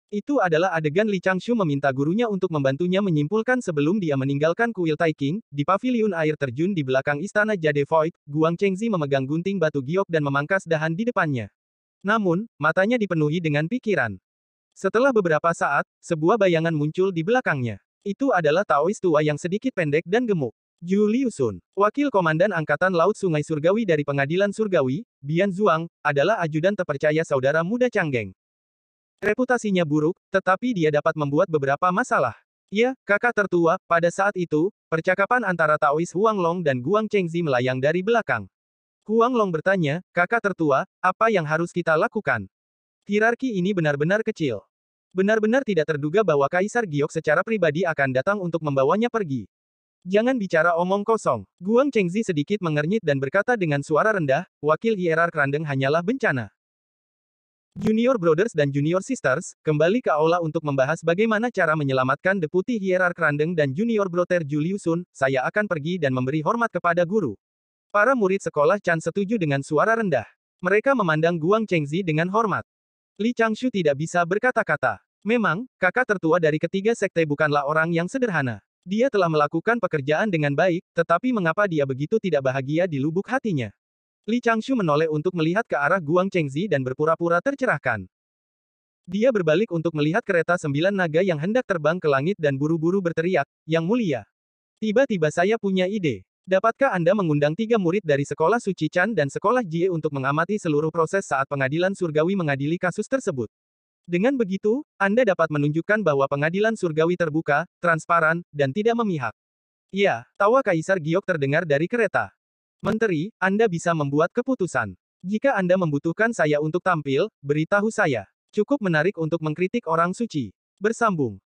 Itu adalah adegan Li Changshu meminta gurunya untuk membantunya menyimpulkan sebelum dia meninggalkan kuil Taiking, di paviliun air terjun di belakang istana Jade Void, Guang Chengzi memegang gunting batu giok dan memangkas dahan di depannya. Namun, matanya dipenuhi dengan pikiran. Setelah beberapa saat, sebuah bayangan muncul di belakangnya. Itu adalah Taois tua yang sedikit pendek dan gemuk. Sun, wakil komandan Angkatan Laut Sungai Surgawi dari Pengadilan Surgawi, Bian Zhuang, adalah ajudan terpercaya saudara muda Changgeng. Reputasinya buruk, tetapi dia dapat membuat beberapa masalah. Ya, kakak tertua, pada saat itu, percakapan antara Taois Huang Long dan Guang Chengzi melayang dari belakang. Huang Long bertanya, kakak tertua, apa yang harus kita lakukan? Hierarki ini benar-benar kecil. Benar-benar tidak terduga bahwa Kaisar Giok secara pribadi akan datang untuk membawanya pergi. Jangan bicara omong kosong. Guang Chengzi sedikit mengernyit dan berkata dengan suara rendah, wakil hierark Randeng hanyalah bencana. Junior Brothers dan Junior Sisters, kembali ke aula untuk membahas bagaimana cara menyelamatkan Deputi Hierark Randeng dan Junior Brother Juliusun, saya akan pergi dan memberi hormat kepada guru. Para murid sekolah Chan setuju dengan suara rendah. Mereka memandang Guang Chengzi dengan hormat. Li Changshu tidak bisa berkata-kata. Memang, kakak tertua dari ketiga sekte bukanlah orang yang sederhana. Dia telah melakukan pekerjaan dengan baik, tetapi mengapa dia begitu tidak bahagia di lubuk hatinya? Li Changshu menoleh untuk melihat ke arah Guang Chengzi dan berpura-pura tercerahkan. Dia berbalik untuk melihat kereta sembilan naga yang hendak terbang ke langit dan buru-buru berteriak, Yang mulia. Tiba-tiba saya punya ide. Dapatkah Anda mengundang tiga murid dari sekolah Suci Chan dan sekolah Jie untuk mengamati seluruh proses saat pengadilan surgawi mengadili kasus tersebut? Dengan begitu, Anda dapat menunjukkan bahwa pengadilan surgawi terbuka, transparan, dan tidak memihak. Ya, tawa Kaisar Giok terdengar dari kereta. Menteri, Anda bisa membuat keputusan. Jika Anda membutuhkan saya untuk tampil, beritahu saya. Cukup menarik untuk mengkritik orang suci. Bersambung.